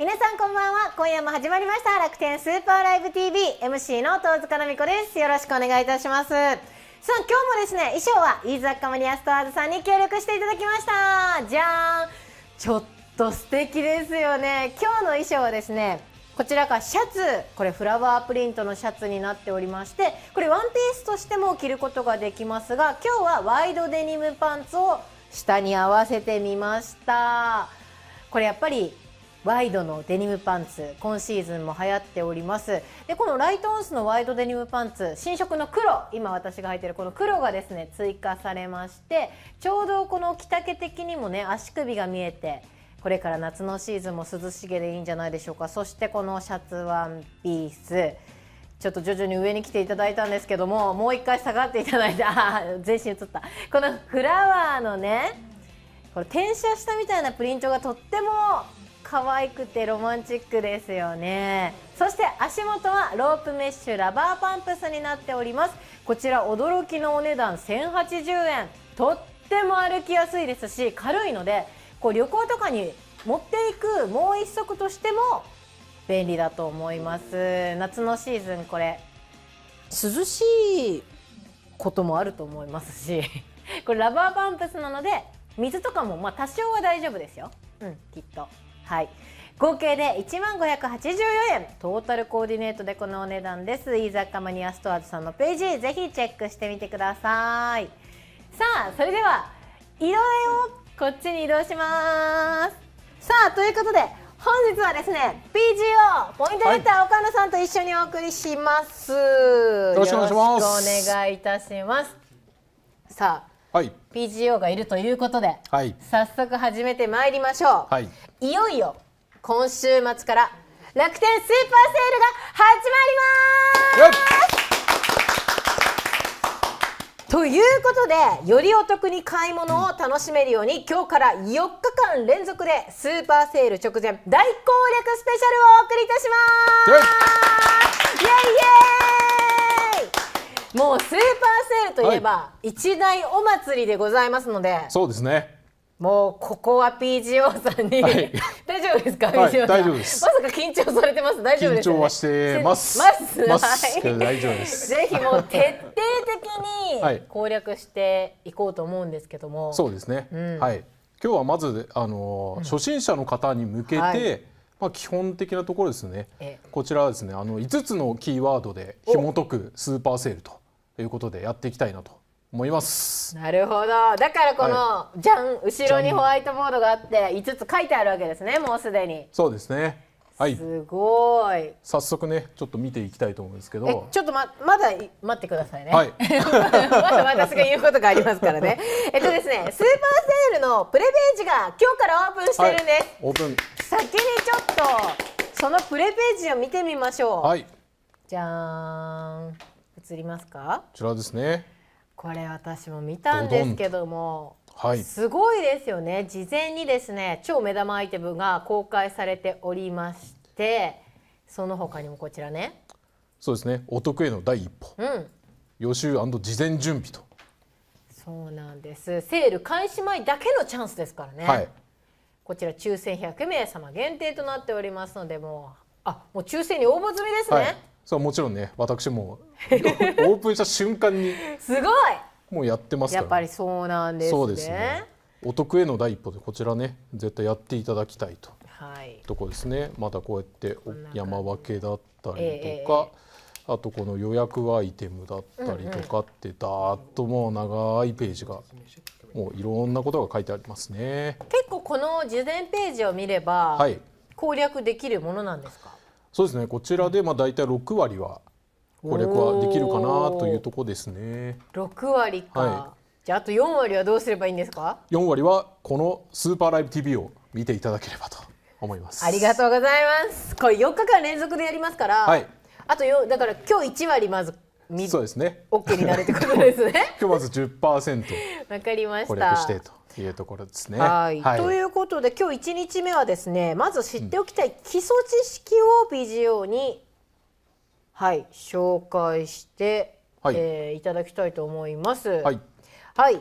皆さんこんばんは今夜も始まりました楽天スーパーライブ TV MC の遠塚奈美子ですよろしくお願いいたしますさあ今日もですね衣装は飯塚マニアストアーズさんに協力していただきましたじゃーんちょっと素敵ですよね今日の衣装はですねこちらがシャツこれフラワープリントのシャツになっておりましてこれワンピースとしても着ることができますが今日はワイドデニムパンツを下に合わせてみましたこれやっぱりワイドのデニムパンツ今シーズンも流行っておりますでこのライトオンスのワイドデニムパンツ新色の黒今私が履いてるこの黒がですね追加されましてちょうどこの着丈的にもね足首が見えてこれから夏のシーズンも涼しげでいいんじゃないでしょうかそしてこのシャツワンピースちょっと徐々に上に来ていただいたんですけどももう一回下がっていただいてあ全身映ったこのフラワーのねこれ転写したみたいなプリントがとっても可愛くてロマンチックですよねそして足元はロープメッシュラバーパンプスになっておりますこちら驚きのお値段1080円とっても歩きやすいですし軽いのでこう旅行とかに持っていくもう1足としても便利だと思います夏のシーズンこれ涼しいこともあると思いますしこれラバーパンプスなので水とかもまあ多少は大丈夫ですようんきっと。はい合計で1万584円トータルコーディネートでこのお値段です飯坂マニアストアーズさんのページぜひチェックしてみてくださいさあそれでは色合いをこっちに移動しますさあということで本日はですね PGO ポイントレター岡野さんと一緒にお送りします、はい、よろしくお願いいたしますさあはい、PGO がいるということで、はい、早速始めてまいりましょう、はい、いよいよ今週末から楽天スーパーセールが始まりますということでよりお得に買い物を楽しめるように、今日から4日間連続でスーパーセール直前大攻略スペシャルをお送りいたしますイエイイエイもうスーパーセールといえば、はい、一大お祭りでございますのでそうですねもうここは PGO さんに、はい、大丈夫ですか、はい、大丈夫ですまさか緊張されてます大丈夫です、ね、緊張はしてますますはい大丈夫ですぜひもう徹底的に攻略していこうと思うんですけども、そうですね、うん、はい今日はまずあの、うん、初心者の方に向けて、はいまあ、基本的なところですね、こちらはですねあの五つのキーワードで紐解くスーパーセールとということでやっていきたいなと思いますなるほどだからこの、はい、じゃん後ろにホワイトボードがあって5つ書いてあるわけですねもうすでにそうですねはい、すごい早速ねちょっと見ていきたいと思うんですけどちょっとままだ待ってくださいね、はい、まだ私が言うことがありますからねえっとですねスーパーセールのプレページが今日からオープンしてるんです、はい、オープン先にちょっとそのプレページを見てみましょうはいじゃーん移りますかこちらですねこれ私も見たんですけどもはい、すごいですよね事前にですね超目玉アイテムが公開されておりましてその他にもこちらねそうですねお得への第一歩、うん、予習事前準備とそうなんですセール開始前だけのチャンスですからね、はい、こちら抽選100名様限定となっておりますのでもうあもう抽選に応募済みですね、はいそれもちろんね私も オープンした瞬間にすごいもうやってますから、ね、やっぱりそうなんですねそうですねお得への第一歩でこちらね絶対やっていただきたいと、はい、とこですねまたこうやって山分けだったりとか、えー、あとこの予約アイテムだったりとかってだーっともう長いページがもういろんなことが書いてありますね結構この事前ページを見れば、はい、攻略できるものなんですかそうですねこちらでまあ大体六割は攻略はできるかなというとこですね。六割か、はい、じゃああと四割はどうすればいいんですか四割はこの「スーパーライブ TV」を見ていただければと思いますありがとうございますこれ四日間連続でやりますから、はい、あとよだから今日一割まずそうですねオッケーになるってことですね 今日まず十パーセント。わかりましたいうところですね。はい、はい、ということで今日1日目はですねまず知っておきたい基礎知識をビジオに、はい、紹介して、はいえー、いただきたいと思います。はい、はい、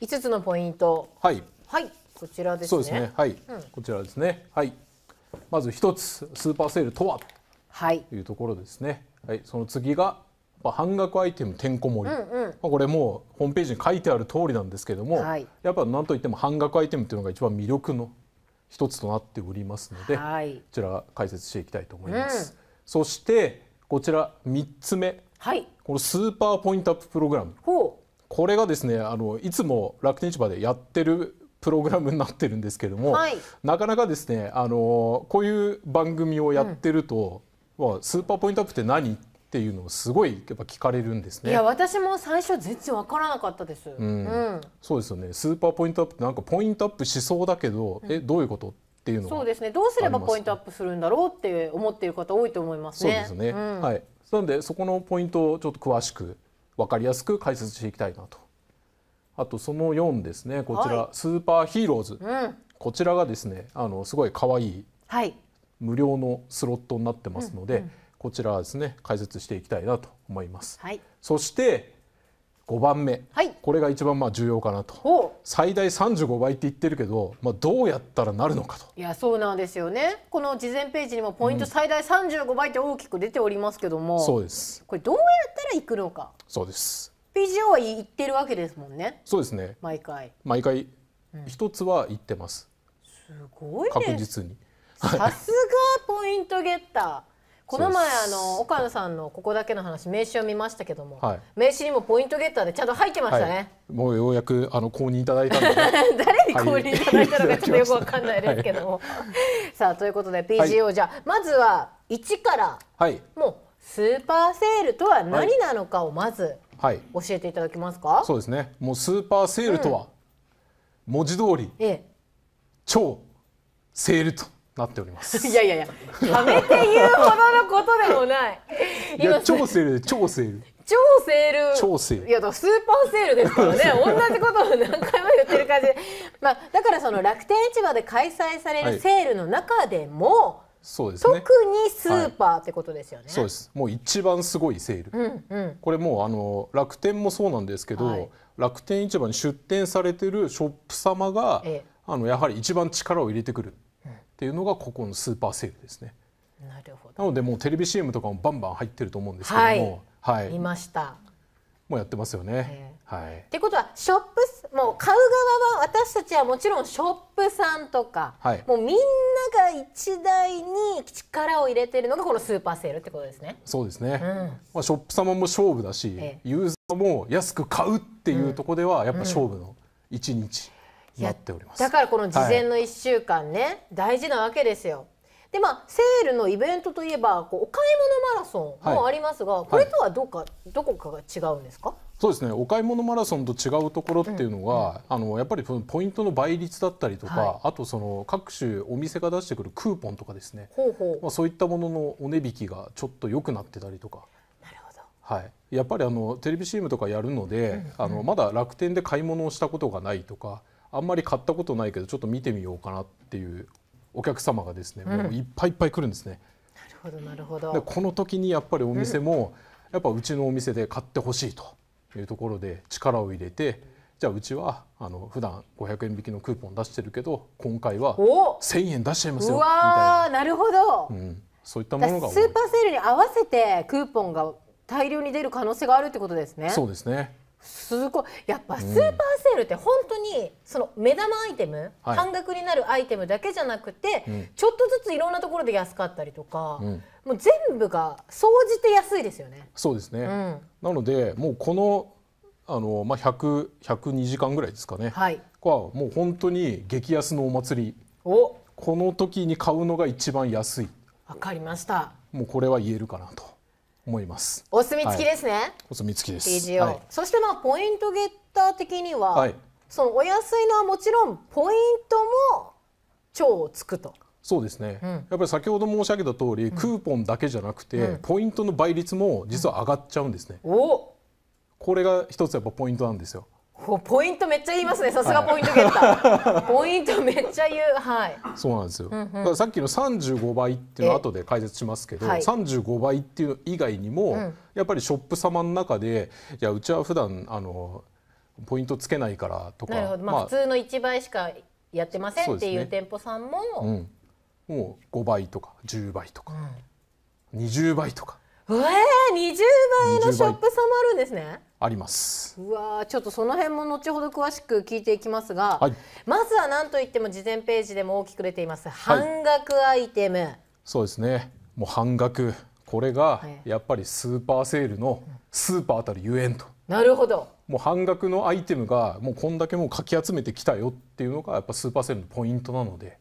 5つのポイント、はい、はい、こちらですね。そうですねはい、うん、こちらですね。はい、まず1つスーパーセールとは、はい、というところですね。はい、その次が半額アイテムてんこ盛り、うんうん、これもうホームページに書いてある通りなんですけども、はい、やっぱ何といっても半額アイテムっていうのが一番魅力の一つとなっておりますので、はい、こちら解説していきたいと思います。うん、そしてこちら3つ目、はい、このスーパーポイントアッププログラムこれがですねあのいつも楽天市場でやってるプログラムになってるんですけども、はい、なかなかですねあのこういう番組をやってると、うんまあ、スーパーポイントアップって何っっていうのをすごいやっぱ聞かれるんですね。いや私も最初全然わからなかったです。うん、うん、そうですよね。スーパーポイントアップってなんかポイントアップしそうだけど、うん、えどういうことっていうのそうですね。どうすればポイントアップするんだろうって思っている方多いと思いますね。そうですね。うん、はい。なんでそこのポイントをちょっと詳しくわかりやすく解説していきたいなと。あとその四ですね。こちら、はい、スーパーヒーローズ。うん、こちらがですね、あのすごい可愛い、はい、無料のスロットになってますので。うんこちらはですね解説していきたいなと思います。はい、そして5番目、はい、これが一番まあ重要かなと最大35倍って言ってるけど、まあ、どうやったらなるのかといやそうなんですよねこの事前ページにもポイント最大35倍って大きく出ておりますけども、うん、そうですこれどうやったらいくのかそうです PGO は言ってるわけですもんねそうですね毎回毎回一、つは言ってます、うん、すごい、ね、確実にさすがポイントゲッターこの前あの岡野さんのここだけの話名刺を見ましたけども、はい、名刺にもポイントゲッターでちゃんと入ってましたね、はい、もうようやくあの公認いただいたで、誰に公認いただいたのかちょっとよくわかんないですけども、さあということで PGO、じゃあまずは1から、はい、もうスーパーセールとは何なのかをまず教えていただけますか、そうですねもうスーパーセールとは、文字通り、ええ、超セールとなっております。いやいやいや、はめて言うほどのことでもない。いや、超セール、超セール。超セール。超セール。いや、だスーパーセールですからね、同じことを何回も言ってる感じで。まあ、だからその楽天市場で開催されるセールの中でも、はいそうです、ね、特にスーパーってことですよね、はい、そうですもう一番すごいセール、うんうん、これもうあの楽天もそうなんですけど、はい、楽天市場に出店されてるショップ様が、ええ、あのやはり一番力を入れてくるっていうのがここのスーパーセールですね。なるほど。なのでもうテレビ CM とかもバンバン入ってると思うんですけども、はい。い、ました。もうやってますよね。はい。ってことはショップもう買う側は私たちはもちろんショップさんとか、はい、もうみんなが一台に力を入れているのがこのスーパーセールってことですね。そうですね。うん、まあショップ様も勝負だし、ユーザーも安く買うっていうとこではやっぱ勝負の一日。うんなっておりますだからこの事前の1週間ね、はい、大事なわけですよでまあセールのイベントといえばこうお買い物マラソンもありますが、はい、これとはどうか、はい、どこかが違うんですかそうですねお買い物マラソンと違うところっていうのは、うんうん、あのやっぱりポイントの倍率だったりとか、はい、あとその各種お店が出してくるクーポンとかですねほうほう、まあ、そういったもののお値引きがちょっと良くなってたりとか。なるほどはい、やっぱりあのテレビ CM とかやるので、うんうん、あのまだ楽天で買い物をしたことがないとかあんまり買ったことないけどちょっと見てみようかなっていうお客様がですね、うん、もういっぱいいっぱい来るんですね。なるほどなるほど。この時にやっぱりお店も、うん、やっぱうちのお店で買ってほしいというところで力を入れて。じゃあうちはあの普段500円引きのクーポン出してるけど今回は1000円出しちゃいますよみたいな。なるほど、うん、そういったものがスーパーセールに合わせてクーポンが大量に出る可能性があるってことですね。そうですね。すごいやっぱスーパーセールって本当にその目玉アイテム、半額になるアイテムだけじゃなくて、ちょっとずついろんなところで安かったりとか、うん、もう全部が総じて安いですよね。そうですね、うん、なのでもうこのあの、まあ100、102時間ぐらいですかね、はい、はもう本当に激安のお祭りおこの時に買うのが一番安い。わかりましたもうこれは言えるかなと。思います。お墨付きですね。はい、お墨付きです。TGO、はい、そしてまあポイントゲッター的には、はい、そのお安いのはもちろんポイントも超つくと。そうですね、うん、やっぱり先ほど申し上げた通り、クーポンだけじゃなくて、うん、ポイントの倍率も実は上がっちゃうんですね。うん、これが一つやっぱポイントなんですよ。ポイントめっちゃ言いますね。さすがポイントゲッター。ポイントめっちゃ言う。はい。そうなんですよ。うんうん、さっきの三十五倍っていうの後で解説しますけど、三十五倍っていう以外にも、うん、やっぱりショップ様の中で、いやうちは普段あのポイントつけないからとか、なるほど。まあ、まあ、普通の一倍しかやってませんっていう店舗さんも、うね、うん、もう五倍とか十倍とか、うん、倍とか。ええー、20倍のショップさもあるんですねありますうわちょっとその辺も後ほど詳しく聞いていきますが、はい、まずは何と言っても事前ページでも大きく出ています、半額アイテム、そうですねもう半額これがやっぱりスーパーセールのスーパーあたるゆえんと、なるほどもう半額のアイテムがもうこんだけもうかき集めてきたよっていうのがやっぱスーパーセールのポイントなので、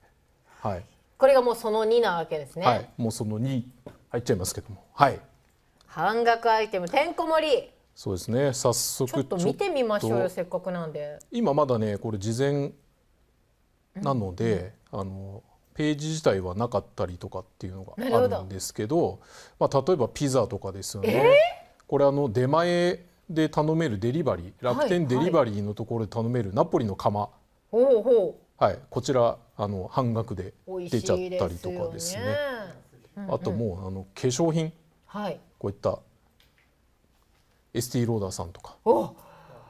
はい、これがもうその二なわけですね、はい、もうその二。入っちゃいますけどもはい半額アイテムてんこ盛りそうですね早速ちょっと見てみましょうよせっかくなんで今まだねこれ事前なので、うん、あのページ自体はなかったりとかっていうのがあるんですけどまあ、例えばピザとかですよね、えー、これあの出前で頼めるデリバリー楽天デリバリーのところで頼めるナポリの釜、はいはい、はい、こちらあの半額で出ちゃったりとかですね、ねうんうん、あともうあの化粧品、はい、こういったエスティローダーさんとかこ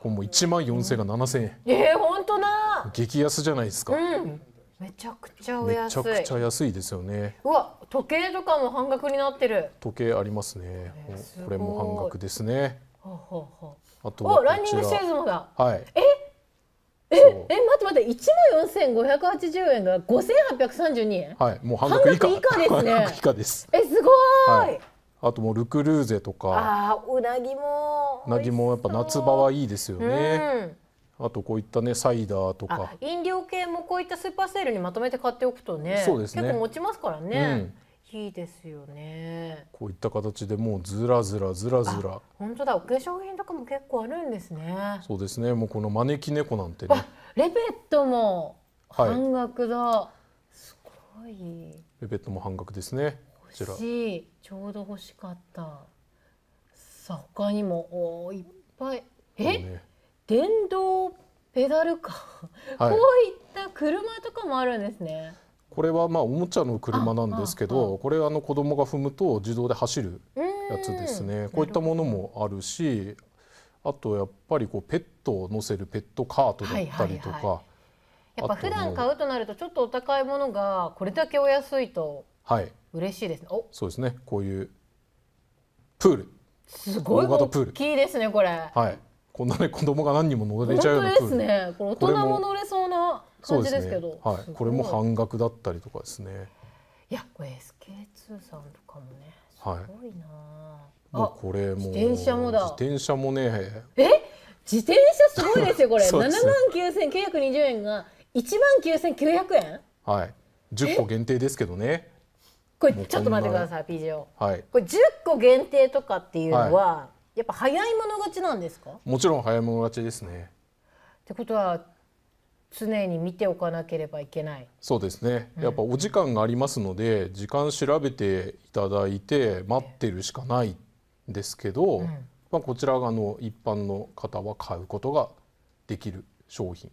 れも1万4000円が7000円えー、本当な激安じゃないですか、うんめちゃくちゃお安いめちゃくちゃ安いですよねうわ時計とかも半額になってる時計ありますねこれも半額ですねあとおランニングシューズもだはいえええ待って待って一万四千五百八十円が五千八百三十二円はいもう半額以下半額以下です えすごい、はいあともルクルーゼとかあうなぎもうなぎもやっぱ夏場はいいですよね、うん、あとこういったねサイダーとか飲料系もこういったスーパーセールにまとめて買っておくとねそうですね結構持ちますからね、うん、いいですよねこういった形でもうずらずらずらずら本当だお化粧品とかも結構あるんですねそうですねもうこの招き猫なんてねレベットも半額だ、はい、すごいレベットも半額ですねしちょうど欲しかったさあ他にもおいっぱいえ、ね、電動ペダルか、はい、こういった車とかもあるんですねこれはまあおもちゃの車なんですけどこれあの子供が踏むと自動で走るやつですねこういったものもあるしあとやっぱりこうペットを乗せるペットカートだったりとか、はいはいはいやっぱ普段買うとなるとちょっとお高いものがこれだけお安いと、はい、嬉しいですね。おそうですねこういうプールすごい大きいですねこれ。はいこんなね子供が何人も乗れちゃうようプールですねこれ大人も乗れそうな感じですけど、ね、はい、これも半額だったりとかですね。いやこれ SK2 さんとかもねはい。すごいな、もうこれも自転車もだ自転車もねえ自転車すごいですよこれ 七万九千九百二十円が一万九千九百円はい十個限定ですけどねこれちょっと待ってください PGO、はい、これ10個限定とかっていうのは、はい、やっぱ早い者勝ちなんですかもちろん早い者勝ちですねってことは常に見ておかなければいけないそうですね、やっぱお時間がありますので、うん、時間調べていただいて待ってるしかないですけど、うん、まあ、こちら側の一般の方は買うことができる商品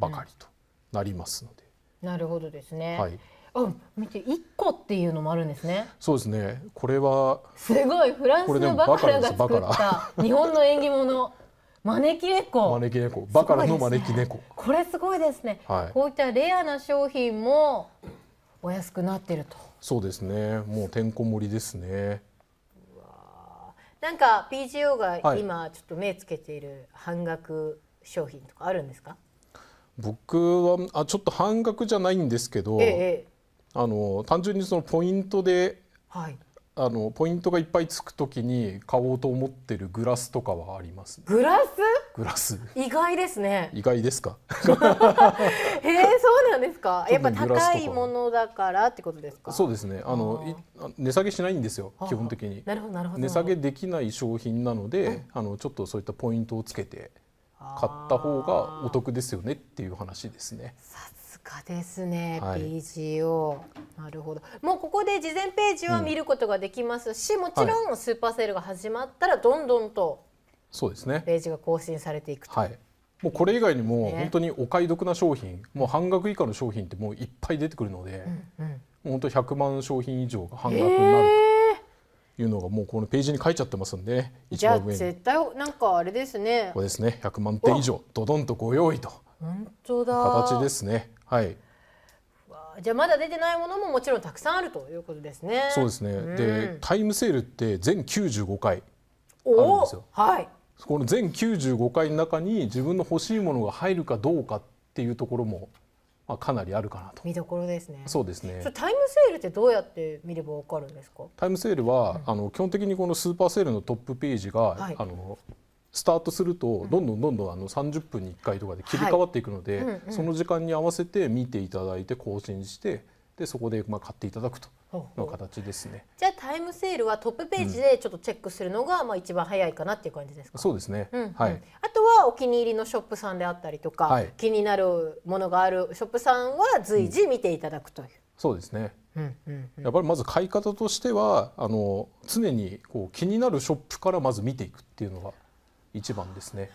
ばかりとなりますので。うんうん、なるほどですね、はいあ、見て一個っていうのもあるんですね。そうですね。これはすごいフランスのバカラが作った日本の縁起物。招き猫。招き猫。バカラの招き猫、ね。これすごいですね、はい。こういったレアな商品もお安くなってると。そうですね。もうてんこ盛りですね。なんか PGO が今ちょっと目つけている半額商品とかあるんですか？はい、僕はあちょっと半額じゃないんですけど、ええ、あの単純にそのポイントで、はい、あのポイントがいっぱいつくときに買おうと思ってるグラスとかはあります、ね、グラスグラス意外ですね意外ですか へえそうなんですかやっぱ高いものだからってことですかそうですねあの値下げしないんですよ基本的になるほどなるほど値下げできない商品なのであのちょっとそういったポイントをつけて買った方がお得ですよねっていう話ですねすがですね、はい、BGO なるほどもうここで事前ページは見ることができますし、うん、もちろんスーパーセールが始まったらどんどんとそうですねページが更新されていくと。はいもうこれ以外にも本当にお買い得な商品、ね、もう半額以下の商品ってもういっぱい出てくるので、うんうん、もう本当100万商品以上が半額になるというのがもうこのページに書いちゃってますんで、ね、一番上に絶対なんかあれですねこれですね100万点以上ドドンとご用意と形ですねはい、じゃあまだ出てないものももちろんたくさんあるということですね。そうですね。うん、でタイムセールって全95回あるんですよ。はい。この全95回の中に自分の欲しいものが入るかどうかっていうところも、まあ、かなりあるかなと見どころですねそうですねタイムセールってどうやって見ればわかるんですかタイムセールは、うん、あの基本的にこのスーパーセールのトップページが、はい、あのスタートするとどんどんどんどんあの30分に1回とかで切り替わっていくので、その時間に合わせて見ていただいて更新してでそこでまあ買っていただくと。の形ですねじゃあタイムセールはトップページでちょっとチェックするのが、まあ一番早いかなっていう感じですか、そうですね、うんうん、はい、あとはお気に入りのショップさんであったりとか、はい、気になるものがあるショップさんは随時見ていただくという、そうですね、うんうんうん、やっぱりまず買い方としてはあの常にこう気になるショップからまず見ていくっていうのが一番ですね。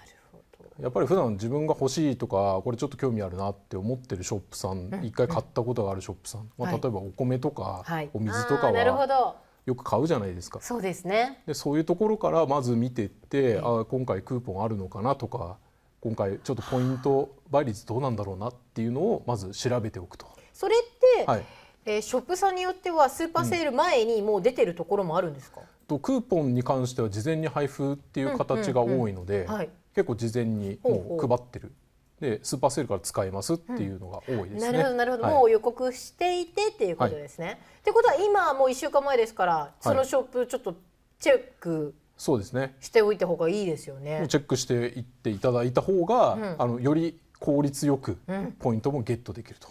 やっぱり普段自分が欲しいとかこれちょっと興味あるなって思ってるショップさん一、回買ったことがあるショップさん、まあ、例えばお米とか、お水とかはよく買うじゃないですかそうですねでそういうところからまず見ていってあ今回クーポンあるのかなとか今回ちょっとポイント倍率どうなんだろうなっていうのをまず調べておくと。それって、はいえー、ショップさんによってはスーパーセール前にもう出てるところもあるんですか、うんとクーポンに関しては事前に配布っていう形が多いので、結構事前にもう配ってるでスーパーセールから使えますっていうのが多いです、ねうん、なるほどなるほど、はい、もう予告していてっていうことですね。はい、ってことは今もう一週間前ですから、そのショップちょっとチェックそうですねしておいた方がいいですよね。チェックしていっていただいた方が、うん、あのより効率よくポイントもゲットできると。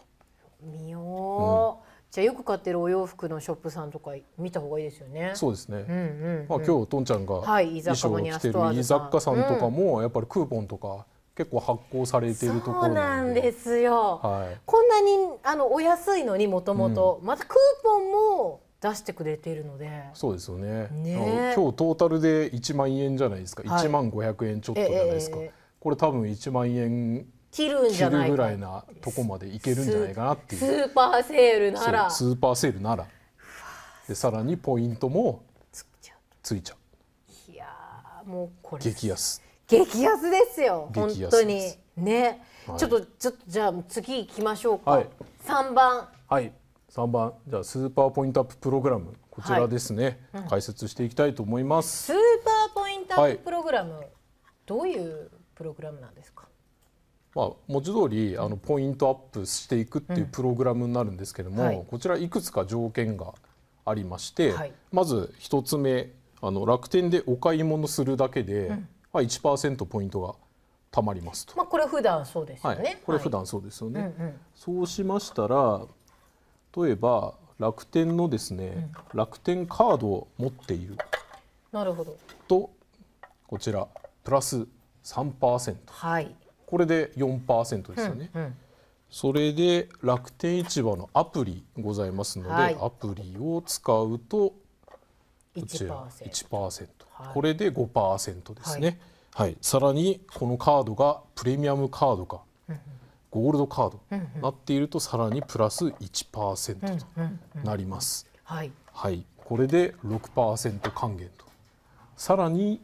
うん、見よう、じゃよく買ってるお洋服のショップさんとか見た方がいいですよね。そうですね。うんうん、うん、まあ今日トンちゃんが衣装を着てる、居雑貨さんとかもやっぱりクーポンとか結構発行されているところなんですよ。はい、こんなにあのお安いのにもともとまたクーポンも出してくれているので。そうですよね。ね今日トータルで一万円じゃないですか。一万五百円ちょっとじゃないですか。えー、これ多分一万円切るんじゃないぐらいなとこまでいけるんじゃないかなっていうスーパーセールならスーパーセールならでさらにポイントもついちゃういやもうこれ激安激安ですよ本当にね、はい、ちょっとちょっとじゃあ次行きましょうか、はい、3番はい3番じゃあスーパーポイントアッププログラムこちらですね、はいうん、解説していきたいと思いますスーパーポイントアッププログラム、どういうプログラムなんですかまあ、文字通りありポイントアップしていくっていうプログラムになるんですけども、はい、こちらいくつか条件がありまして、はい、まず1つ目あの楽天でお買い物するだけで、うん、1%ポイントが貯まりますと、まあ、これ普段そうですよね、はい、これ普段そうですよね、はいうんうん、そうしましたら例えば楽天のですね、うん、楽天カードを持っているなるほどとこちらプラス3%、はい、これで4%ですよね。うんうん、それで楽天市場のアプリございますので、はい、アプリを使うとこちら 1%, 1%、はい、これで5%ですね、はい、はい、さらにこのカードがプレミアムカードか、うんうん、ゴールドカード、うんうん、なっているとさらにプラス1%となります、うんうんうん、はい、はい、これで6%還元とさらに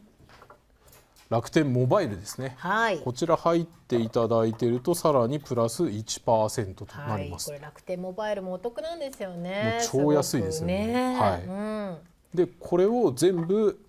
楽天モバイルですね、はい、こちら入っていただいているとさらにプラス1%となります、はい、楽天モバイルもお得なんですよね超安いですよね、ね、はい、うん、でこれを全部、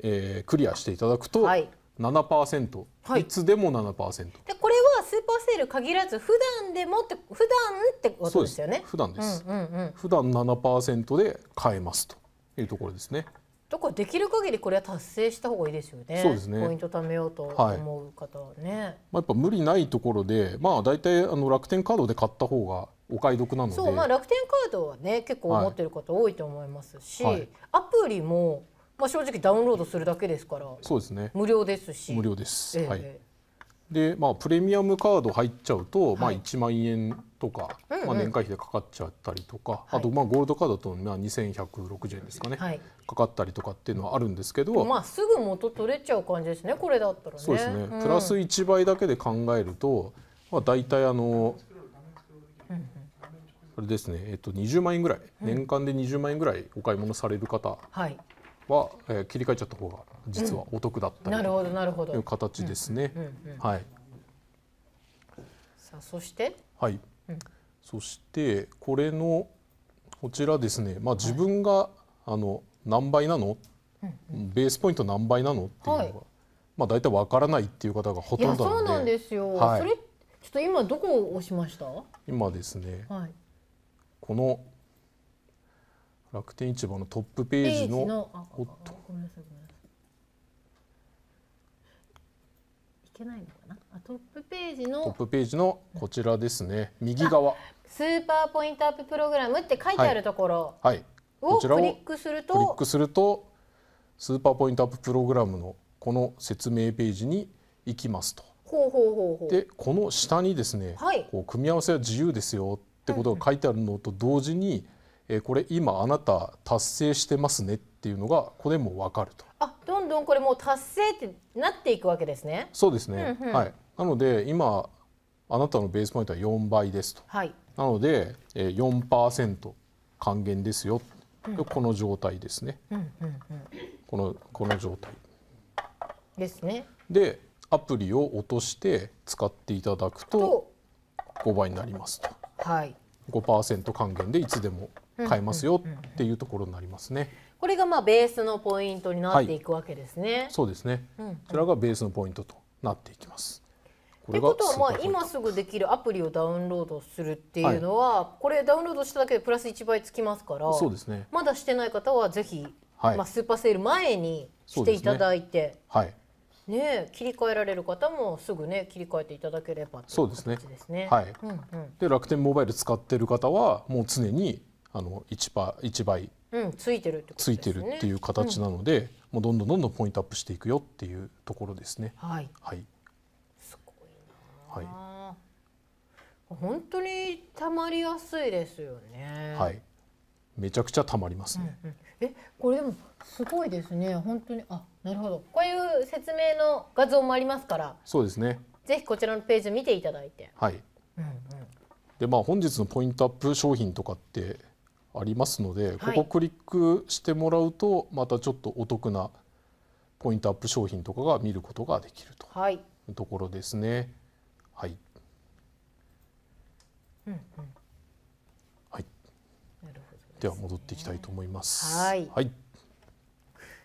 えー、クリアしていただくと、はい、7%、はい、いつでも7%でこれはスーパーセール限らず普段でもって普段ってことですよね普段です、うんうんうん、普段7%で買えますというところですねだかできる限りこれは達成した方がいいですよね。そうですね。ポイント貯めようと思う方はね。はい、まあやっぱ無理ないところで、まあ大体あの楽天カードで買った方がお買い得なので。そうまあ楽天カードはね結構持ってる方多いと思いますし、はい、アプリもまあ正直ダウンロードするだけですから。そうですね。無料ですし。無料です。えー、はい。で、まあ、プレミアムカード入っちゃうと、はい、まあ、1万円とか、うんうん、まあ、年会費でかかっちゃったりとか、はい、あとまあゴールドカードとまあ2160円ですかね、はい、かかったりとかっていうのはあるんですけど、まあ、すぐ元取れちゃう感じですねこれだったらね。そうですね、うん、プラス1倍だけで考えると、まあ、大体あの、うんうん、あれですね、えっと、20万円ぐらい、うん、年間で20万円ぐらいお買い物される方は、はい、えー、切り替えちゃった方が実はお得だったりという形ですね。はい、さあそして、はいそしてこれのこちらですね、まあ、自分が、はい、あの何倍なの、うんベースポイント何倍なのっていうのが、はい、まあ、大体わからないっていう方がほとんどそうなんですよ、はい、それちょっと今どこを押しました今ですね、はい、この楽天市場のトップページののおっとけないのかなあトップページのトップページのこちらですね右側スーパーポイントアッププログラムって書いてあるところはい、はい、こちらをクリックするとクリックするとスーパーポイントアッププログラムのこの説明ページに行きますとほうほうほうほうでこの下にですね、はい、こう組み合わせは自由ですよってことが書いてあるのと同時に、えこれ今あなた達成してますねっていうのがこれも分かると。あどんどんこれもう達成ってなっていくわけですね。そうですね、うんうん、はい、なので今あなたのベースポイントは4倍ですと、はい、なので4%還元ですよ、うん、この状態ですね、うんうんうん、このこの状態ですねでアプリを落として使っていただくと5倍になりますと、はい、5%還元でいつでも買えますよっていうところになりますね。うんうんうんうんこれがまあベースのポイントになっていくわけですね。はい、そうですね、うんうん、こちらがベースのポイントとなっていきます。ってことはまあ今すぐできるアプリをダウンロードするっていうのは、これダウンロードしただけでプラス1倍つきますからそうです、ね、まだしてない方はぜひ、はい、まあ、スーパーセール前にしていただいて、ね、はいね、切り替えられる方もすぐ、ね、切り替えていただければという形ですね。で楽天モバイル使っている方はもう常にあの 1, パ1倍うん、ついてるってこと、ね、ついてるっていう形なので、もうどんどんどんどんポイントアップしていくよっていうところですね。はい。はい。すごいな。はい。本当にたまりやすいですよね。はい。めちゃくちゃたまりますね。うんうん、え、これでもすごいですね。本当にあ、なるほど。こういう説明の画像もありますから。そうですね。ぜひこちらのページ見ていただいて。はい。うんうん。でまあ本日のポイントアップ商品とかってありますので、ここクリックしてもらうとまたちょっとお得なポイントアップ商品とかが見ることができるというところですね。はい、うんうんはい、では戻っていきたいと思います。はい、はい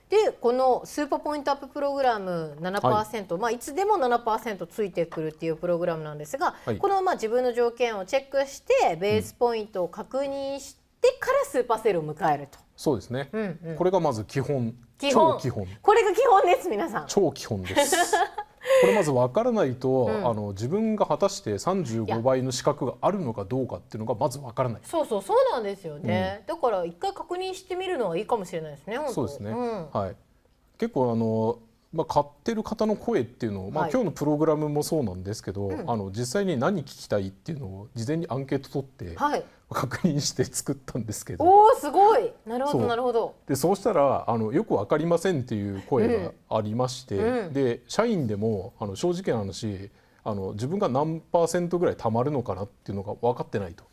でこのスーパーポイントアッププログラム7%、はい、まあ、いつでも7%ついてくるっていうプログラムなんですが、はい、このまあ自分の条件をチェックしてベースポイントを確認しってからスーパーセールを迎えると。そうですね、うんうん、これがまず基本基本基本これが基本です皆さん超基本です これまず分からないと、うん、あの自分が果たして35倍の資格があるのかどうかっていうのがまず分からないそうそうそうなんですよね、うん、だから一回確認してみるのはいいかもしれないですねそうですね、うん、はい結構あのまあ、買ってる方の声っていうのを、まあ、今日のプログラムもそうなんですけど、はいあの実際に何聞きたいっていうのを事前にアンケート取って、はい、確認して作ったんですけどおすごいなるほどなるほどでそうしたらあのよく分かりませんっていう声がありまして、うんうん、で社員でもあの正直な話あの自分が何パーセントぐらいたまるのかなっていうのが分かってないと。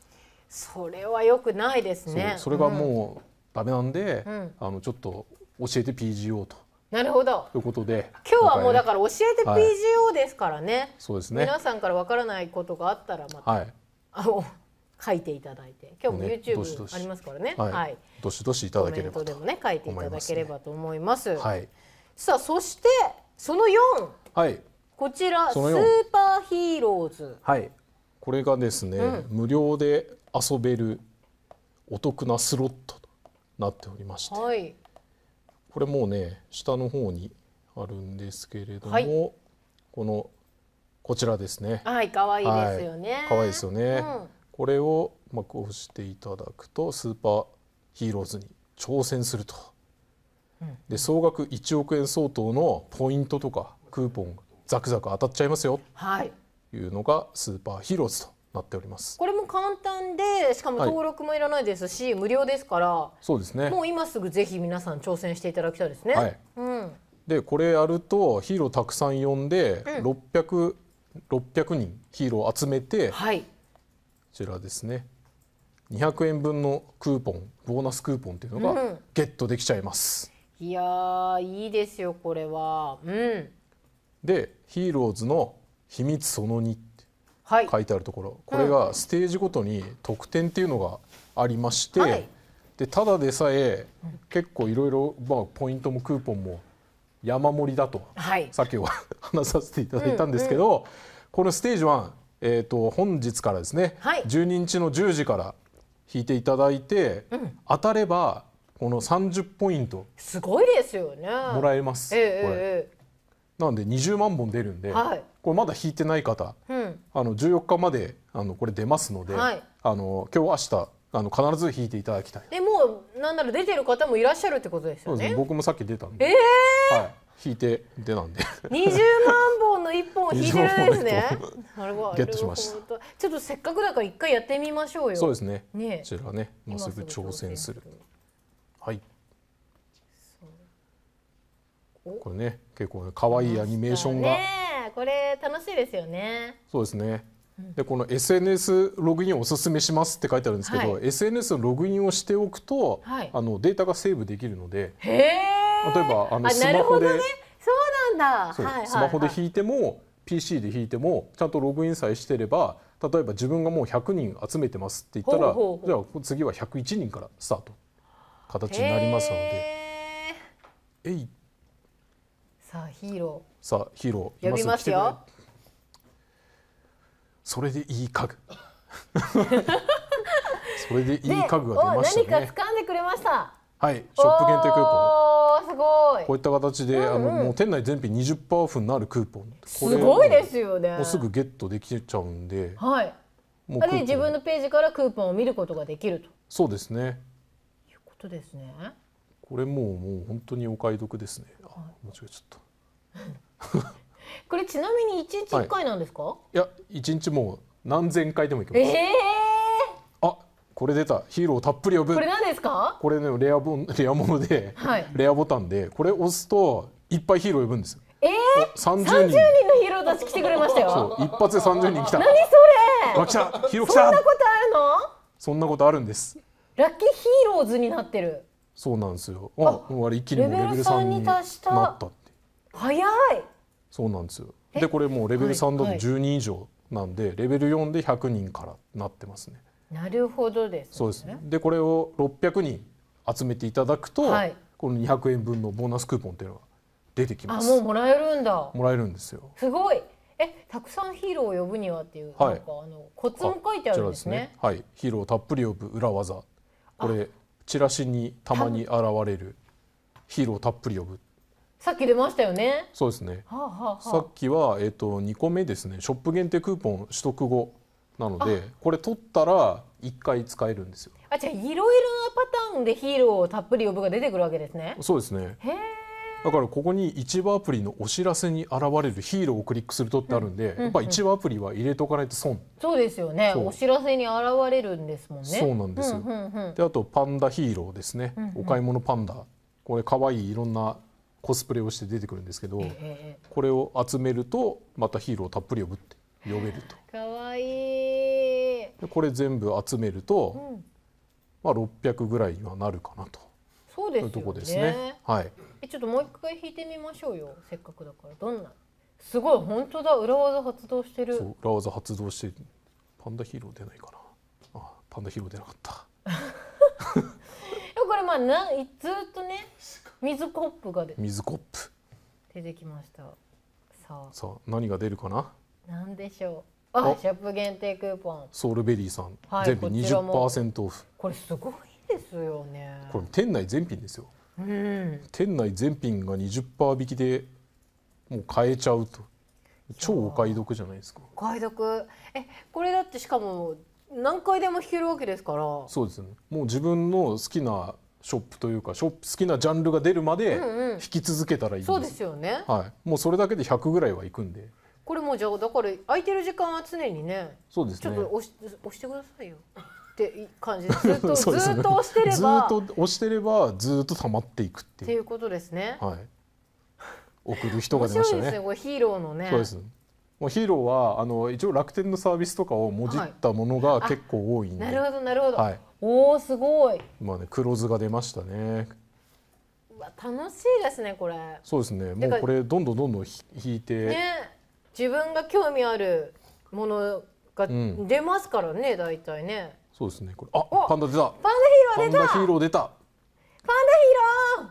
それはよくないですねそれがもう、だめダメなんで、あのちょっと教えて PGO と。なるほど。ということで今日はもうだから教えて PGO ですからね。はい、そうですね。皆さんからわからないことがあったらまた、はい、あの書いていただいて、今日も YouTube ありますからね。ねどはい。どしどしいただければと。コメントでもね書いていただければと思います。はい。さあそしてその四。はい。こちらスーパーヒーローズ。はい。これがですね、うん、無料で遊べるお得なスロットとなっておりまして、はい、これもうね下の方にあるんですけれども、はい、このこちらですね。はい、可愛いですよね。可、は、愛、い、いですよね、うん。これをまあこうしていただくとスーパーヒーローズに挑戦すると。で総額1億円相当のポイントとかクーポンザクザク当たっちゃいますよ。はい。いうのがスーパーヒーローズとなっておりますこれも簡単でしかも登録もいらないですし、はい、無料ですからそうですねもう今すぐぜひ皆さん挑戦していただきたいですね。はい、うんでこれやるとヒーローたくさん呼んで、600, 600人ヒーロー集めて、はい、こちらですね200円分のクーポンボーナスクーポンっていうのがゲットできちゃいます。うん、いやいいですよこれは。うん、でヒーローズの秘密その2っ書いてあるところ、これがステージごとに特典っていうのがありまして、はい、でただでさえ結構いろいろポイントもクーポンも山盛りだと、はい、さっきは話させていただいたんですけど、うんうん、このステージ1、えーと、と本日からですね、はい、12日の10時から引いていただいて、うん、当たればこの30ポイントすごいですよねもらえます、えー、これ。えーなんで20万本出るんで、はい、これまだ引いてない方、うん、あの14日まであのこれ出ますので、はい、あの今日明日あの必ず引いていただきたい。でもうなんなら出てる方もいらっしゃるってことですよね。僕もさっき出たんで。ええー、はい。引いて出なんで。二十万本の一本を引いてるんですね。なるほど。ゲットしました。ちょっとせっかくだから一回やってみましょうよ。そうですね。ね。こちらね、もうすぐ挑戦する。これね結構可愛いアニメーションが、ね、これ楽しいですよねそうですねでこの SNS ログインをおすすめしますって書いてあるんですけど、はい、SNS のログインをしておくと、はい、あのデータがセーブできるので例えばあのスマホで、ね、そうなんだ、はい、スマホで引いても PC で引いてもちゃんとログインさえしてれば例えば自分がもう100人集めてますって言ったらじゃあ次は101人からスタート形になりますので。えいさあヒーローさあヒーロー呼びますよそれでいい家具 それでいい家具が出ました、ね、何か掴んでくれましたはいショップ限定クーポンすごいこういった形で、うんうん、あのもう店内全品20%オフになるクーポンすごいですよねもうすぐゲットできちゃうんではいもうれ自分のページからクーポンを見ることができるとそうですねいうことですねこれもうもう本当にお買い得ですねあ間違えちゃった これちなみに一日一回なんですか、はい、いや一日もう何千回でもいきます。えー、あこれ出たヒーローたっぷり呼ぶ。これ何ですか？これねレアボン レアもので、はい、レアボタンでこれ押すといっぱいヒーロー呼ぶんですよ。ええー、三十人のヒーローたち来てくれましたよ。そう一発で三十人来た。何それ？わ来たヒーロー来た。そんなことあるの？そんなことあるんです。ラッキーヒーローズになってる。そうなんですよ。あ、あもうあれ一気にレベル三になった。早いそうなんですよでこれもうレベル3だと10人以上なんで、はいはい、レベル4で100人からなってますねなるほどです、ね、そうですでこれを600人集めていただくと、はい、この200円分のボーナスクーポンっていうのが出てきますあもうもらえるんだもらえるんですよすごいえたくさんヒーローを呼ぶにはっていう、はい、なんかあのコツも書いてあるんですね、ね、はいヒーローたっぷり呼ぶ裏技これチラシにたまに現れるヒーローたっぷり呼ぶさっき出ましたよね。そうですね。はあはあ、さっきはえっ、ー、と二個目ですね。ショップ限定クーポン取得後なので、これ取ったら一回使えるんですよ。あ、じゃあいろいろなパターンでヒーローをたっぷり呼ぶが出てくるわけですね。そうですね。へえ。だからここに一話アプリのお知らせに現れるヒーローをクリックするとってあるんで、やっぱ一話アプリは入れとかないと損。そうですよね。お知らせに現れるんですもんね。そうなんですよ。うんうんうん、であとパンダヒーローですね、お買い物パンダ。これ可愛いいろんなコスプレをして出てくるんですけど、これを集めるとまたヒーローたっぷり呼ぶって呼べると。かわいいこれ全部集めると、うん、まあ600ぐらいにはなるかなと。そうです、ね、とですね。はい。えちょっともう一回引いてみましょうよ。せっかくだからどんな。すごい本当だ裏技発動してる。裏技発動してパンダヒーロー出ないかな。あパンダヒーロー出なかった。なずっとね水コップがで水コップ出てきましたさあさあ何が出るかな何でしょうあショップ限定クーポンソウルベリーさん、はい、全品20%オフこれすごいですよねこれ店内全品ですよ、うん、店内全品が20%引きでもう買えちゃうと超お買い得じゃないですかお買い得えこれだってしかも何回でも引けるわけですからそうですねもう自分の好きなショップというかショップ好きなジャンルが出るまで引き続けたらいいんです、そうですよね、はい、もうそれだけで100ぐらいはいくんでこれもじゃあだから空いてる時間は常にねそうですねちょっと押し押してくださいよって感じずっと ずっと押してればずっと押してればずっと溜まっていくっていうていうことですねはい送る人が出ましたねねこれヒーローのねそうですもうヒーローはあの一応楽天のサービスとかをもじったものが結構多いんで、なるほどなるほど、はい、おおすごい。まあね黒酢が出ましたね。わ楽しいですねこれ。そうですね。もうこれどんどんどんどん引いて。ね自分が興味あるものが出ますからね、うん、大体ね。そうですねこれあパンダ出た。パンダヒーロー出た。パンダヒーロ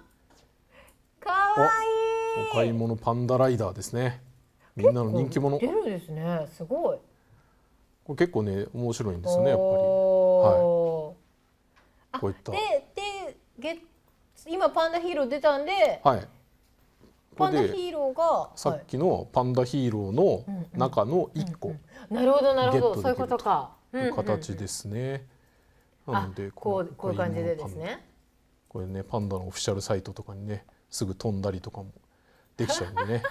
ー。かわいい。お買い物パンダライダーですね。みんなの人気者。出るですねすごい。これ結構ね面白いんですよねやっぱり。はい。こういったでで今パンダヒーロー出たんで、はい、パンダヒーローがさっきのパンダヒーローの中の1個、うんうん、なるほどなるほどそういうことか、う形ですね、なのでこうこういう感じでですねこれねパンダのオフィシャルサイトとかにねすぐ飛んだりとかもできちゃうんでね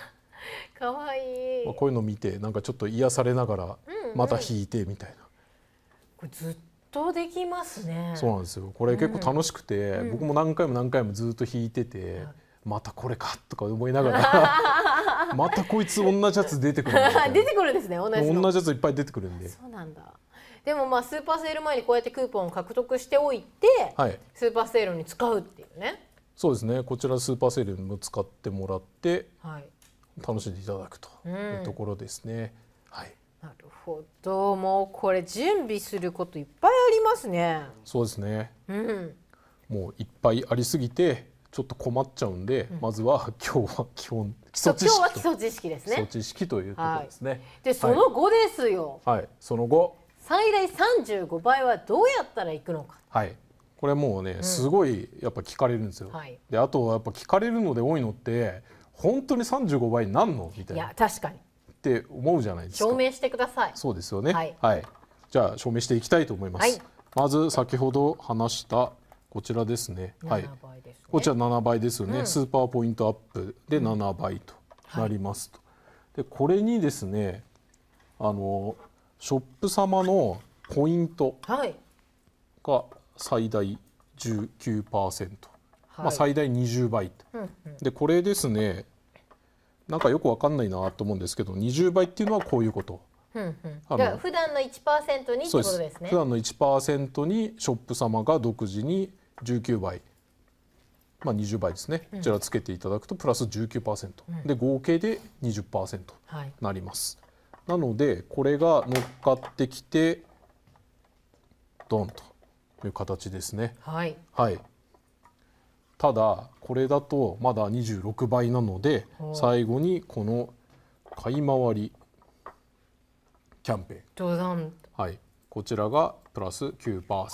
可愛 いい、まあ、こういうの見てなんかちょっと癒されながらまた引いてみたいな、うんうん、これずっ倒できますねそうなんですよこれ結構楽しくて、うん、僕も何回も何回もずっと弾いてて、うん、またこれかとか思いながら またこいつ同じやつ出てくる 出てくるんですね同じ同じやついっぱい出てくるんでそうなんだでもまあスーパーセール前にこうやってクーポンを獲得しておいて、はい、スーパーセールに使うっていうねそうですねこちらスーパーセールも使ってもらって、はい、楽しんでいただくというところですね、うん、はいほどもうこれ準備することいっぱいありますねそうですね、うん、もういっぱいありすぎてちょっと困っちゃうんで、うん、まずは 今日は基本基礎知識今日は基礎知識ですね基礎知識というところですね、はい、でその後ですよはい、その後最大35倍はどうやったらいくのかはいこれもうね、うん、すごいやっぱ聞かれるんですよ、はい、であとはやっぱ聞かれるので多いのって本当に35倍なんのみたいないや確かにって思うじゃないですか証明してくださいそうですよね、はい、はい、じゃあ証明していきたいと思います、はい、まず先ほど話したこちらですねはい、こちら七倍ですよね、うん、スーパーポイントアップで七倍となりますと、うんはい、でこれにですねあのショップ様のポイントが最大19%、はいまあ、最大20倍、うんうん、でこれですねなんかよくわかんないなと思うんですけど20倍っていうのはこういうこと。ふんふんあの普段の1%にってことですね普段の1%にショップ様が独自に19倍、まあ、20倍ですね、こちらつけていただくとプラス19%、うん、で合計で20%なります、はい、なのでこれが乗っかってきてドンという形ですね。はい、はいただこれだとまだ26倍なので最後にこの買い回りキャンペーンはいこちらがプラス9%、は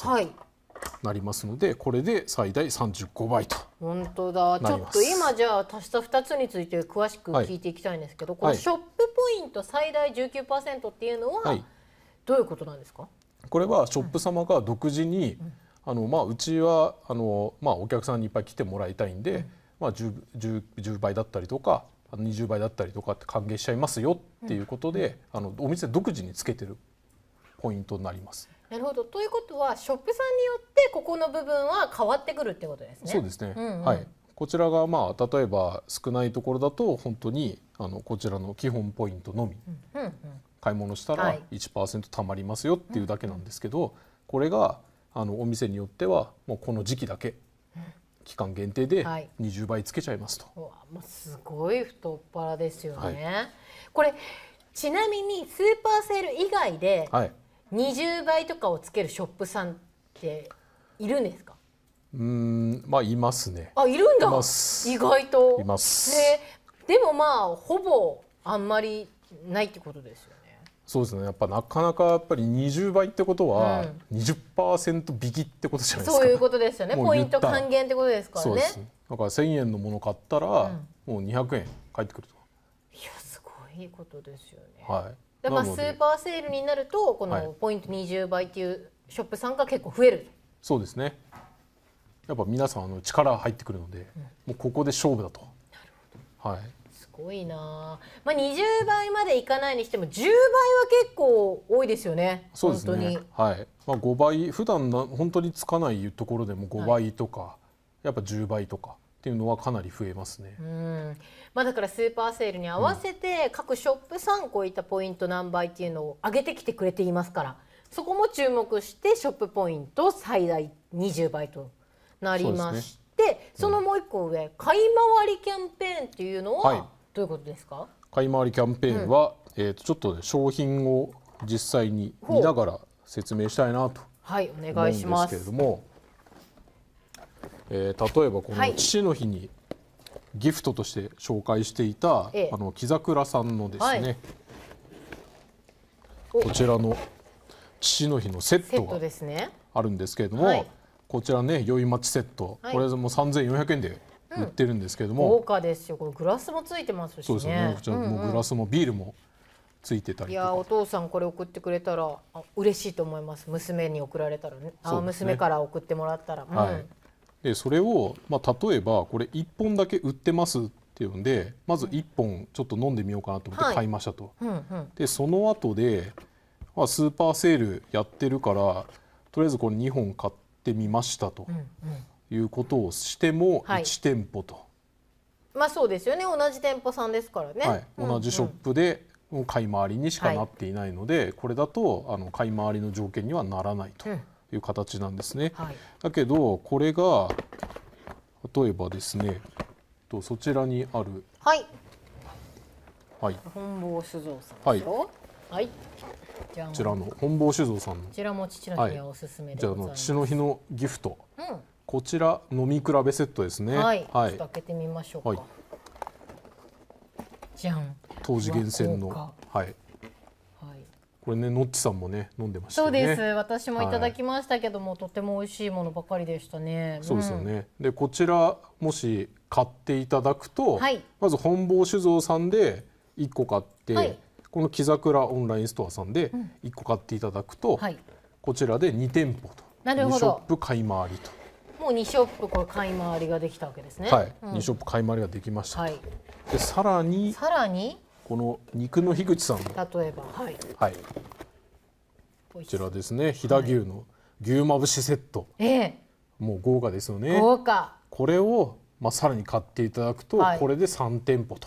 なりますのでこれで最大35倍と本当だちょっと今じゃあ足した2つについて詳しく聞いていきたいんですけど、このショップポイント最大19%っていうのは、はい、どういうことなんですかこれはショップ様が独自に、うん、うんあの、まあ、うちはあの、まあ、お客さんにいっぱい来てもらいたいんで、うん、まあ十十十倍だったりとか20倍だったりとかって歓迎しちゃいますよっていうことで、うん、あのお店独自につけてるポイントになります。なるほどということはショップさんによってここの部分は変わってくるってことですね。そうですね、うんうん、はいこちらがまあ例えば少ないところだと本当にあのこちらの基本ポイントのみ、うんうんうん、買い物したら1%貯まりますよっていうだけなんですけど、これがあのお店によってはもうこの時期だけ期間限定で20倍つけちゃいますと、はい、うわすごい太っ腹ですよね、はい、これちなみにスーパーセール以外で20倍とかをつけるショップさんっているんですか、うんまあいますねあいるんだいます意外といます、ね、でもまあほぼあんまりないってことですよそうですねやっぱなかなかやっぱり20倍ってことは20%引きってことじゃないですか、そういうことですよねポイント還元ってことですからねだから1,000円のもの買ったら、もう200円返ってくるといやすごいことですよねはいだからスーパーセールになるとこのポイント20倍っていうショップさんが結構増える、はい、そうですねやっぱ皆さんの力入ってくるので、もうここで勝負だと。なるほど。はいごいなまあ20倍までいかないにしても10倍は結構多いですよねそうですねはい、まあ、5倍普段な本当につかないところでも5倍とか、はい、やっぱ10倍とかっていうのはかなり増えますね。うんまあ、だからスーパーセールに合わせて各ショップさんこういったポイント何倍っていうのを上げてきてくれていますからそこも注目してショップポイント最大20倍となりましてそ、ねそのもう一個上買い回りキャンペーンっていうのは、はいどういうことですか買い回りキャンペーンは、うん、えー、とちょっと商品を実際に見ながら説明したいなとはいお願いしますけれども、えー、例えばこの父の日にギフトとして紹介していた、はい、あの木桜さんのですね、はい、こちらの父の日のセットがあるんですけれども、ねはい、こちらね宵町セット、これも3400円で売ってるんですけども、豪華ですよこれグラスもついてますしねそうですねこちらもグラスもビールもついてたりいやお父さんこれ送ってくれたら嬉しいと思います娘に送られたらねあ娘から送ってもらったら、はいでそれを、まあ、例えばこれ1本だけ売ってますっていうんでまず1本ちょっと飲んでみようかなと思って買いましたと、でその後で、まあ、スーパーセールやってるからとりあえずこれ2本買ってみましたと、いうことをしても1店舗と、はい、まあそうですよね同じ店舗さんですからね、はい、同じショップで買い回りにしかなっていないので、はい、これだとあの買い回りの条件にはならないという形なんですね、うん、だけどこれが例えばですねとそちらにあるはいはい本坊酒造さんですよはい、こちらの本坊酒造さんのこちらも父の日にはおすすめで、はい、じゃあの父の日のギフト、うんこちら飲み比べセットですね。はい。はい、ちょっと開けてみましょうか。はい、じゃん。当時厳選のはい。はい。これねノッチさんもね飲んでました、ね、そうです。私もいただきましたけども、はい、とても美味しいものばかりでしたね。そうですよね。うん、でこちらもし買っていただくと、はい、まず本坊酒造さんで一個買って、はい、この木桜オンラインストアさんで一個買っていただくと、うん、こちらで二店舗と。なるほどショップ買い回りともう2ショップこれ買い回りができたわけですね。はい、うん、2ショップ買い回りができました、はい、でさらにさらにこの肉の樋口さん例えばはい、はい、こちらですね飛騨牛の牛まぶしセット、はい、もう豪華ですよね豪華これを、まあ、さらに買っていただくと、はい、これで3店舗と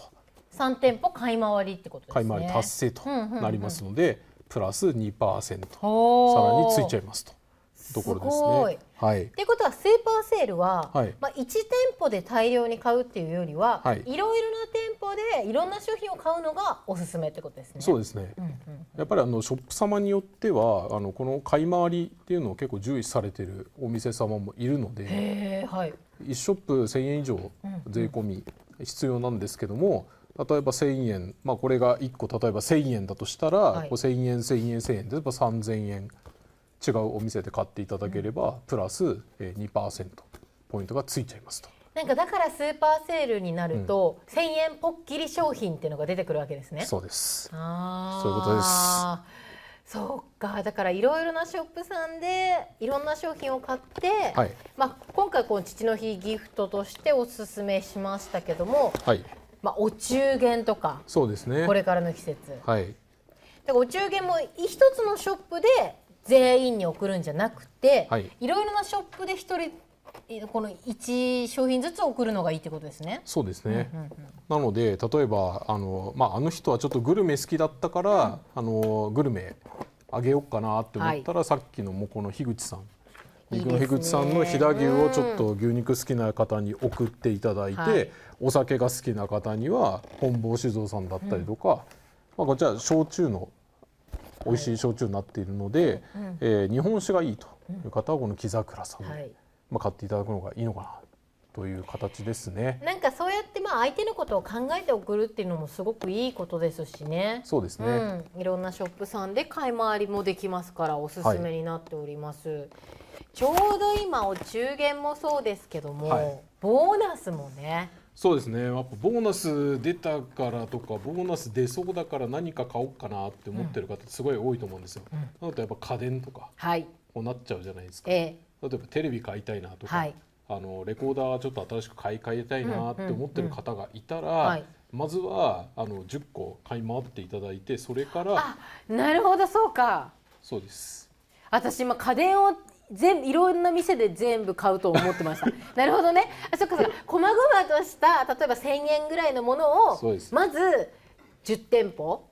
3店舗買い回りってことですね買い回り達成となりますので、うんうんうんプラス2%さらについちゃいますとところですね。すはい、っていうことはスーパーセールは、はい、まあ、1店舗で大量に買うっていうよりは、はい、いろいろな店舗でいろんな商品を買うのがおすすめってことですね。そうですね、うんうんうん、やっぱりあのショップ様によってはあのこの買い回りっていうのを結構重視されてるお店様もいるので、はい、1ショップ1,000円以上税込み必要なんですけども。うんうん例えば1,000円、まあ、これが1個例えば1,000円だとしたら、はい、1,000円1,000円1,000円例えば3,000円違うお店で買っていただければプラス2%ポイントがついちゃいますと。なんかだからスーパーセールになると、うん、1000円ポッキリ商品っていうのが出てくるわけですね。そうです。ああ、そういうことです。そうかだからいろいろなショップさんでいろんな商品を買って、はい、まあ、今回この父の日ギフトとしておすすめしましたけども、はい、まあ、お中元とかそうです、ね、これからの季節、はい、だからお中元も一つのショップで全員に送るんじゃなくて、はい、いろいろなショップで一人この一商品ずつ送るのがいいってことですね。そうですね、うんうんうん、なので例えばあの,、まあ、あの人はちょっとグルメ好きだったから、うん、あのグルメあげようかなって思ったら、はい、さっきのもこの樋口さん肉の樋口さんの飛騨牛をちょっと牛肉好きな方に送っていただいて、はい、お酒が好きな方には本坊酒造さんだったりとか、うん、まあ、こちら焼酎の美味しい焼酎になっているので、はい、えー、日本酒がいいという方はこの木桜さんを、はい、まあ、買っていただくのがいいのかなという形ですね。なんかそうやってまあ相手のことを考えて送るっていうのもすごくいいことですしね。そうですね。うん、いろんなショップさんで買い回りもできますからおすすめになっております。はい、ちょうど今お中元もそうですけども、はい、ボーナスもね。そうですねやっぱボーナス出たからとかボーナス出そうだから何か買おうかなって思ってる方すごい多いと思うんですよ。うん、なのとやっぱ家電とかこうなっちゃうじゃないですか。例えばテレビ買いたいなとか、はい、あのレコーダーちょっと新しく買い替えたいなって思ってる方がいたら。まずはあの10個買い回っていただいてそれからなるほどそうかそうです私今家電を全いろんな店で全部買うと思ってました なるほどねあそっかそっか細々とした例えば1,000円ぐらいのものをまず10店舗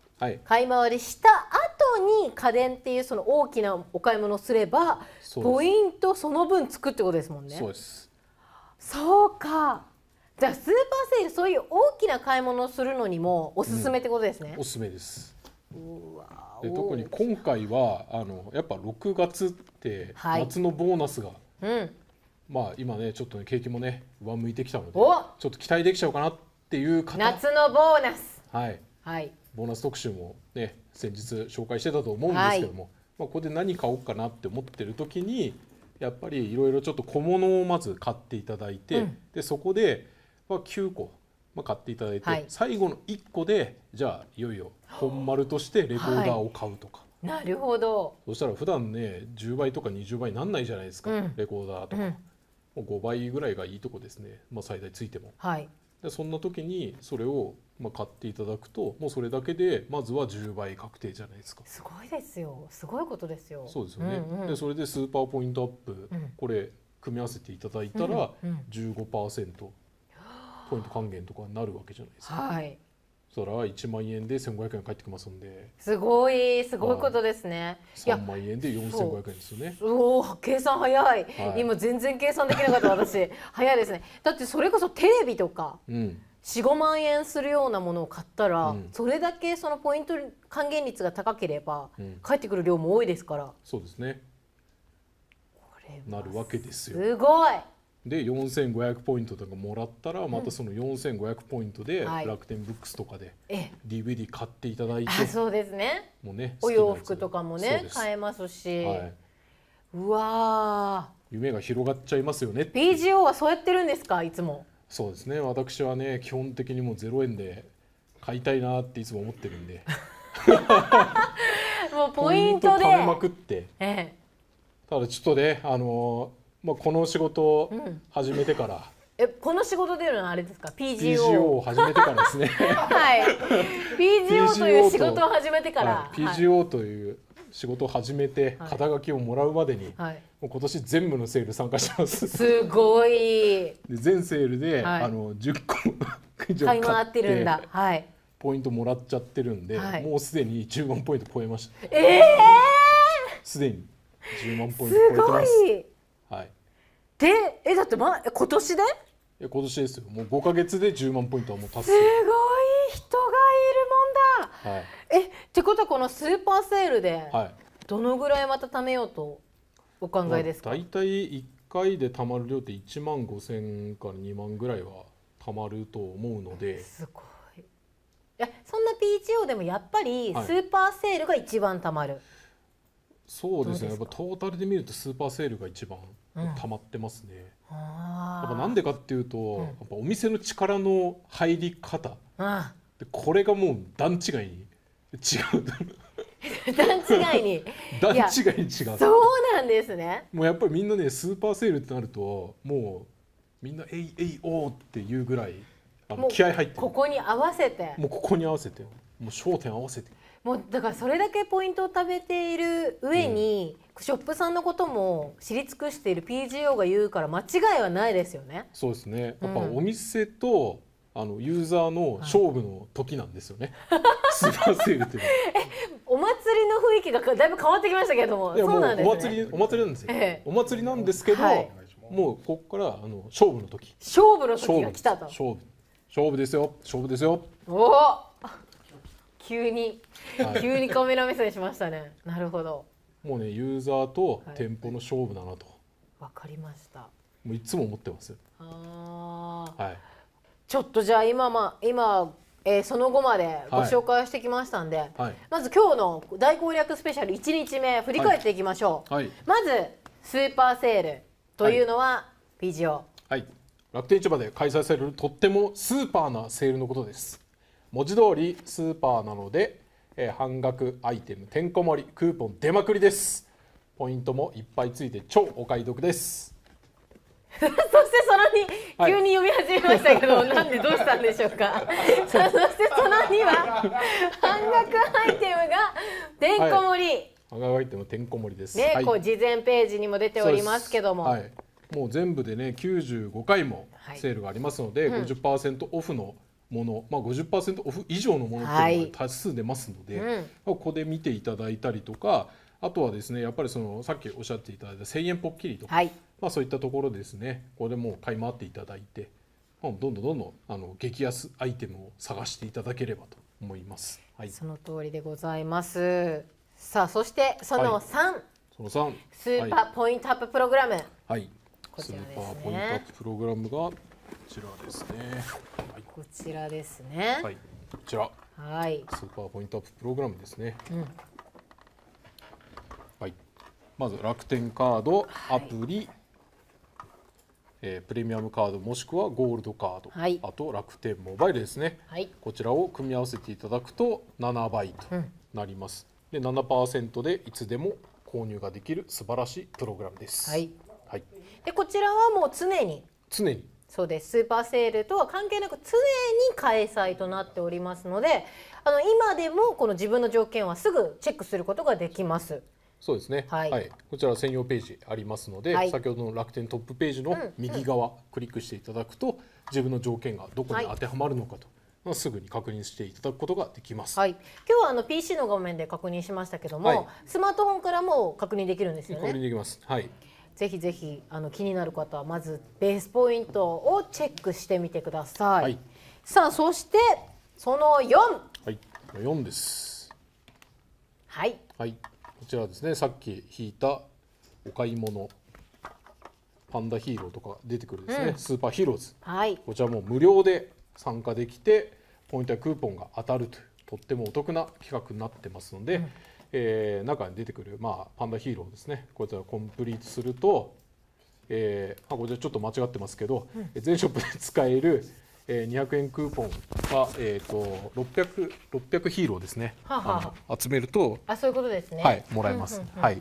買い回りした後に家電っていうその大きなお買い物をすればポイントその分つくってことですもんね。そうかじゃあスーパーセールそういう大きな買い物をするのにもおすすめってことですね。うん、おすすめですうわで特に今回はあのやっぱ6月って夏のボーナスが、はいうん、まあ今ねちょっと、ね、景気もね上向いてきたのでちょっと期待できちゃうかなっていう方夏のボーナスはい、はい、ボーナス特集もね先日紹介してたと思うんですけども、はい、まあ、ここで何買おうかなって思ってる時にやっぱりいろいろちょっと小物をまず買っていただいて、うん、でそこで、まあ、9個まあ、買っていただいて、はい、最後の1個でじゃあいよいよ本丸としてレコーダーを買うとか、はい、なるほどそしたら普段ね10倍とか20倍なんないじゃないですか、うん、レコーダーとか、うん、もう5倍ぐらいがいいとこですね、まあ、最大ついても、はい、でそんな時にそれをまあ買っていただくともうそれだけでまずは10倍確定じゃないですかすごいですよすごいことですよそうですよね、うんうん、でそれでスーパーポイントアップ、うん、これ組み合わせていただいたら15%、うんうんポイント還元とかになるわけじゃないですか。はいそら1万円で千五百円返ってきますんですごいすごいことですね、は万円で四千五百円ですよねおお計算早い、はい、今全然計算できなかった私 早いですねだってそれこそテレビとか、うん、45万円するようなものを買ったら、うん、それだけそのポイント還元率が高ければ、うん、返ってくる量も多いですからそうですねなるわけですよすごいで4500ポイントとかもらったらまたその4500ポイントで楽天ブックスとかで DVD 買っていただいて、そうですねもうねお洋服とかもね買えますし、はい、うわ夢が広がっちゃいますよね BGO はそうやってるんですかいつもそうですね私はね基本的にもう0円で買いたいなっていつも思ってるんで もうポイントでまくって、ええ、ただちょっとねあのーまあ、この仕事を始めてから、うん、えこの仕事でいうのはあれですか PGO, PGO を始めてからですね はい PGO という仕事を始めてから、PGO という仕事を始めて肩書きをもらうまでに、はい、もう今年全部のセール参加しますすごいで全セールで、はい、あの10個以上買い回ってるんだ、はい、ポイントもらっちゃってるんで、はい、もうすでに10万ポイント超えましたええすでに10万ポイント超えてますすごいでえだって、ま、今年でえ今年ですよもう5か月で1万ポイントはもう達成すごい人がいるもんだ、はい、えってことはこのスーパーセールでどのぐらいまた貯めようとお考えですか、はい、大体1回で貯まる量って1万5000から2万ぐらいは貯まると思うのですごいいやそんな PTO でもやっぱりスーパーセールが一番貯まる、はい、そうですねやっぱトータルで見るとスーパーセールが一番溜まってますね。やっぱなんでかっていうと、うん、やっぱお店の力の入り方、でこれがもう段違いに違う。段違いに 段違いに違うそうなんですねもうやっぱりみんなねスーパーセールってなるともうみんな「えいえいおー」っていうぐらい気合入ってここに合わせてもうここに合わせてもう焦点合わせてもうだからそれだけポイントを食べている上に、うん、ショップさんのことも知り尽くしている PGO が言うから間違いはないですよね。そうですねやっぱお店と、あのユーザーの勝負の時なんですよね。はい、スーパーセールっていうのは。お祭りの雰囲気がだいぶ変わってきましたけども。そうなんお祭りお祭りなんですよ、ええ、お祭りなんですけど、はい、もうここからあの勝負の時。勝負の時が来たと。勝負勝負ですよ勝負ですよ。おお。急に、はい、急にカメラ目線しましたねなるほどもうねユーザーと店舗の勝負だなとわ、はい、かりましたもういつも思ってますああ、はい、ちょっとじゃあ今まあ今えー、その後までご紹介してきましたんで、はいはい、まず今日の大攻略スペシャル1日目振り返っていきましょう、はい、まずスーパーセールというのはビ PGO、はい楽天市場で開催されるとってもスーパーなセールのことです文字通りスーパーなので、えー、半額アイテムてんこ盛りクーポン出まくりですポイントもいっぱいついて超お買い得です そしてその2、急に読み始めましたけど、なんでどうしたんでしょうか そしてその2は半額アイテムがてんこ盛り、はい、半額アイテムてんこ盛りですね、はい、こう事前ページにも出ておりますけども、はい、もう全部でね95回もセールがありますので、はいうん、50%オフの、もの、まあ50、50%オフ以上のものっていうのが多数出ますので、はいうん、ここで見ていただいたりとかあとはですねやっぱりそのさっきおっしゃっていただいた1,000円ぽっきりとか、はい、まあ、そういったところですねここでもう買い回っていただいて、どんどんどんどんあの激安アイテムを探していただければと思います。はい、その通りでございますさあそしてその3、はい、その3スーパーポイントアッププログラム、はい、こちらですねスーパーポイントアッププログラムがこちらですね、はい、こちらですねはいこちらはいスーパーポイントアッププログラムですね、うん、はいまず楽天カードアプリ、はい、えー、プレミアムカードもしくはゴールドカード、はい、あと楽天モバイルですね、はい、こちらを組み合わせていただくと7倍となります、うん、で7%でいつでも購入ができる素晴らしいプログラムです。はい、はい、でこちらはもう常に常にそうですスーパーセールとは関係なく常に開催となっておりますのであの今でもこの自分の条件はすぐチェックすることができます。そうですね、はい、はい、こちら専用ページありますので、はい、先ほどの楽天トップページの右側、クリックしていただくと、うんうん、自分の条件がどこに当てはまるのかと。はいすぐに確認していただくことができます。はい、今日はあの PC の画面で確認しましたけども、はい、スマートフォンからも確認できるんですよね。確認できます。はい。ぜひぜひあの気になる方はまずベースポイントをチェックしてみてください、はい、さあそしてその4はい4ですはい、はい、こちらですねさっき引いたお買い物パンダヒーローとか出てくるですね、うん、スーパーヒーローズ、はい、こちらも無料で参加できてポイントやクーポンが当たるというとってもお得な企画になってますので、うんえー、中に出てくる、まあ、パンダヒーローですねこちらコンプリートすると、えー、あこちらちょっと間違ってますけど、うん、全ショップで使える、えー、200円クーポンは、えーと、と 600, 600ヒーローですねははあ集めるとあそういうことですねはいもらえます、うんうんうん、はい。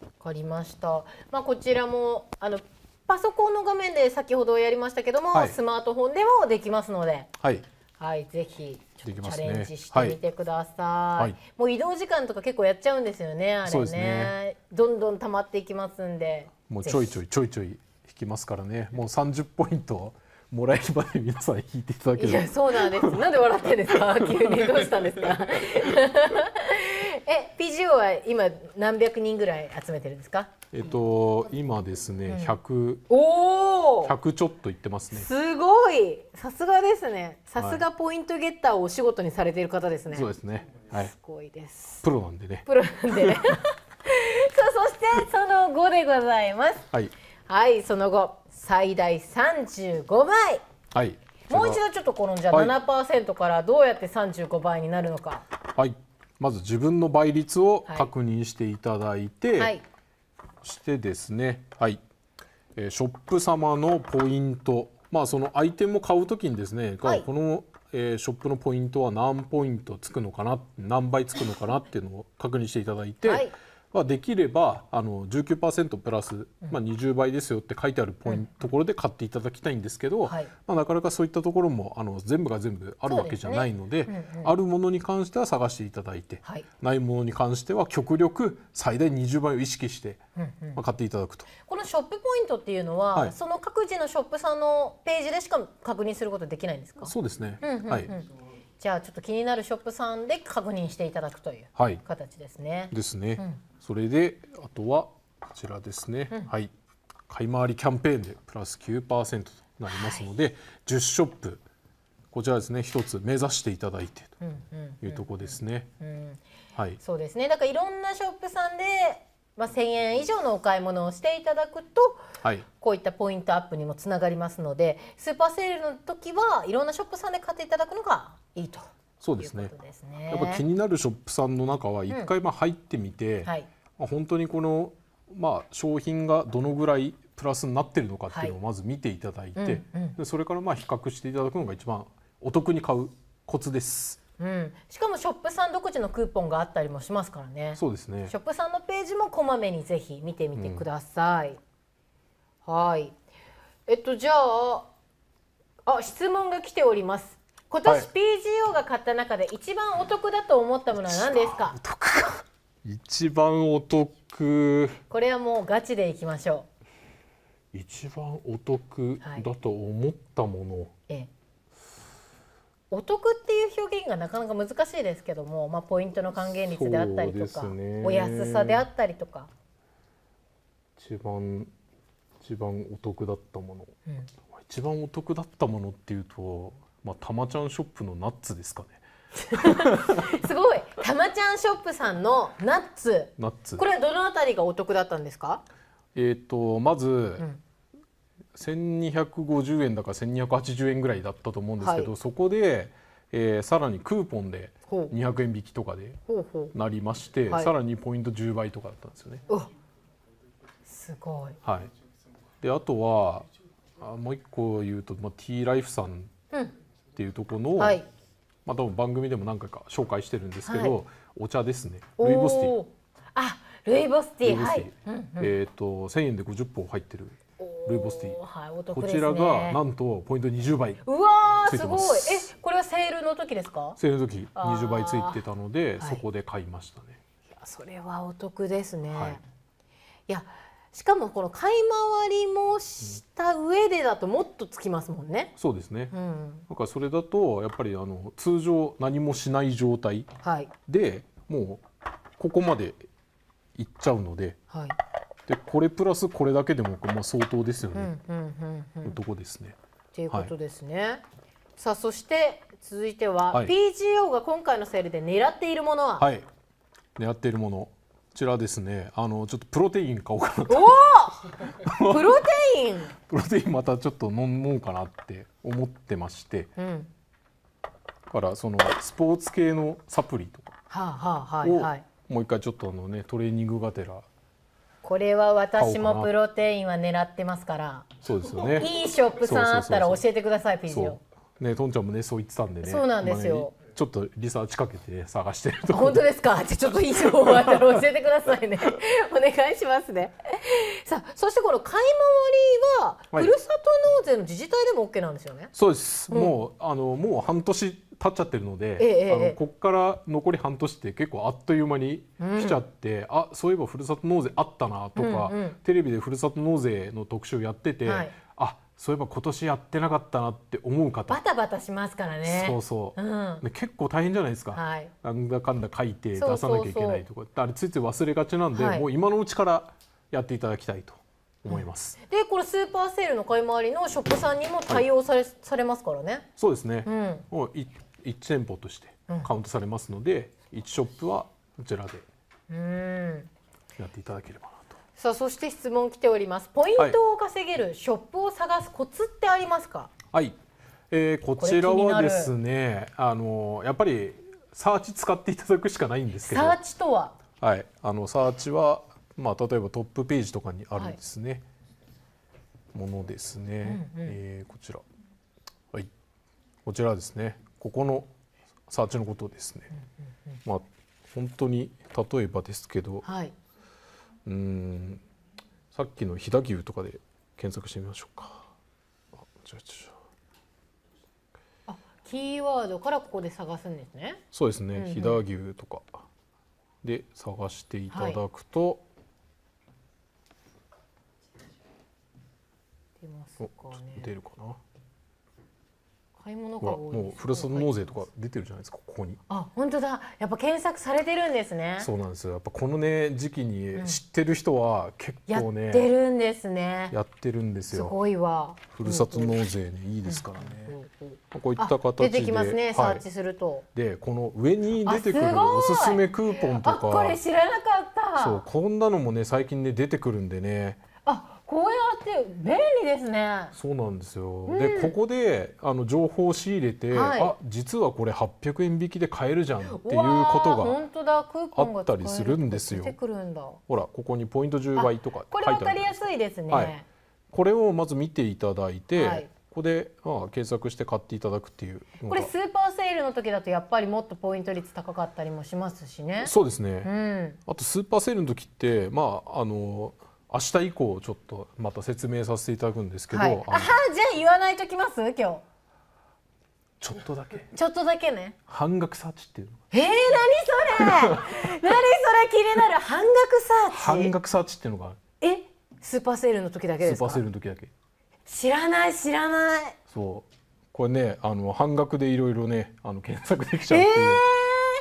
分かりました、まあ、こちらもあのパソコンの画面で先ほどやりましたけども、はい、スマートフォンでもできますので。はいはい、ぜひチャレンジしてみてください、ねはい、もう移動時間とか結構やっちゃうんですよね。あれね、ね、どんどん溜まっていきますんで。もうちょいちょいちょいちょい引きますからね。もう三十ポイント。もらえるまで皆さん引いていただけいやそうなんです。なんで笑ってんですか。急にどうしたんですか。え、PGO は今何百人ぐらい集めてるんですか。えっと、今ですね、100、おお百ちょっといってますね。すごいさすがですね。さすがポイントゲッターをお仕事にされている方ですね。そうですね。はい。すごいです。プロなんでね。プロなんで、ね。さあ、そしてその後でございます。はい。はい、その後、最大35倍。はい。もう一度ちょっとこのじゃントからどうやって十五倍になるのか。はい。まず自分の倍率を確認していただいて、はいしてですね、はい、えショップ様のポイント、まあそのアイテムを買うときにですね、はい、この、えショップのポイントは何ポイントつくのかな、何倍つくのかなっていうのを確認していただいて、はい、はできればあの19%プラス、まあ、20倍ですよって書いてあるポイント、うん、ところで買っていただきたいんですけど、はい、まあ、なかなかそういったところもあの全部が全部あるわけじゃないので、ねうんうん、あるものに関しては探していただいて、はい、ないものに関しては極力最大20倍を意識して、うんうん、まあ、買っていただくとこのショップポイントっていうのは、はい、その各自のショップさんのページでしか確認することできないんですかそうですね、うんうんうん、はいじゃあちょっと気になるショップさんで確認していただくという形ですね。はい、ですね。うんそれであとはこちらですね、うん、はい買い回りキャンペーンでプラス9%となりますので、はい、10ショップこちらですね一つ目指していただいてというとこですね。はい、そうですねだからいろんなショップさんでまあ、1,000円以上のお買い物をしていただくと、はい、こういったポイントアップにもつながりますのでスーパーセールの時はいろんなショップさんで買っていただくのがいいとそうですね、ですね、やっぱ気になるショップさんの中は一回まあ入ってみて、うんはい、本当にこの、まあ、商品がどのぐらいプラスになってるのかっていうのをまず見ていただいて、はいうんうん、それからまあ比較していただくのが一番お得に買うコツです。うん、しかもショップさん独自のクーポンがあったりもしますからねそうですねショップさんのページもこまめにぜひ見てみてください、うん、はいえっとじゃああ質問が来ております今年 PGO が買った中で一番お得だと思ったものは何ですか、はい一番お得これはもうガチでいきましょう一番お得だと思ったもの、はい、ええ、お得っていう表現がなかなか難しいですけども、まあ、ポイントの還元率であったりとか、ね、お安さであったりとか一番一番お得だったもの、うん、一番お得だったものっていうと、まあ、たまちゃんショップのナッツですかね すごいたまちゃんショップさんのナッツナッツこれはどのあたりがお得だったんですかえっ、ー、とまず、うん1250円だから1280円ぐらいだったと思うんですけど、はい、そこで、えー、さらにクーポンで200円引きとかでなりまして、さらにポイント10倍とかだったんですよね。すごい、はい、であとはあもう一個言うと、まあ、T ライフさんっていうところの、うんはい、まあ、多分番組でも何回か紹介してるんですけど、はい、お茶ですねルイボスティーあルイボスティーはい、うんうん、えっ、ー、と1000円で50本入ってるルイボスティー、はいね、こちらがなんとポイント20倍うわすごいえこれはセールの時ですかセールの時20倍ついてたのでそこで買いましたね、はい、いやそれはお得ですね、はい、いやしかもこの買い回りもした上でだともっとつきますもんね。そうですね。うん、なんかそれだとやっぱりあの通常何もしない状態で、もうここまでいっちゃうので、はい、でこれプラスこれだけでもまあ相当ですよね。うんうんうんこですね。ということですね。はい、さあそして続いては、はい、PGO が今回のセールで狙っているものは。はい。狙っているもの。ちらですねあのちょっとプロテイン買おうかなとお プロテインプロテインまたちょっと飲もうかなって思ってまして、うん、からそのスポーツ系のサプリとかははをもう一回ちょっとあのねトレーニングがてらこれは私もプロテインは狙ってますからそうですよねいいショップさんあったら教えてくださいピジオねとんちゃんもねそう言ってたんでねそうなんですよちょっとリサーチかけて探してると本当ですか じゃちょっといい情報あったら教えてくださいね お願いしますねさあそしてこの買い回りは、ふるさと納税の自治体でも OK なんですよねそうです、うん、もうあのもう半年経っちゃってるので、ええ、あのここから残り半年って結構あっという間に来ちゃって、うん、あそういえばふるさと納税あったなとか、うんうん、テレビでふるさと納税の特集やってて、はいそういえば今年やってなかったなって思う方バタバタしますからねそうそう、うん、結構大変じゃないですか、はい、なんだかんだ書いて出さなきゃいけないとかあれついつい忘れがちなんで、はい、もう今のうちからやっていただきたいと思います、うん、でこれスーパーセールの買い回りのショップさんにも対応されはい、されますからねそうですね、うん、もう 1, 1店舗としてカウントされますので、うん、1ショップはこちらでやっていただければなさあそして質問来ておりますポイントを稼げるショップを探すコツってありますかはい、えー、こちらはですねあのやっぱりサーチ使っていただくしかないんですけどサーチとははいあのサーチはまあ例えばトップページとかにあるんですね、はい、ものですね、うんうん、えー、こちらはいこちらですねここのサーチのことですね、うんうんうん、まあ本当に例えばですけど、はい、うんさっきの飛騨牛とかで検索してみましょうかあキーワードからここで探すんですねそうですね、うん、飛騨牛とかで探していただくと、はい、出ますか、ね、出るかな買い物がもうふるさと納税とか出てるじゃないですかここにあ本当だやっぱ検索されてるんですねそうなんですよやっぱこのね時期に知ってる人は結構ね、うん、やってるんですねやってるんですよすごいわふるさと納税ね、うん、いいですからね、うんうん、こういった形で出てきますね、はい、サーチするとでこの上に出てくるおすすめクーポンとかこれ知らなかったそうこんなのもね最近ね出てくるんでねこうやって便利ですね。そうなんですよ。うん、でここであの情報を仕入れて、はい、あ実はこれ八百円引きで買えるじゃんっていうことが本当だ、あったりするんですよ。てくるんだほらここにポイント十倍とかこれわかりやすいですね、はい、これをまず見ていただいて。はいここで、まあ、検索して買っていただくっていうこれスーパーセールの時だとやっぱりもっとポイント率高かったりもしますしねそうですね、うん、あとスーパーセールの時ってまああの明日以降ちょっとまた説明させていただくんですけど、はい、ああじゃあ言わないときます今日ちょっとだけちょっとだけね半額サーチっていうのえー、何それ 何それ気になる半額サーチ半額サーチっていうのがえスーパーセールの時だけですかスーパーセールの時だけ知らない知らないそうこれねあの半額でいろいろねあの検索できちゃうっていう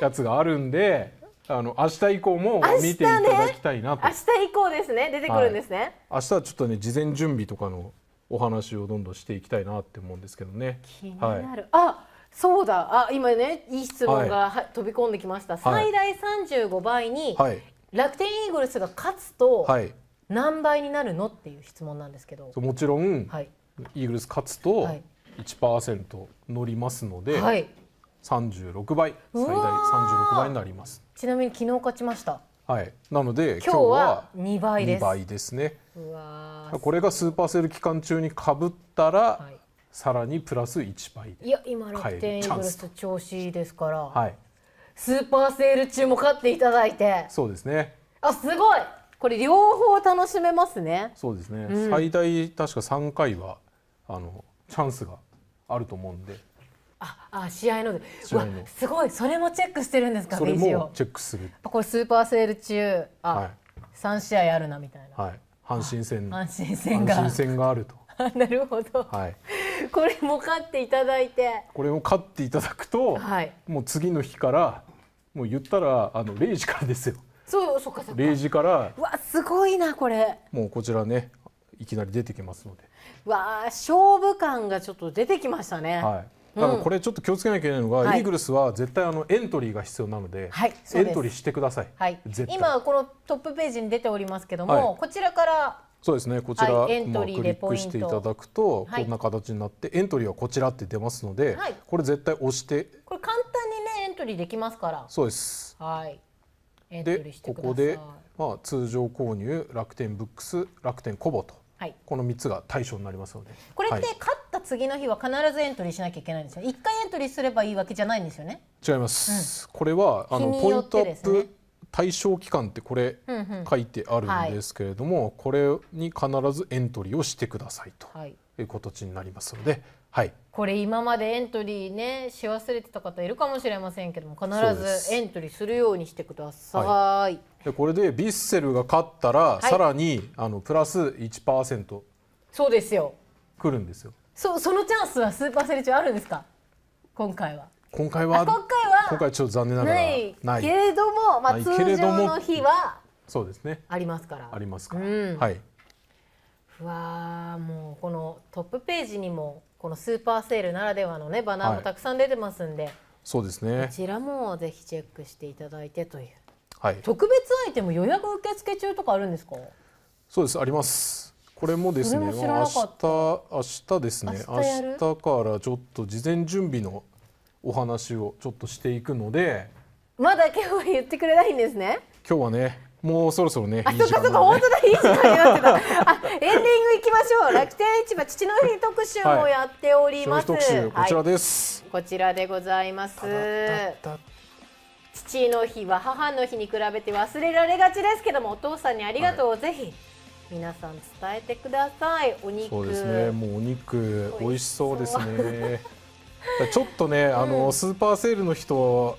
やつがあるんで、えーあの明日以降も見ていただきたいなと明日、ね,、以降ですね出てくるんですね、はい、明日はちょっとね事前準備とかのお話をどんどんしていきたいなって思うんですけどね気になる、はい、あそうだあ今ねいい質問が、はい、飛び込んできました、最大35倍に、楽天イーグルスが勝つと、何倍になるのっていう質問なんですけどもちろん、イーグルス勝つと1%乗りますので、はい、三十六倍最大三十六倍になりますちなみに昨日勝ちましたはいなので今日は二倍です2倍ですねこれがスーパーセール期間中にかぶったら、はい、さらにプラス一倍いや今6点イーグルス調子ですから、はい、スーパーセール中も勝っていただいてそうですねあすごいこれ両方楽しめますねそうですね、うん、最大確か三回はあのチャンスがあると思うんでああ試合のでわすごいそれもチェックしてるんですかそれもチェックするこれスーパーセール中あ、はい、3試合あるなみたいな、はい、阪神戦阪神戦が阪神戦があると なるほど、はい、これも勝っていただいてこれも勝っていただくと、はい、もう次の日からもう言ったらあの0時からですよそうそっかそっか0時からわすごいなこれもうこちらねいきなり出てきますのでわあ勝負感がちょっと出てきましたねはいだかこれちょっと気をつけなきゃいけないのが、はい、イーグルスは絶対あのエントリーが必要なのではい、エントリーしてください、はい、今このトップページに出ておりますけども、こちらからそうですねこちら、はい、エントリーでポイント、クリックしていただくと、こんな形になってエントリーはこちらって出ますので、これ絶対押してこれ簡単にねエントリーできますからそうですはいでここで、まあ、通常購入楽天ブックス楽天コボとはい、この3つが対象になりますのでこれって、勝った次の日は必ずエントリーしなきゃいけないんですよ1回エントリーすればいいわけじゃないんですよね違います、うん、これはあの、ね、ポイントアップ対象期間ってこれ書いてあるんですけれども、うんうんはい、これに必ずエントリーをしてくださいという形になりますので、はいこれ今までエントリーねし忘れてた方いるかもしれませんけども必ずエントリーするようにしてください、はい、でこれでビッセルが勝ったら、はい、さらにあのプラス1%そうですよ来るんですよそそのチャンスはスーパーセル中あるんですか今回は今回は今回は今回ちょっと残念ながらないけれども、まあ、通常の日はそうですねありますからありますから、うん、はいわあもうこのトップページにもこのスーパーセールならではのねバナーもたくさん出てますんで、はい、そうですねこちらもぜひチェックしていただいてという、はい、特別アイテム予約受付中とかあるんですかそうですありますこれもですね明日明日ですね明日からちょっと事前準備のお話をちょっとしていくのでまだ今日は言ってくれないんですね今日はねもうそろそろね。あ、そっかそっか、本当だ、いい時間になってた。あ、エンディングいきましょう。楽天市場父の日特集もやっております。はい、こちらです、はい、こちらでございます。父の日は母の日に比べて忘れられがちですけども、お父さんにありがとう、はい、ぜひ。皆さん伝えてください。お肉。そうですね。もうお肉美味しそうですね。ちょっとね、あの、うん、スーパーセールの人。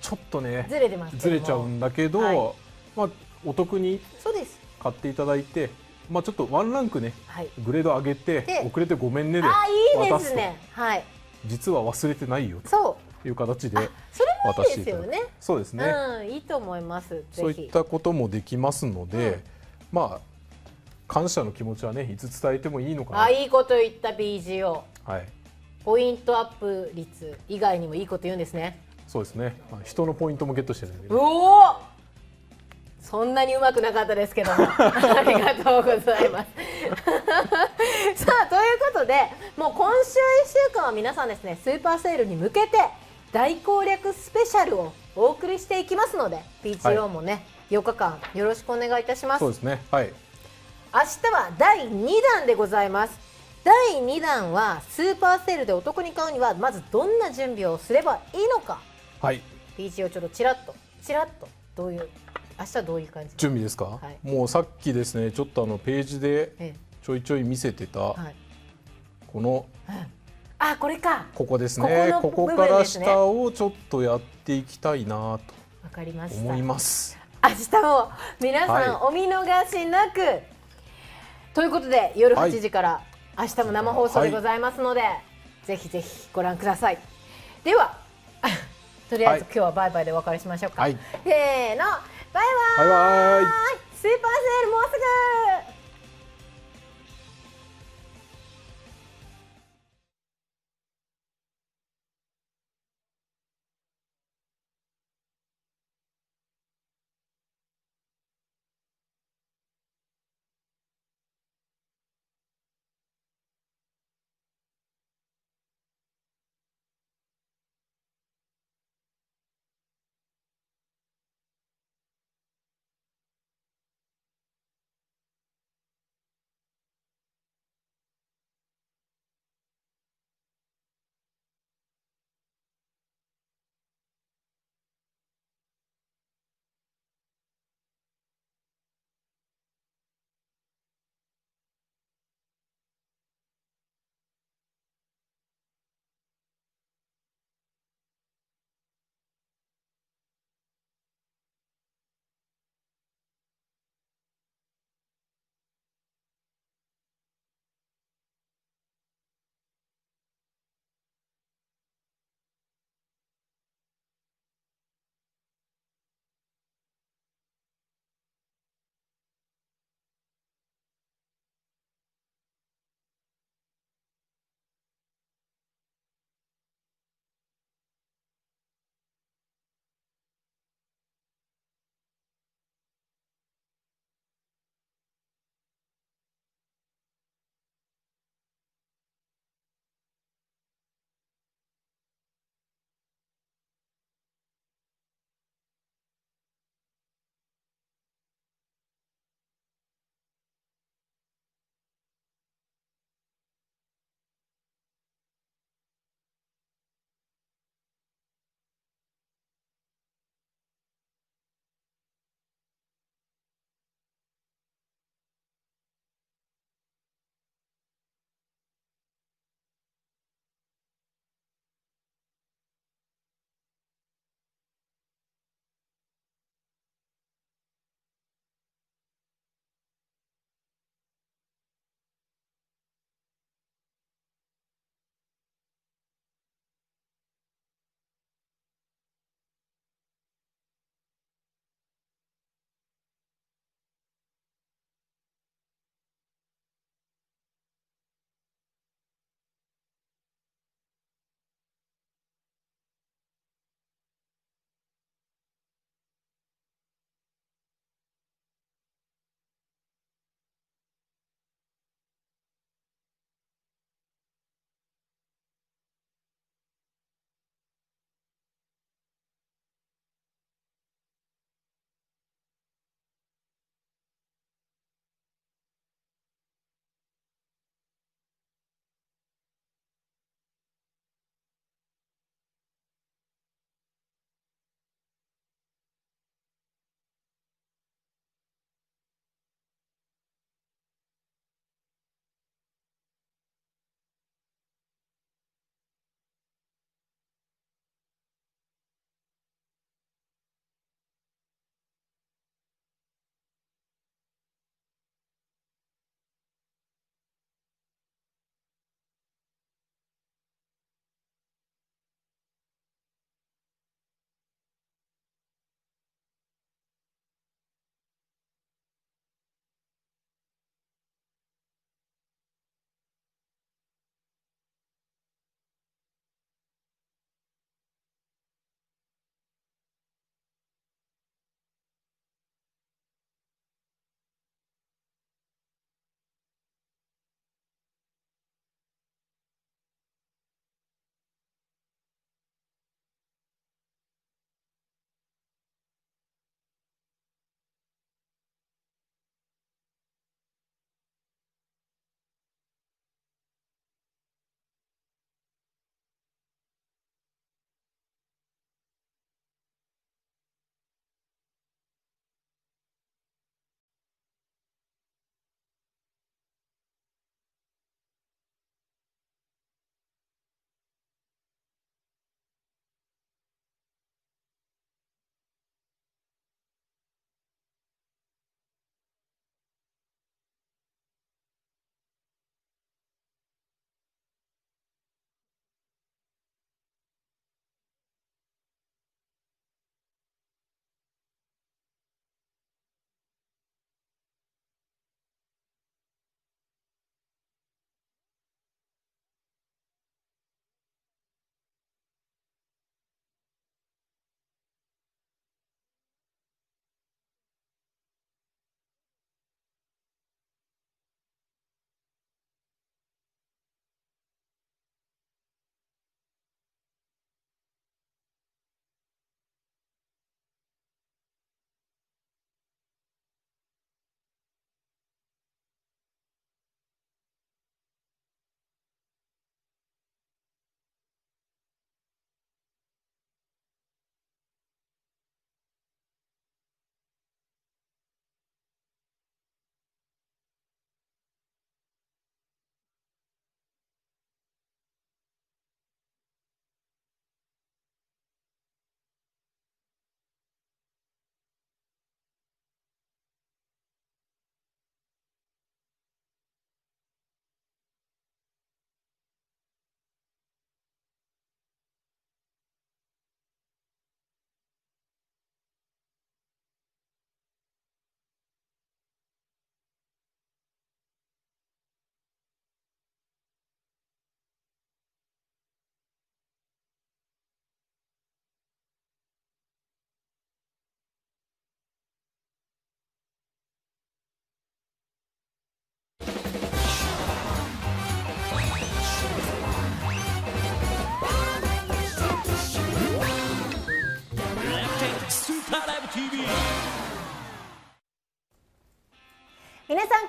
ちょっとねずれちゃうんだけど、はい、まあ、お得に買っていただいて、まあ、ちょっとワンランクね、はい、グレード上げて遅れてごめんねで渡すと、ねはい、実は忘れてないよという形で渡していただく、そうですね、うん、いいと思いますそういったこともできますので、うん、まあ感謝の気持ちはねいつ伝えてもいいのかなあいいこと言った BGO はいポイントアップ率以外にもいいこと言うんですねそうですね人のポイントもゲットしてるんで、ね、おおそんなにうまくなかったですけども ありがとうございます さあということでもう今週1週間は皆さんですねスーパーセールに向けて大攻略スペシャルをお送りしていきますので PTO もね、はい、4日間よろしくお願いいたしますそうですねはい明日は第2弾でございます第2弾はスーパーセールでお得に買うにはまずどんな準備をすればいいのかはい PTO ちょっとちらっとちらっとどういう明日どういう感じ準備ですか、はい、もうさっきですねちょっとあのページでちょいちょい見せてた、はい、この、あこれかここですね、ね、ここから下をちょっとやっていきたいなとわかりま思います明日も皆さんお見逃しなく、はい、ということで夜8時から、明日も生放送でございますので、ぜひぜひご覧くださいでは とりあえず今日はバイバイでお別れしましょうか、はい、せーのバイバイスーパーセールもうすぐ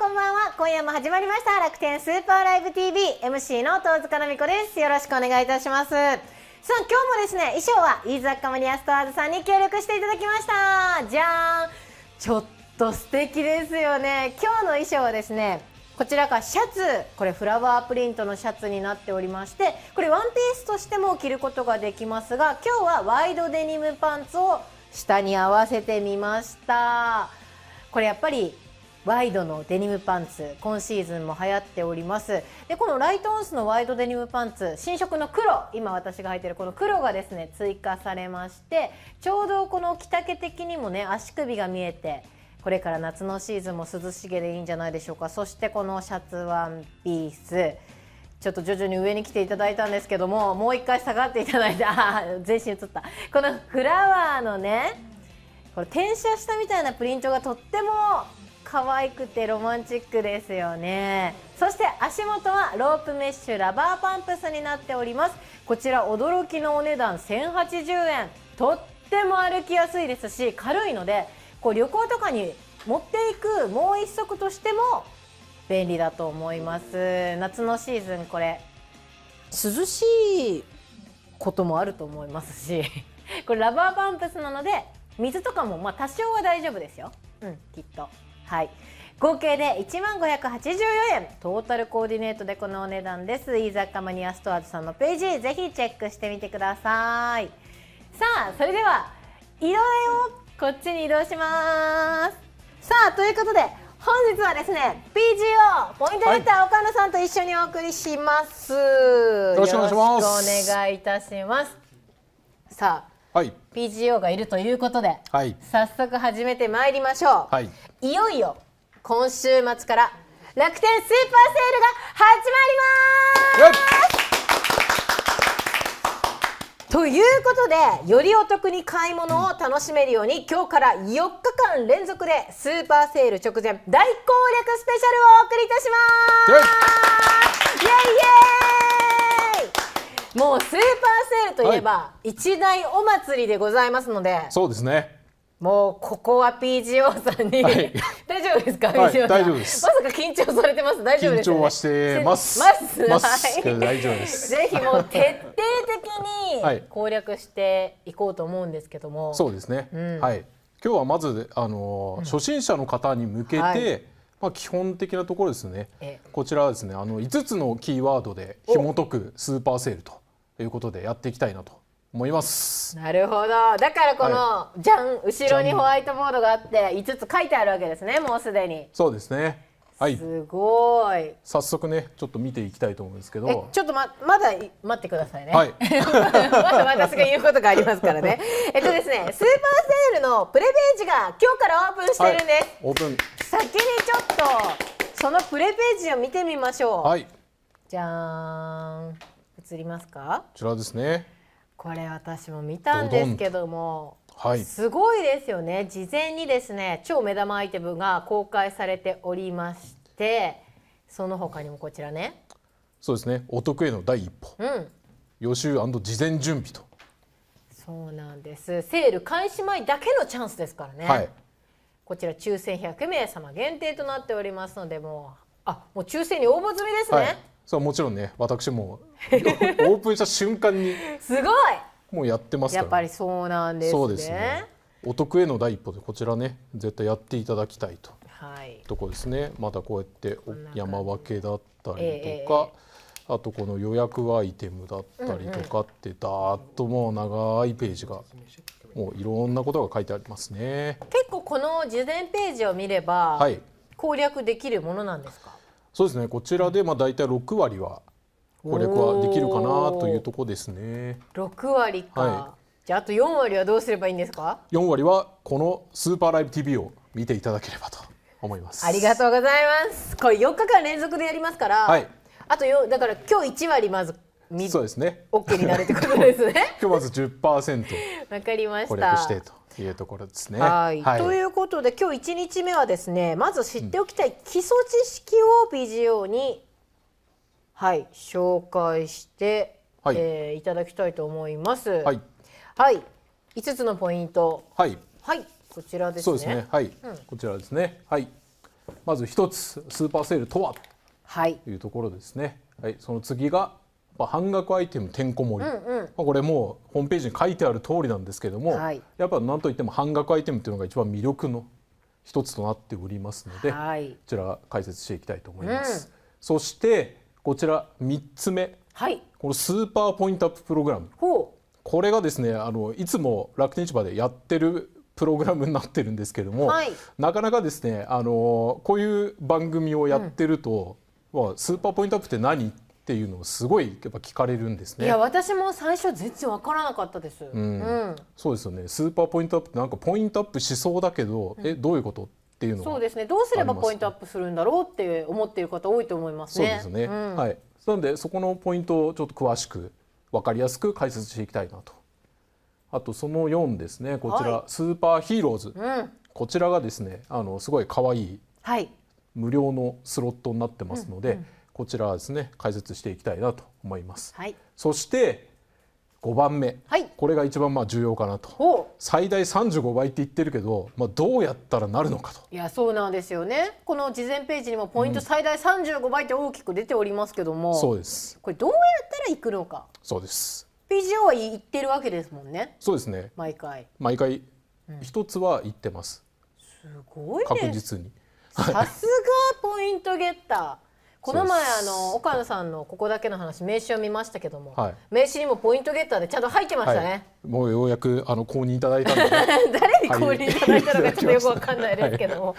こんばんは今夜も始まりました楽天スーパーライブ TV MC の遠塚奈美子ですよろしくお願いいたしますさあ今日もですね衣装は飯坂カマリアストアーズさんに協力していただきましたじゃーんちょっと素敵ですよね今日の衣装はですねこちらがシャツこれフラワープリントのシャツになっておりましてこれワンピースとしても着ることができますが今日はワイドデニムパンツを下に合わせてみましたこれやっぱりワイドのデニムパンツ今シーズンも流行っておりますでこのライトオンスのワイドデニムパンツ新色の黒今私が履いてるこの黒がですね追加されましてちょうどこの着丈的にもね足首が見えてこれから夏のシーズンも涼しげでいいんじゃないでしょうかそしてこのシャツワンピースちょっと徐々に上に来ていただいたんですけどももう一回下がっていただいてあ全身映ったこのフラワーのねこれ転写したみたいなプリントがとっても可愛くてロマンチックですよねそして足元はロープメッシュラバーパンプスになっておりますこちら驚きのお値段1080円とっても歩きやすいですし軽いのでこう旅行とかに持っていくもう一足としても便利だと思います夏のシーズンこれ涼しいこともあると思いますしこれラバーパンプスなので水とかもまあ多少は大丈夫ですようんきっと。はい合計で一万五百八十四円トータルコーディネートでこのお値段ですイーザッカマニアストアーズさんのページぜひチェックしてみてくださいさあそれでは色合いをこっちに移動しますさあということで本日はですね PGO ポイントレター岡野さんと一緒にお送りします、はい、よろしくしますお願いいたしますさあ、はい PGO がいるということで、はい、早速始めてまいりましょう、はい、いよいよ今週末から楽天スーパーセールが始まりますということでよりお得に買い物を楽しめるように、今日から4日間連続でスーパーセール直前大攻略スペシャルをお送りいたしますイエイイエイもうスーパーセールといえば、はい、一大お祭りでございますのでそうですねもうここは PGO さんに、はい、大丈夫ですか、はい、大丈夫ですまさか緊張されてます大丈夫です、ね、緊張はしてますますはい、大丈夫です ぜひもう徹底的に攻略していこうと思うんですけども、そうですね、うん、はい今日はまずあの、うん、初心者の方に向けて、はいまあ、基本的なところですね、こちらはですねあの5つのキーワードで紐解くスーパーセールとということでやっていきたいなと思いますなるほどだからこの、はい、じゃん後ろにホワイトボードがあって5つ書いてあるわけですねもうすでにそうですねはい、すごい早速ねちょっと見ていきたいと思うんですけどちょっとままだ待ってくださいね、はい、まだ私が言うことがありますからね えっとですねスーパーセールのプレページが今日からオープンしてるんです、はい、オープン先にちょっとそのプレページを見てみましょうはいじゃーん移りますかこちらですねこれ私も見たんですけどもはい、すごいですよね事前にですね超目玉アイテムが公開されておりましてその他にもこちらねそうですねお得への第一歩、うん、予習事前準備とそうなんですセール開始前だけのチャンスですからね、はい、こちら抽選100名様限定となっておりますのでもうあもう抽選に応募済みですね、はいそれはもちろんね私も オープンした瞬間にすごいもうやってますから、ね、やっぱりそうなんですねそうですねお得への第一歩でこちらね絶対やっていただきたいと、はい、とこですねまたこうやって山分けだったりとか、えー、あとこの予約アイテムだったりとかってだーっともう長いページがもういろんなことが書いてありますね結構この事前ページを見れば、はい、攻略できるものなんですかそうですねこちらでまあ大体六割は攻略はできるかなというとこですね。六割か、はい、じゃああと四割はどうすればいいんですか四割はこの「スーパーライブ TV」を見ていただければと思います。ありがとうございますこれ四日間連続でやりますから、はい、あとよだから今日一割まずそうですね。オッケーになるってことですね。今日まず十パーセント。わかりました。攻略してと。というところですね。はい、はい、ということで今日1日目はですねまず知っておきたい基礎知識をビジオに、はい紹介して、はい、えー、いただきたいと思います。はい、はい、5つのポイント。はい、はい、こちらですね。すねはい、うん、こちらですね。はい、まず1つスーパーセールとは、はい、というところですね。はい、その次が半額アイテムてんこ盛り、うんうん、これもうホームページに書いてある通りなんですけども、はい、やっぱ何といっても半額アイテムっていうのが一番魅力の一つとなっておりますので、はい、こちら解説していきたいと思います。うん、そしてこちら3つ目、はい、このスーパーポイントアッププログラムこれがですねあのいつも楽天市場でやってるプログラムになってるんですけども、はい、なかなかですねあのこういう番組をやってると、うん、スーパーポイントアップって何っっていうのをすごいやっぱ聞かれるんですね。いや私も最初全然わからなかったです、うん、うん。そうですよね。スーパーポイントアップってなんかポイントアップしそうだけど、うん、えどういうことっていうのそうですね。どうすればポイントアップするんだろうって思っている方多いと思いますね。そうですね。うん、はい。なのでそこのポイントをちょっと詳しくわかりやすく解説していきたいなと。あとその四ですね。こちら、はい、スーパーヒーローズ。うん、こちらがですね、あのすごい可愛い。はい。無料のスロットになってますので、うんうん、こちらはですね解説していきたいなと思います。はい、そして五番目、はい、これが一番まあ重要かなと最大三十五倍って言ってるけど、まあ、どうやったらなるのかといやそうなんですよねこの事前ページにもポイント最大三十五倍って大きく出ておりますけども、うん、そうですこれどうやったらいくのかそうです PGO は言ってるわけですもんねそうですね毎回毎回一、つは言ってます、すごい、ね、確実にさすがポイントゲッターこの前あの岡野さんのここだけの話名刺を見ましたけども、はい、名刺にもポイントゲッターでちゃんと入ってましたね、はい、もうようやくあの公認いただいたので 誰に公認いただいたのかちょっとよくわかんないですけども、はい、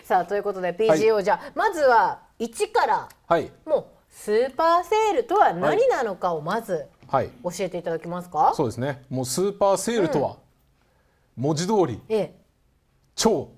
さあということで PGO じゃあ、まずは1から、はい、もうスーパーセールとは何なのかをまず教えていただけますか、そうですねもうスーパーセールとは、文字通り、ええ、超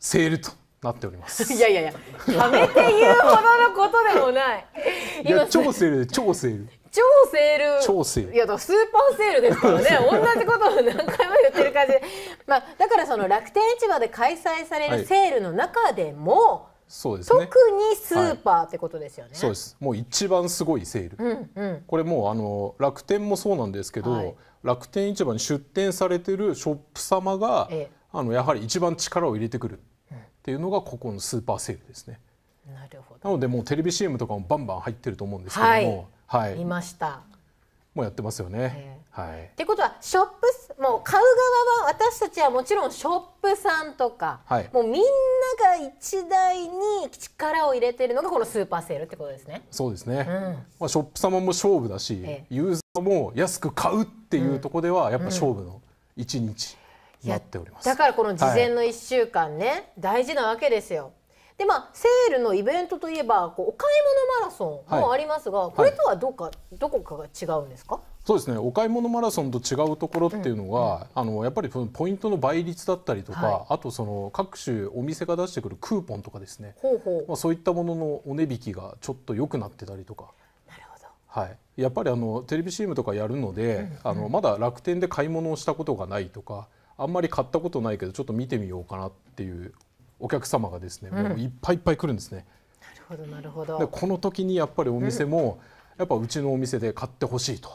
セールと。なっております。いやいやいや、やめて言うほどのことでもない。いや超セール超セール。超セール。超セール。いやだスーパーセールですからね。同じことを何回も言ってる感じで。まあだからその楽天市場で開催されるセールの中でも。はいそうですね、特にスーパーってことですよね、はい、そうですもう一番すごいセール、うんうん、これもうあの楽天もそうなんですけど、はい、楽天市場に出店されてるショップ様が、ええ、あのやはり一番力を入れてくるっていうのがここのスーパーセールですね。なるほどなのでもうテレビ CM とかもバンバン入ってると思うんですけども、はい、はい、見ましたもうやってますよね。はい、ってことはショップもう買う側は私たちはもちろんショップさんとか、はい、もうみんなが一台に力を入れてるのがこのスーパーセールってことですね。そうですね、うん、まあ、ショップ様も勝負だし、ユーザーも安く買うっていうとこではやっぱ勝負の一日。うんうんなっておりますだからこの事前の1週間ね、はい、大事なわけですよでまあセールのイベントといえばこうお買い物マラソンもありますが、はい、これとはどか、はい、どこかが違うんですかそうですねお買い物マラソンと違うところっていうのは、うんうん、あのやっぱりそのポイントの倍率だったりとか、はい、あとその各種お店が出してくるクーポンとかですねまあ、そういったもののお値引きがちょっと良くなってたりとか。はい、やっぱりあのテレビ CM とかやるので、うんうん、あのまだ楽天で買い物をしたことがないとかあんまり買ったことないけどちょっと見てみようかなっていうお客様がですね、うん、もういっぱいいっぱい来るんですね。なるほどなるほど。でこの時にやっぱりお店も、うん、やっぱうちのお店で買ってほしいと